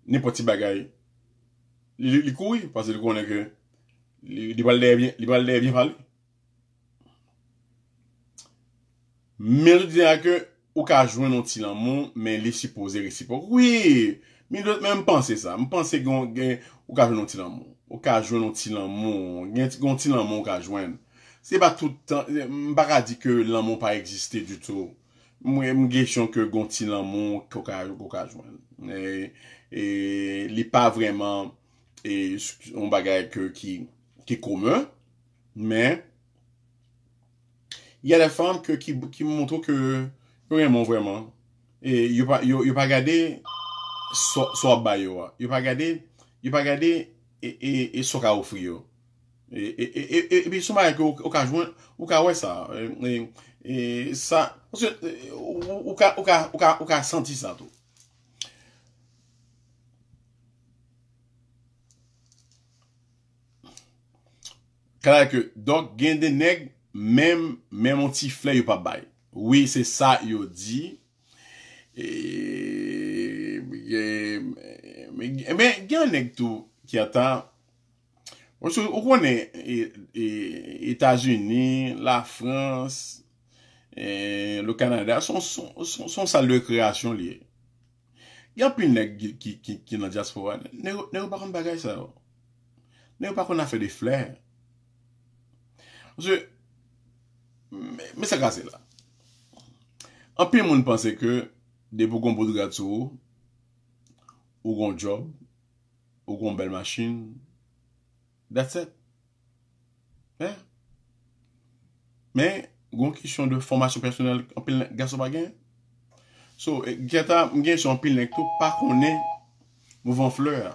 nè poti bagay. Li kou yi, pasè di konen ke li baldeye vyen fali. Men nou dina ke, ou ka jwen nou ti nan moun, men li sipoze, li sipoze. Oui, men mpense sa, mpense gen ou ka jwen nou ti nan moun. Ou ka jwen nou ti nan moun, gen gonti nan moun ka jwen. Se ba toutan, mbaka di ke nan moun pa egziste du to. Mwen gen chan ke gonti nan moun ki ou ka jwen. E, e li pa vreman, e mbaka di ke ki kome, men... Y a de fande ki mwontou ki vreman, vreman. Yo pa gade so ap bay yo. Yo pa gade e so ka oufri yo. E pi soumane ki ou ka jwant, ou ka wè sa. E sa, ou ka senti sa tou. Kalare ke, dok gen de neg Mem an ti fler yo pa baye. Oui, se sa yo di. E, e, e, Mwen gen an eke tou ki ata. Mwen sou yon konen Etat-Unis, la France, le Canada, son saldo e kreasyon li e. Ya pli n eke ki n a di aspo wane. N eko pakon bagay sa yo. N eko pakon a fe de fler. Mwen sou yon Mè sa kase la. Anpil moun pense ke, de pou kon bozou gato, ou kon job, ou kon bel machin, that's it. Mè? Mè, kon kishon de formasyon personel anpil gato bagen? So, eh, gata mgen shon anpil nekto pa konen mouvan fleur.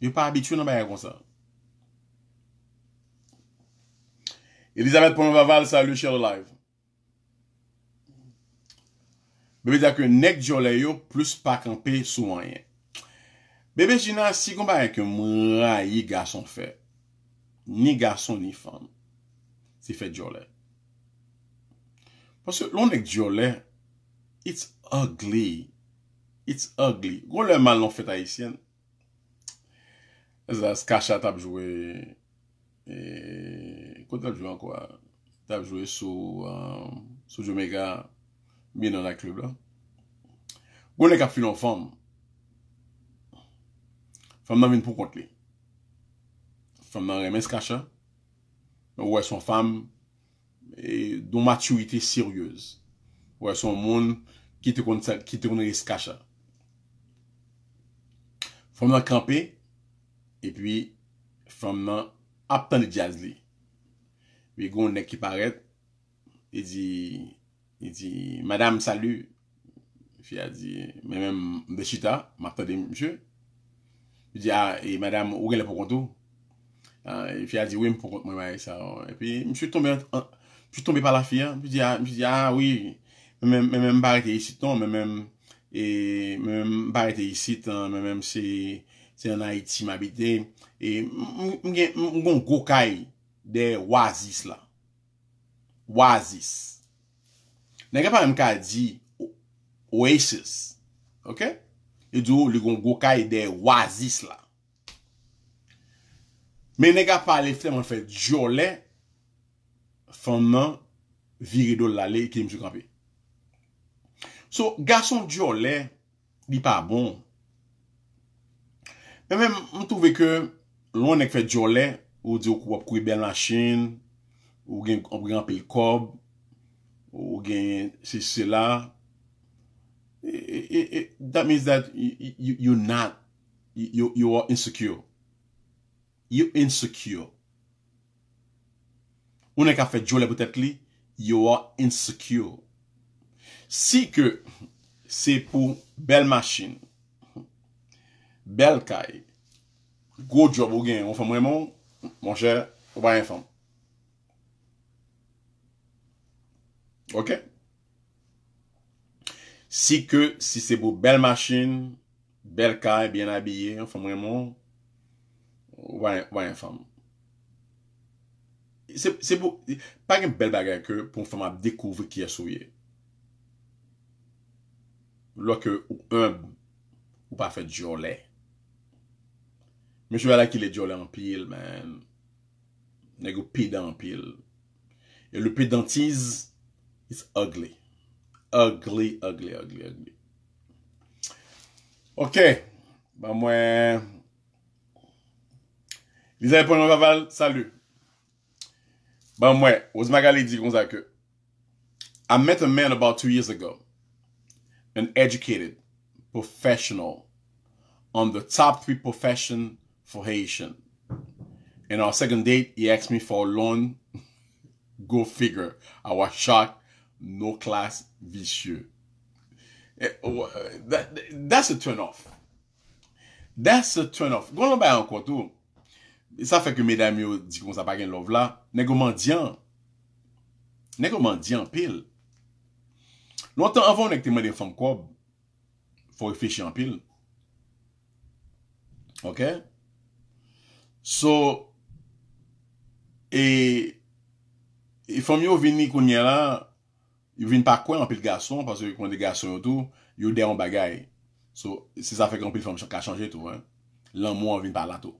Yo pa abitou nan mwen yon konsan. Elisabeth Ponvavale sa Luchelle Live. Bebe zake, nek diole yo plus pak anpe sou anye. Bebe jina, sigon ba eke moun rayi gason fe. Ni gason, ni fan. Si fe diole. Pase, loun nek diole, it's ugly. It's ugly. Moun le man lon fe ta isyen. Ese zase kasha tab jowe eee Kote ap jwe an kwa, ap jwe sou um, Sou jomega Mi nan la klub la Gwole kap filon fam Fam nan ven pou kont li Fam nan remen skasha Ou wè son fam E do maturite siryez Ou wè son moun Ki te konen li skasha Fam nan krampi E pi fam nan Aptan li jazz li Ve wi goun nek ki paret. E di, e di, madame salu. Fi a di, mè mè mbechita, marte de mche. Fi di, a, ah, e madame, ougele pou kontou. A, ah, fi a di, oue m pou kontou mwen baye sa. E pi, mche tombe, mche tombe pala fi. Fi di, a, ah, mche di, a, wii, mè mè mbe mbare te yisiton, mè mè mbe mbare te yisiton, mè mè mbe mse, se yon a iti mabide. E, mwen goun koukayi. De wazis la. Wazis. Nega pa mwen ka di oasis. Ok? E dyo li gon gwa ka e de wazis la. Men nega pa le flèman fe diolè fonman virido lale ke mjou kanpe. So, gason diolè bi pa bon. Men mwen mwen touve ke loun ek fe diolè mwen mwen mwen mwen Ou di ou kou ap kouye bel machin. Ou gen ap el kob. Ou gen se se la. E, e, e, that means that you not. You are insecure. You insecure. Ou ne ka fe jo le boutet li. You are insecure. Si ke se pou bel machin. Bel kay. Go job ou gen. Ou famoye moun. Mon chè, wè yon fèm. Ok? Si kè, si se pou bel machin, bel kè, bien abiyè, fèm wè yon moun, wè yon fèm. Se pou, pa gen bel bagè kè, pou fèm ap dekouvri ki yè sou yè. Lò kè, ou un, ou pa fè diyo lè. Mèche il est ki en pile man. Il est pédant en pile? Et le pédantise, it's ugly. Ugly, ugly, ugly, ugly. Ok. Ba mwen. Liza salut. salut. Bah, moi, Ba mwen, dit qu'on kon que. I met a man about two years ago. An educated, professional, on the top three profession For Haitian. And our second date, he asked me for a long go figure. I was shocked. No class vicieux. Eh, oh, uh, that's a turn off. That's a turn off. Gwana bayan kwa tou. Sa feke meda miyo di kon sa bagen love la. Nèk oman diyan. Nèk oman diyan pil. Nou atan avon nèk te mwen de fang kwa fo y fechi an pil. Okè? So, e, e fom yo vin ni kounye la, yo vin pa kwen anpil gason, pas yo vin kwen de gason yo tou, yo de an bagay. So, se sa fèk anpil fom ki a chanje tou, lan moun vin pa la tou.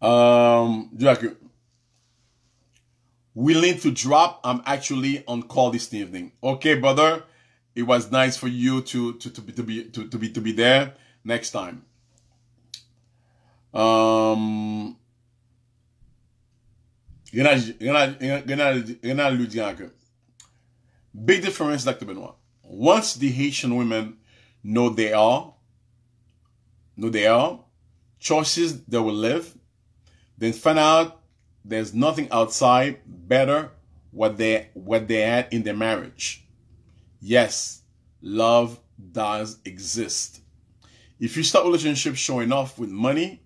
Um, Diyak yo, willing to drop, I'm actually on call this evening. Ok brother, it was nice for you to be there, next time. Gen um, al lou diyan ke. Big difference Dr. Benoit. Once the Haitian women know they are, know they are, choices they will live, then find out there's nothing outside better what they what they had in their marriage. Yes, love does exist. If you start relationship showing off with money,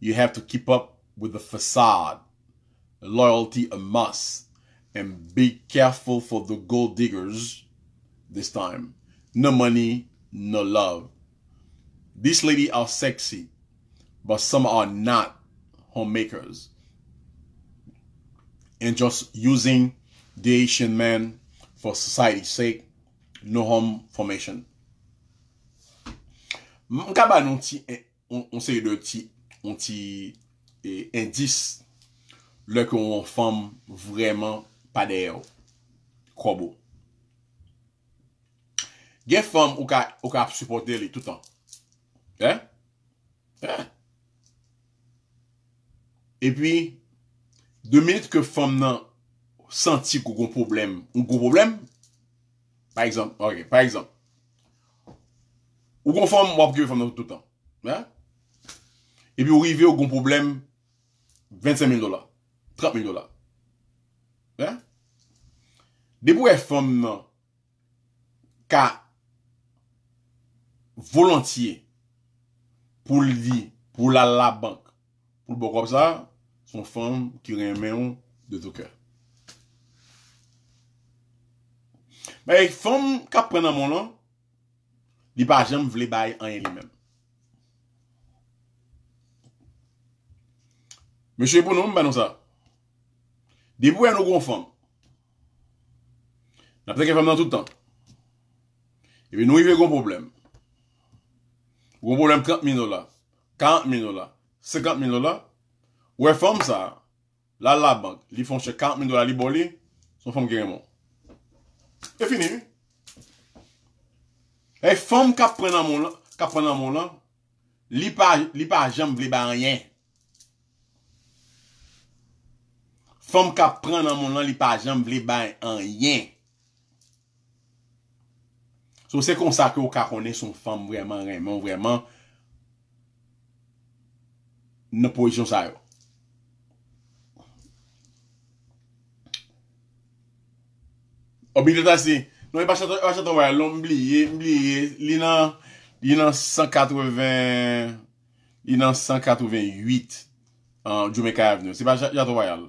you have to keep up with the facade. Loyalty a must. And be careful for the gold diggers this time. No money, no love. These ladies are sexy, but some are not homemakers. And just using the Asian man for society's sake, no home formation. M'kaba nou ti, eh, on se yon ti On ti e, indis lè kon fèm vreman pa deyo. Kwa bo. Gen fèm ou ka ap supporte li toutan. Dè? Dè? E pi, de minute ke fèm nan santi kou kon problem, ou kon problem, par exemple, ok, par exemple, ou kon fèm wap gè fèm nan toutan. Dè? epi ou rive ou goun problem 25.000 dolar, 30.000 dolar. De pou e fom nan, ka volantye pou li di, pou la la bank, pou l boko ap sa, son fom ki remen ou de tou kèl. Beye, fom ka pren nan moun lan, li pa jem vle bay an el menm. Monsieur pour nous, nous ça. nous avons nos femme. femmes. avons une femmes dans tout le temps. Et puis nous avons un problème. Un problème 30 000 dollars, 40 000 dollars, 50 000 dollars. une femme ça, là, la banque, ils font 40 000 dollars, ils sont son femme qui est mort. C'est fini. Et femme qui prend dans mon là, qui prend dans mon là, rien. Fom ka pran nan moun lan li pa janm vle bay an yen. So se konsake ou ka konen son fom vreman, vreman, vreman. Nopo isyon sa yo. O bil yo ta si. Non yon pa chato vwe, lom mbliye, mbliye. Li nan, li nan 188. An, jome ka yavne. Se pa chato vwe al.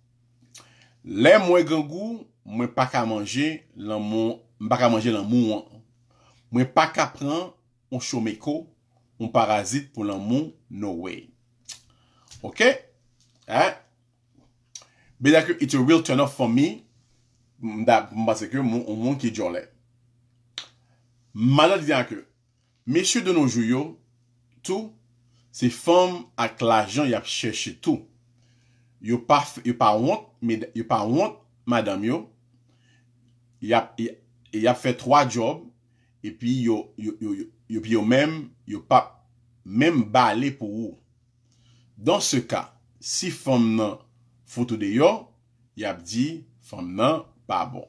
Le mwen gangou, mwen pas ka manger, lan moun, mwen pa ka manje lan moun an. Mwen pa ka pran, on chomeko, on parazit pou lan no way. Ok? Eh? Be da it's a real turn off for me, mda mbase ke moun, moun ki jolè. Malade diyan ke, mesye de nos jou tout, tou, se fom ak la jan yap chèche tout. Yo pa want, yo pa want madame yo, y ap fè 3 job, yo pi yo mèm, yo pa mèm ba ale pou ou. Dans se ka, si fèm nan fòtou de yo, y ap di fèm nan pa bon.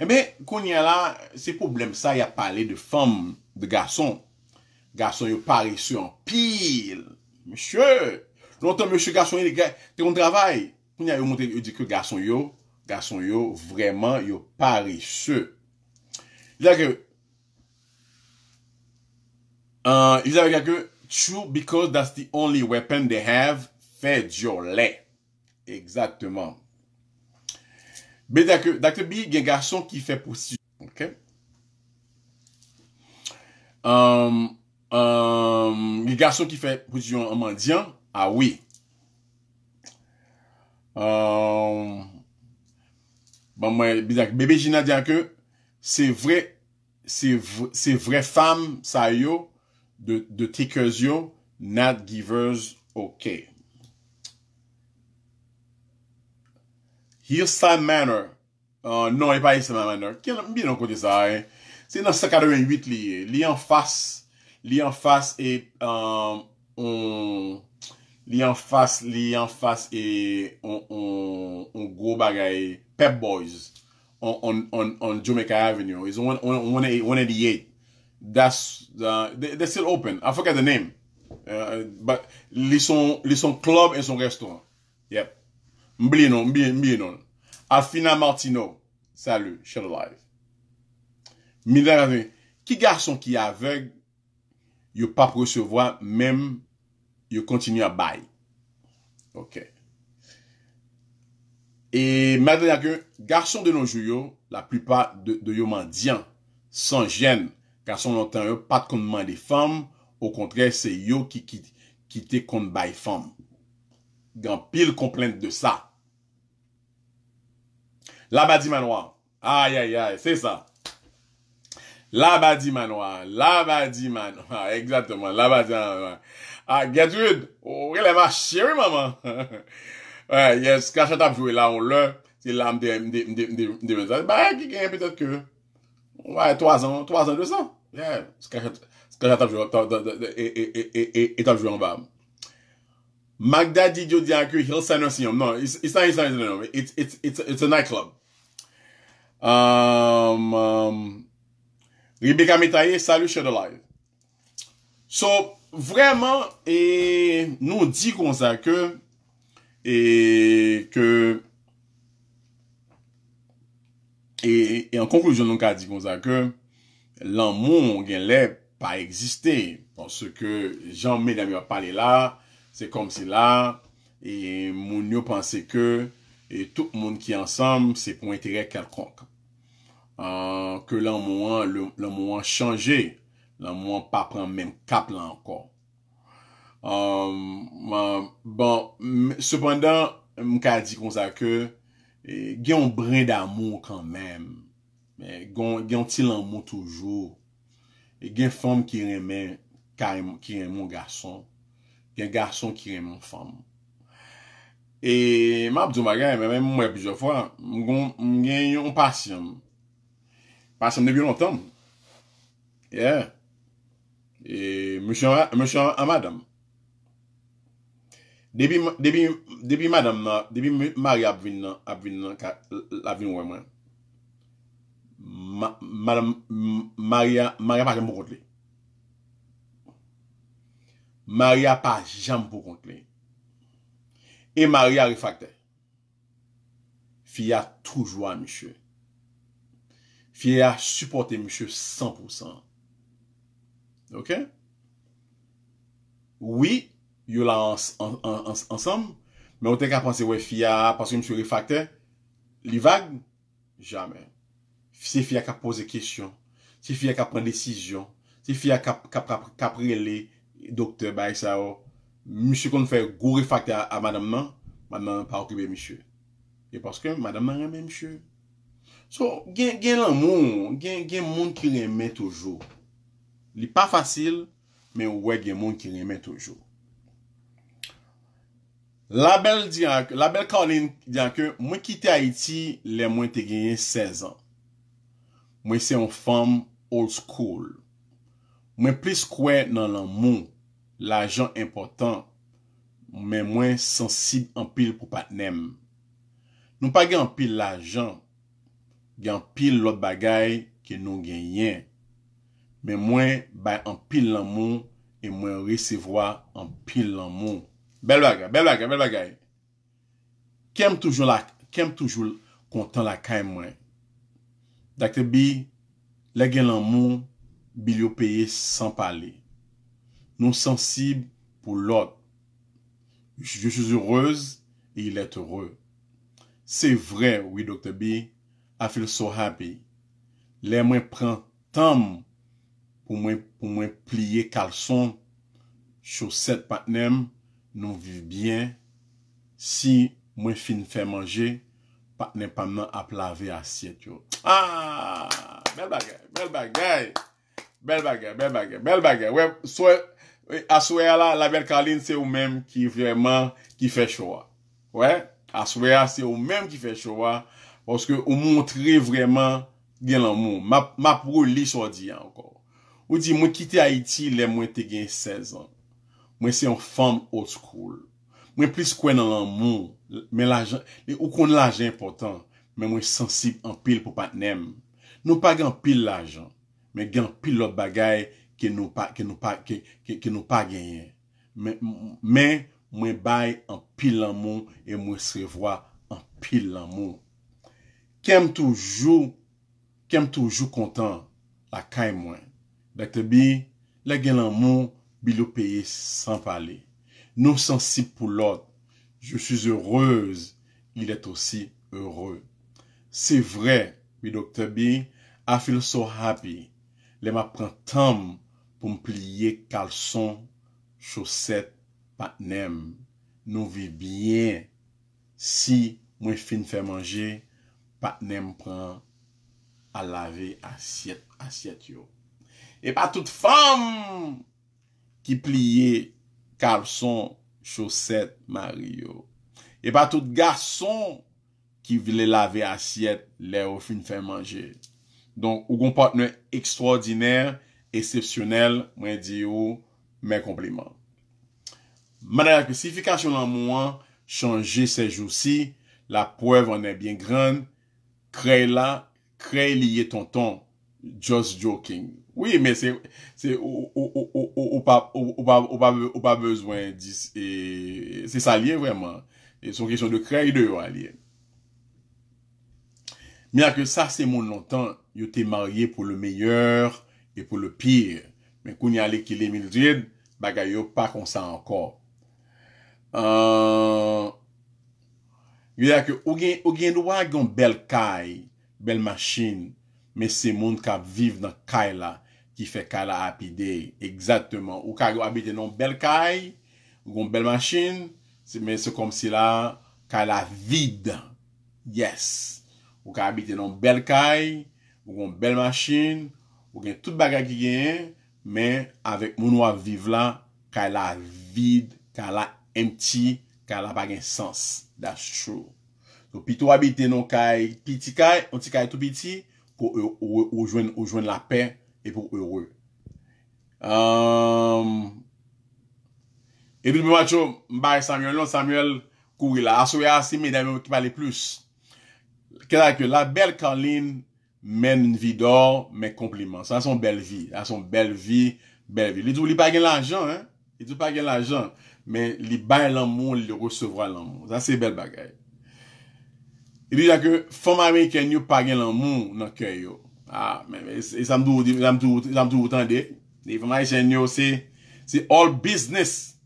Ebe, eh konye la, se problem sa, y ap pale de fèm, de gason. Gason yo pare sou an pil, mècheux, Notre monsieur garçon, il est un travail. Il y a des dit que garçon, yo, garçon, yo, vraiment, yo, paresseux. Il a que, euh, il a que, true because that's the only weapon they have, fait lait. Exactement. Mais d'accord, Dr. B, il y a un garçon qui fait si, Ok? Euh, euh, il y a un garçon qui fait position en mendiant, ah oui. Euh, bon, moi, bébé Gina dit que c'est vrai, c'est vrai femme, ça yo, de, de takers yo, not givers, ok. Hillside Manor. manner. Euh, non, pas ici, Hillside Manor. Kè est bien nan côté, ça. hein? C'est dans 188 li, li en face. li en face et, euh, on... Li an fas, li an fas e on, on, on gro bagay, Pep Boys on, on, on, on Jamaica Avenue. It's on, on, on, on 88. That's, uh, they're still open. I forget the name. Uh, but, li son, li son club en son restaurant. Yep. Mbliye non, mbliye non. Afina Martino. Salute. Shout out live. Mida rave, ki garson ki avek yo pa presevwa mem Ils continue à bailler. Ok. Et maintenant, garçon de nos jours, la plupart de, de yo sans gêne, garçons n'ont pas de commandes des femmes, au contraire, c'est yo qui quitte, quitte compte femmes. femme. ont pile complainte de ça. Labadi manoir. Aïe, aïe, aïe, c'est ça. La manoir. Labadi manoir. Exactement. Labadi manoir. Ah, Gertrude, ouwe le ma chéri maman. ouais, yes, kachat ap jwe la on lè, se la mde mensaj. Ba, ki gen petèt que ouais, 3 ans, 3 ans 2 an. Yeah, kachat ap jwe, et ap jwe an ba. Magda Didjo di an ke Hillside Nursing Home. Non, it's not Hillside Nursing Home, it's, it's, it's, it's a nightclub. Um, um, Rebecca Metaye, salut, chez de live. So, vraiment, et nous disons dit ça que, et que, et, en conclusion, nous disons dit ça que, l'amour, n'est pas existé, parce que, jean n'a a parlé là, c'est comme cela et mon pensait que, et tout le monde qui est ensemble, c'est pour intérêt quelconque. Euh, que l'amour, l'amour a changé La mwen pa pran men kap la anko. Bon, Sependan, mwen ka di kon zake, e, gen yon bre d'amou kanmen. E, gen yon ti l'amou toujou. E, gen fom ki remen, ki remen gason. Gen gason ki remen fom. E mwen ap di mwaga, mwen mwen mwen pizwe fwa, mwen gen yon pasyam. Pasyam de byo lontan. E a. Mwen chan a madame. Depi madame nan, depi mwen mary ap vin nan, ap vin nan, ap vin wè mwen, mwen mary ap ajam pou kontle. Mwen mary ap ajam pou kontle. E mwen mary ap refakte. Fi ya toujwa mwen chan. Fi ya supporte mwen chan 100%. Ok? Oui, yon la ensem, men ou te ka panse, wey, fia, paske msou refakte, li vague, jamen. Se fia ka pose kesyon, se fia ka pren desisyon, se fia ka prele dokte bay sa o, msou kon fè gou refakte a oh, madame nan, madame nan pa okube msou. E paske, madame nan, msou. So, gen lan moun, gen moun ki le men toujou. Li pa fasil, men wè gen moun ki lèmè toujou. La bel diyan ke, la bel ka ou lèmè diyan ke, mwen ki te Haiti lè mwen te genyen 16 an. Mwen se yon fam old school. Mwen plis kwe nan lan moun, l'ajan important, mwen mwen sensib anpil pou patnèm. Nou pa gen anpil l'ajan, gen anpil lot bagay ki nou genyen. Men mwen bay an pil lan moun e mwen resevwa an pil lan moun. Bel bagay, bel bagay, bel bagay. Kèm toujou kontan la kèm mwen. Daktè bi, le gen lan moun, bil yo peye san pale. Non sensib pou lot. Je chouz oureuz e il et oureuz. Se vre, oui, daktè bi, a fil so happy. Le mwen pren tam mwen pou mwen pliye kalson choset patenem, nou viv bien, si mwen fin fè manje, patenem panman aplave asye, tu yo. Ah! Bel bagay! Bel bagay! Bel bagay! Bel bagay! Bel bagay! A souya la, la bel kalin se ou menm ki vreman ki fè chowa. A souya se ou menm ki fè chowa poske ou montre vreman gen lan moun. Ma pou li sou di an akor. Ou di mwen kite Haiti lè mwen te gen 16 an. Mwen se yon fom out school. Mwen plis kwen nan an moun. Mwen lajan, le ou kon lajan important. Mwen mwen sensib an pil pou pat nem. Nou pa gen an pil lajan. Mwen gen an pil lot bagay ke nou pa genyen. Men mwen bay an pil an moun e mwen se vwa an pil an moun. Kèm toujou kèm toujou kontan la kèm mwen. Dr. B, lè gen lan moun bi lò peye san pale. Nou san sip pou lot. Je souz heureuse. Il et osi heureux. Se vre, mi Dr. B, I feel so happy. Lè ma pran tam pou m pliye kalson, choset, pat nem. Nou vi bien. Si mwen fin fè manje, pat nem pran a lave asyat yo. E pa tout fam ki pliye karson, choset, mariyo. E pa tout garson ki vile lave asyet le ou fin fè manje. Donk, ou goun patne ekstraordinèr, esepsyonèl, mwen diyo, mwen kompliment. Mwenè la kresifikasyon lan mwen, chanje se jou si, la poev anè bien gran, kre la, kre liye ton ton, just joking. Oui, mais c'est, c'est, ou, pas, besoin et c'est ça vraiment. Et une question de créer de lié. Mais que ça, c'est mon longtemps, yo t'es marié pour le meilleur et pour le pire. Mais qu'on y a les les mildred, bagay yo pas comme ça encore. Euh, a que, ou gen, ou belle caille, belle machine, mais c'est monde qui vit dans caille là Ki fe kala apide. Eksatman. Ou ka yo abite non bel kaj. Ou kon bel machin. Se men se kom si la. Kala vid. Yes. Ou ka abite non bel kaj. Ou kon bel machin. Ou gen tout bagay ki gen. Men avek moun wap vive la. Kala vid. Kala empty. Kala bagay sens. That's true. To pito wabite non kaj piti kaj. On ti kaj tou piti. Ou joen la pey. et pour heureux. et puis, macho, m'baye Samuel, non, Samuel, courir là. Assoya, mais mesdames qui parlent plus. Qu'est-ce que la belle Caroline mène une vie d'or, mais compliments. Ça, son belle vie. Ça, son belle vie, belle vie. Il dit, il pas l'argent, hein. Il dit pas l'argent. Mais, il bail l'amour, il recevra l'amour. Ça, c'est belle bagaille. Il dit que, femme américaine, il pas l'amour dans le cœur, A, men, es amdou, es amdou, es amdou utande. Ne, fèman, es enyo, se, se all business.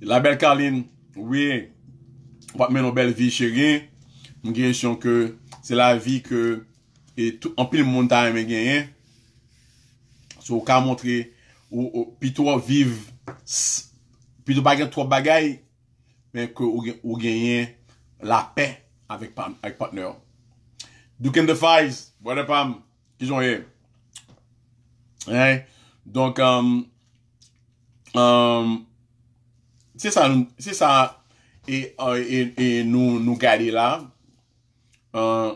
La bel kalin, wè, wap men nou bel vi chè gen, m gen yon ke, se la vi ke, e, anpil moun ta yon men gen yon, sou ka montre, ou, ou, pi to waviv, pi to bagay, to bagay, men, ke, ou gen yon, la pey. avec, avec partner. Duke and the voilà Pam, qu'ils sont eu. Donc, c'est um, um, ça, c'est ça, et, et, euh, et, nous, nous garder là. Euh,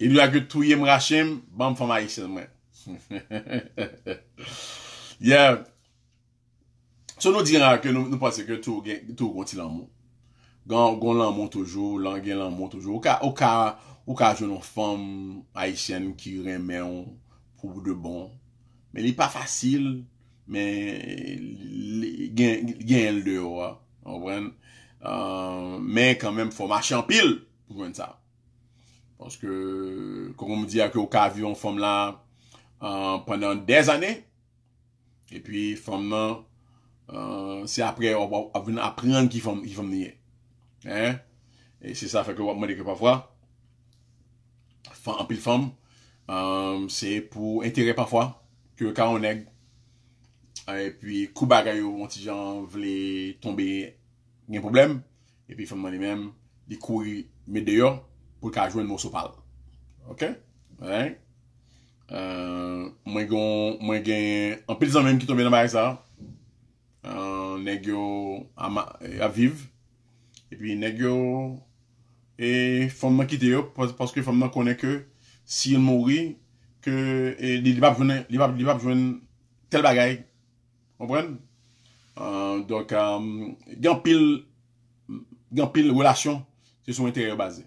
il y a que tout y rachim, bam, femme moi. yeah. So nous dira que nous, nous pensons que tout, tout continue en Gon lan moun toujou, lan gen lan moun toujou. Ou ka, ou ka jenon fom aisyen ki remen poubou de bon. Men li pa fasil, men gen el de ou a. Ou ven, men kanmen fom a chanpil pou ven sa. Ponske, kon kon mou diya ki ou ka viyon fom la pwenden dez ane, epi fom nan, se apre, apre an ki fom niye. E se sa feke wap mwen deke pavwa Anpil fom Se pou entere pavwa Kyo ka ou neg E pi kou bagay yo Monti jan vle tombe Nyen problem E pi fom mwen de men Di kou yi med deyo pou ka jwen moun sopal Ok? Mwen gen anpil zan menm ki tombe nan barisa Neg yo aviv et puis nego et femme qui yo parce que femme connaît que s'il mourit que il va venir il va il va joindre tel bagage comprenez euh, donc euh, grand pile grand pile relation ce sont intérêt basés.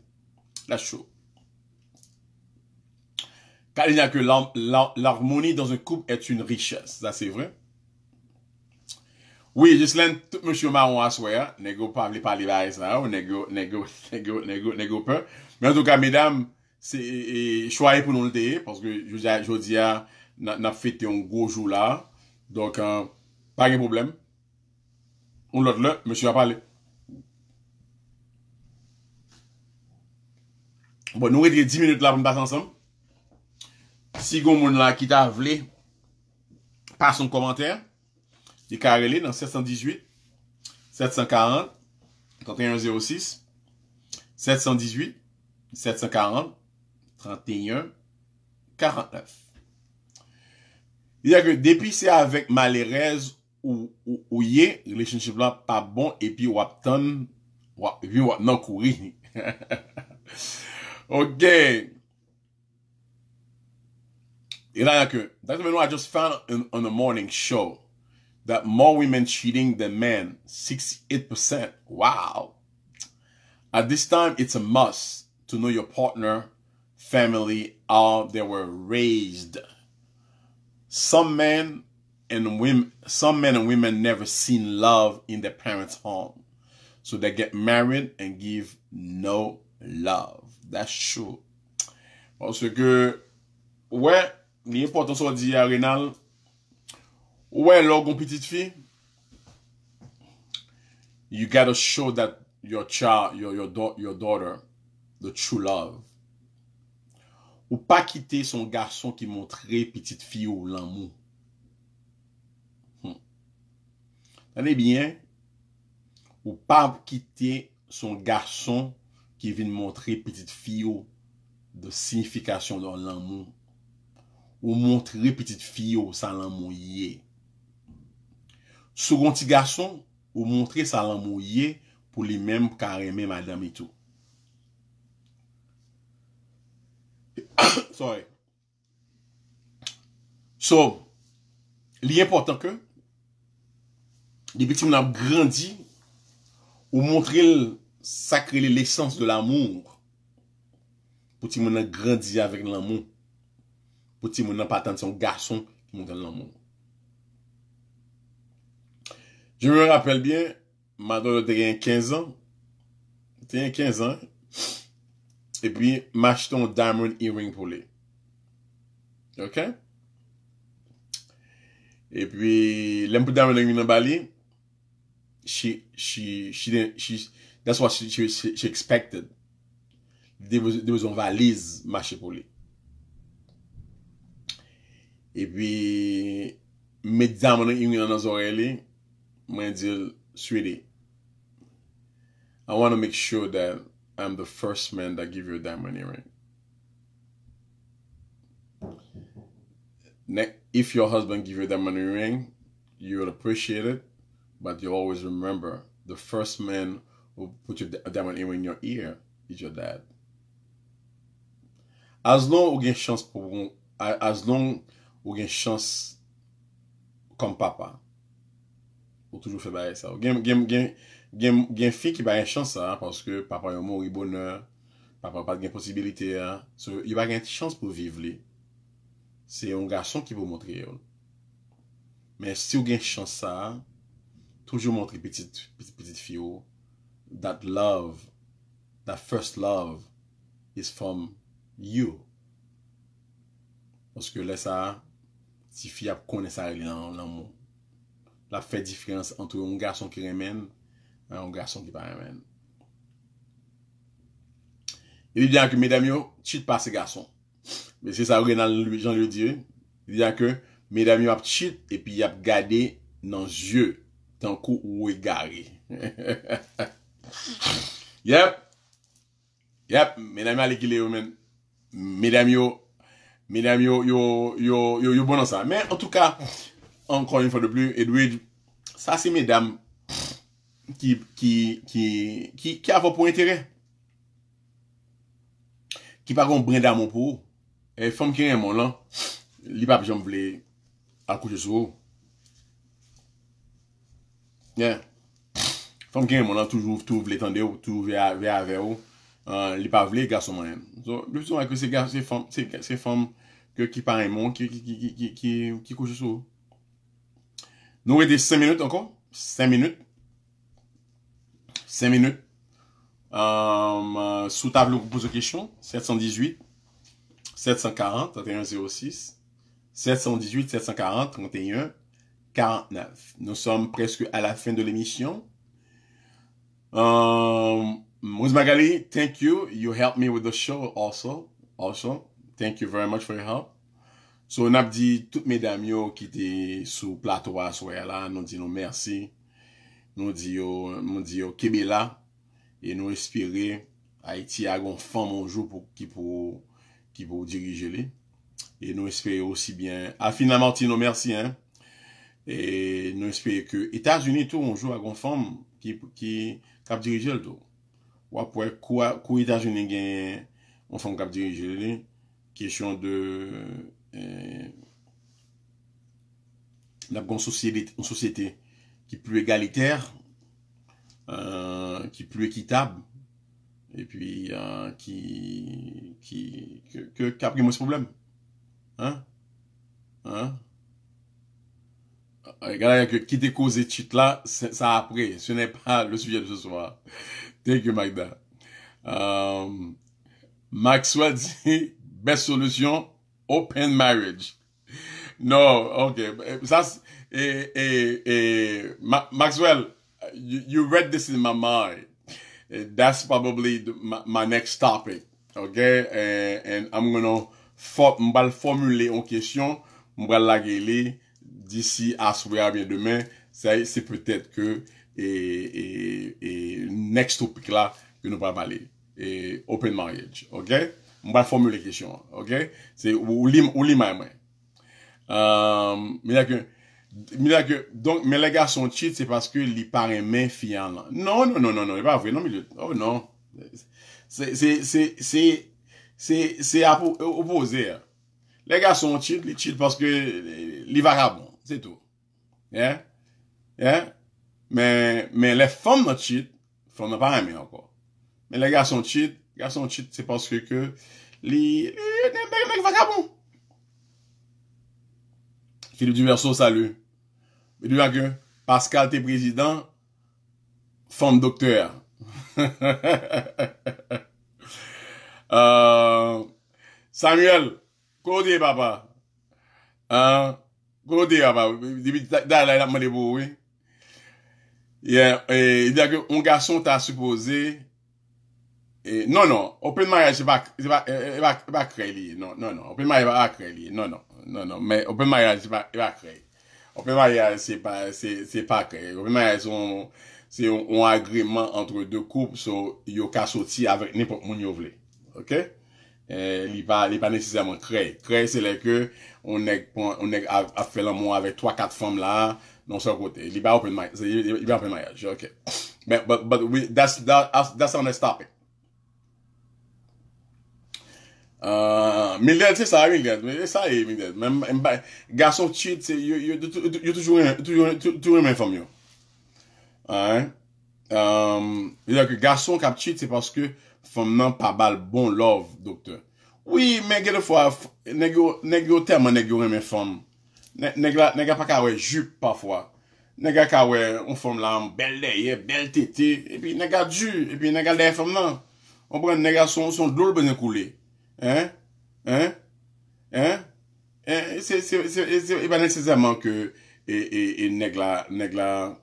la chose car il n'y a que l'harmonie dans un couple est une richesse ça c'est vrai Oui, je slen tout M. Marwan aswaya. Ne go pa avle pali ba es la ou ne go, ne go, ne go, ne go, ne go pe. Men an tou ka, medam, se chwaye pou nou lteye. Panske jodia nap fete yon gojou la. Donk, pa gen problem. Un lot le, M. apale. Bon, nou rete 10 minute la pou m bas ansan. Si goun moun la ki ta avle, pas yon komantèr. Et carrelé dans 718-740-3106 718-740-3149 31, y y depuis que depuis c'est ou, ou, ou ye, relationship là pas bon et puis ton, wap, epi courir. de ok. Il y a que that's when I just found on the morning show. that more women cheating than men, 68%. Wow. At this time, it's a must to know your partner, family, how they were raised. Some men and women, some men and women never seen love in their parents' home. So they get married and give no love. That's true. Parce que, the l'importance au diarénal, Ouais, alors une petite fille? you gotta show that your child, your, your, daughter, the true love. Ou pas quitter son garçon qui montre petite fille, ou l'amour. Hmm. Tenez bien, ou pas quitter son garçon qui vient montrer petite fille ou de signification dans l'amour. Ou montrer, petite fille, ou l'amour. Sou gonti gason ou montre sa lamou ye pou li menm kare menm a dami tou. Sorry. So, li important ke, li biti mwen ap grandi ou montre sakre li lesans de lamou, bouti mwen ap grandi avek lamou, bouti mwen ap atan son gason mwen gen lamou. Je me rappel bien, mato yon deryen 15 an, deryen 15 an, epi, mash ton diamond earring pou li. Ok? Epi, lem pou diamond earring nan bali, she, she, she, that's what she expected. Dewe zon valiz mash pou li. Epi, met diamond earring nan zore li, my dear sweetie, I want to make sure that I'm the first man that give you a diamond earring. Ne- if your husband give you a diamond earring, you will appreciate it, but you always remember the first man who put your diamond earring in your ear is your dad. As long we get chance, as long as you chance, come papa. Ou toujou fe baye sa. Gen fi ki baye chansa. Paske papa yon moun ri boner. Papa pati gen posibilite. So yon baye chansa pou vive li. Se yon gason ki pou montre yon. Men si ou gen chansa. Toujou montre petite fio. That love. That first love. Is from you. Paske le sa. Si fia pou konen sa li nan moun. la fè difrense anto yon gason ki remen, an yon gason ki pa remen. Ydi diyan ki, medam yo, chit pa se gason. Mè se sa ou gen nan lujan lyo dire, diyan ki, medam yo ap chit, epi yap gade nan zye, tan kou ou we gade. Yep, yep, medam yo ale gile ou men, medam yo, medam yo, yo, yo bonan sa. Mè, an tou ka, an tou ka, encore une fois de plus, Edward, ça c'est mesdames qui, qui, qui, qui, qui a vos points intérêt. Qui pas gon d'amour pour vous. Et femme qui est mon là, li pas j'en voulé à sur vous. Yeah. Femme qui est mon là, toujours, toujours voulé tendre vous, toujours voulé avec vous. Uh, li pas voulé garçon moi. So, le plus souvent que c'est garçon, c'est femme, c'est femme qui parle mon, qui, qui, qui, qui, qui, qui couche sur nous des 5 minutes encore. 5 minutes. 5 minutes. Euh, sous tableau vous posez question. 718, 740, 3106, 718, 740, 31, 49. Nous sommes presque à la fin de l'émission. Um, Magali, thank you. You helped me with the show also. Also, thank you very much for your help. So nap di tout me dam yo ki te sou plato wa sou ya la, nou di nou mersi, nou di yo kebe la, e nou espere a iti agon fom anjou pou ki pou dirije le, e nou espere osi bien, a fin la mouti nou mersi, e nou espere ke Etat-Unis tou anjou agon fom, ki kap dirije le tou, wapwe kou Etat-Unis gen anjou kap dirije le, kesyon de... Euh, bonne société, une société, qui est plus égalitaire, euh, qui est plus équitable, et puis euh, qui, qui, que, a pris moins ce problème. Hein? Hein? Regardez que qui et causé là, ça après, ce n'est pas le sujet de ce soir. Dès que Magda. Max Maxwell dit, belle solution, Open marriage. No, ok. Maxwell, you read this in my mind. That's probably my next topic, ok? And I'm going to formule it in question. I'm going to like it. D'ici, as we have it demain, c'est peut-être que le next topic là que nous allons parler. Open marriage, ok? on va formuler questions, OK c'est ou lim ou lim moi euh mais que donc mais les sont cheat c'est parce que li par main fiant non non non non non c'est pas vrai non mais oh non c'est c'est c'est c'est c'est c'est opposé hein. les garçons cheat les cheat parce que li bon, c'est tout Hein? Hein? mais mais les femmes cheat femmes pas aimer encore mais les gars sont cheat garçon cheat, c'est parce que, que les mecs mec Philippe Duverso, salut. dit que Pascal, t'es président, femme docteur. que tu dis, papa. Hein? tu dis, papa. Il a dit que mon garçon t'a supposé non, eh, non, open mariage, c'est pas, c'est pas, eh, eh, c'est pas, c'est pas créé, non, non, non, open mariage, c'est pas créé, non, non, non, non, mais open mariage, c'est pas, c'est pas créé. Open mariage, c'est pas, c'est, c'est pas créé. Open mariage, c'est un, c'est un, agrément entre deux couples, so, y'a qu'à sortir avec n'importe qui vous ok Euh, il pas, il pas nécessairement créé. Créé, c'est là que, on est, on est, à fait l'amour avec trois, quatre femmes là, non, sur côté. Il pas open mariage, Il il pas open mariage, ok Mais, but, but, but, we, that's, that's on the topic. Ah, mi lèd se sa yè mi lèd, sa yè mi lèd, mè mbè, gason chit se, yò tou yon, tou yon, tou yon, tou yon, tou yon men fòm yon. Ah, yon lèd ki gason kap chit se paske fòm nan pa bal bon lòv, doktor. Oui, men gè de fòm, negyo, negyo teman negyo men fòm. Negya, negya pa kawè jup pa fòm. Negya kawè, yon fòm lan, bel lèyè, bel tété, epi negya dju, epi negya lè fòm nan. On pren negya son, son lòl ben yon koulè. Hein? Hein? Hein? hein? C'est, c'est, c'est, pas nécessairement que, et, et, et nèg la,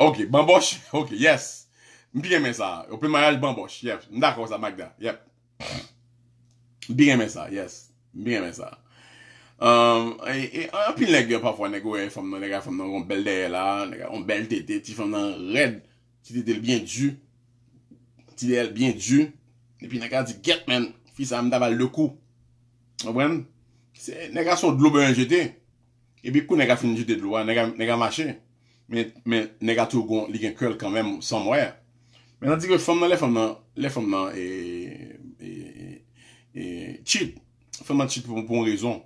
ok, bamboche, ok, yes. Bien mais ça, au premier mariage, bamboche, yes. D'accord, ça, Magda, yep. Bien mais ça, yes. Bien mais ça. Um, et apil neg yo pafwa neg we fom nan, neg a fom nan kon bel deye la, neg a kon bel red, ti tete bien dû ti tete bien dû Epi nega di get men, fisa am dabal lo kou. Awen, nega son dlobe yon jeté. Epi kou nega finjite dlobe, nega mache. Men nega tou kon ligen köl kanmen, san mwè. Men an di ke fòm nan le fòm nan, le fòm nan e, e, e chit. Fòm nan chit pou mpon rezon,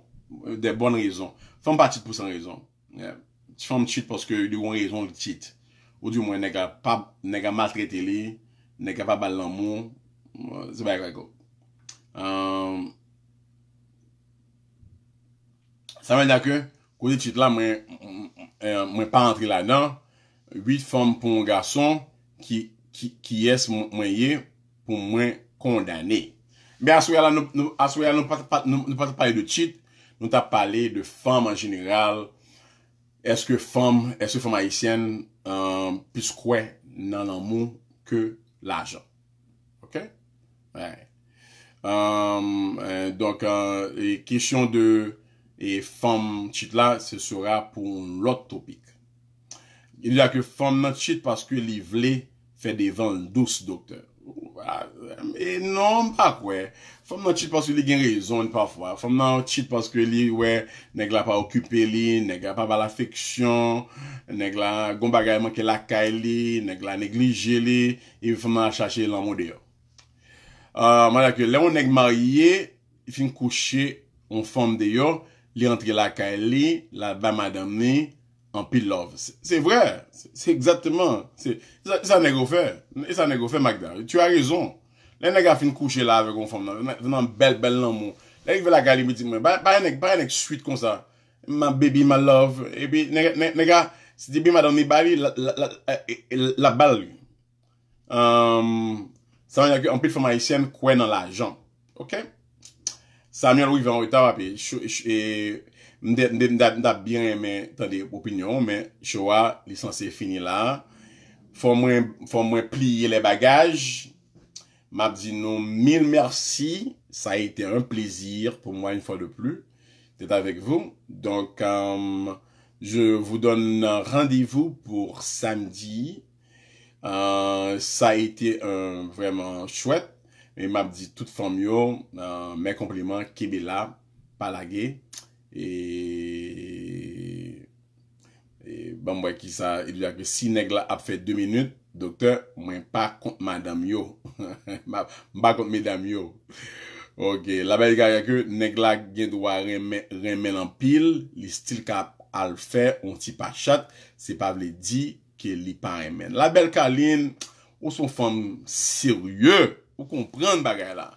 de bon rezon. Fòm pa chit pou san rezon. Ti fòm chit porske yon rezon l chit. Ou di mwen nega maltrete li, nega pa balan moun. Um, sa men dake, kouzit tit la, mwen eh, pa antri la nan, 8 fom pou mwen gason ki yes mwen ye pou mwen kondane. Be aswe la, nou pata pale de tit, nou ta pale de fom an general, eske fom, eske fom haisyen, um, pis kwe nan an moun ke la jan. Um, euh, Donk, kisyon euh, de Fem chit la Se sora pou lot topik Il ya ke fem nan chit Paske li vle Fe devan douz doktor Non, pak we Fem nan chit paske li gen rezon Fem nan chit paske li Neg la pa okupe li Neg la pa bala fiksyon Neg la gomba gayman ke lakay li Neg la neglije li Fem nan chache lan mode yo A manak yo, le moun nèk marye, fin kouche, on fonm de yo, li antre lakay li, la ba madam ni, an pi love. Se vre, se egzatman, se sa nèk ou fe, se sa nèk ou fe magda, tu a rezon. Le nèk a fin kouche la ve kon fonm nan, venan bel bel nan moun. Le yon vè lakay li, bi di mwen, ba yon ek, ba yon ek shwit kon sa, ma bebi, ma love, e bi, nèk a, se di bi madam ni bari, la balg. Ehm... San yon akwen, anpit fwa ma yisen kwen nan la jan. Ok? San myon lou i ven ou etan wapen. Chou, e, chou, chou, etan. Mden, mden, mden, mden, mden, mden, mden, mden, mden, mden. Tande, mden, mden, mden, mden, mden. Mden, chou wapen, lisan se finila. Fwa mwen, fwa mwen pliye le bagaj. Ma bzi nou mil mersi. Sa e te un plezir pou mwen yon fwa de plu. Te te avek vou. Donk, an, je vou donnen an randevou pou samdi. Sa ite vremen chwet. E map di tout fom yo. Euh, Men kompliment kebe la. Palage. E. Ban mwen ki sa. Si neg la ap fe 2 minute. Dokter mwen pa kont madam yo. Mwen pa kont medam yo. Ok. La beli kaya ke neg la gen dwa remen an pil. Li stil kap al fe. On ti pa chat. Se pavle di. li paremen. La bel kalin ou son fom sirye ou kompran bagay la.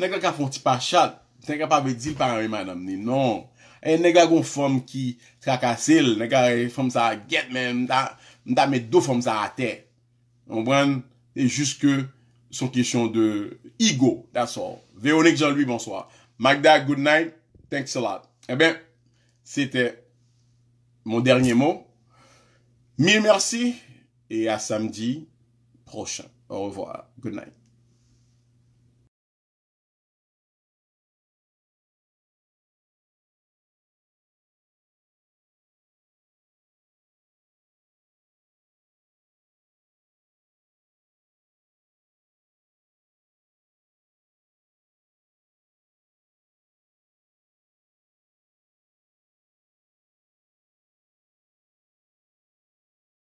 Nega ka fon ti pachat, nega pa ve di l paremen namne, non. E nega kon fom ki trakasil, nega fom sa get men mta met do fom sa ate. Ombran, e jiske son kishon de ego. That's all. Véonik Jean-Louis, bonsoir. Magda, good night. Thanks a lot. E ben, se te mon dernyen mou. Mille merci et à samedi prochain. Au revoir. Good night.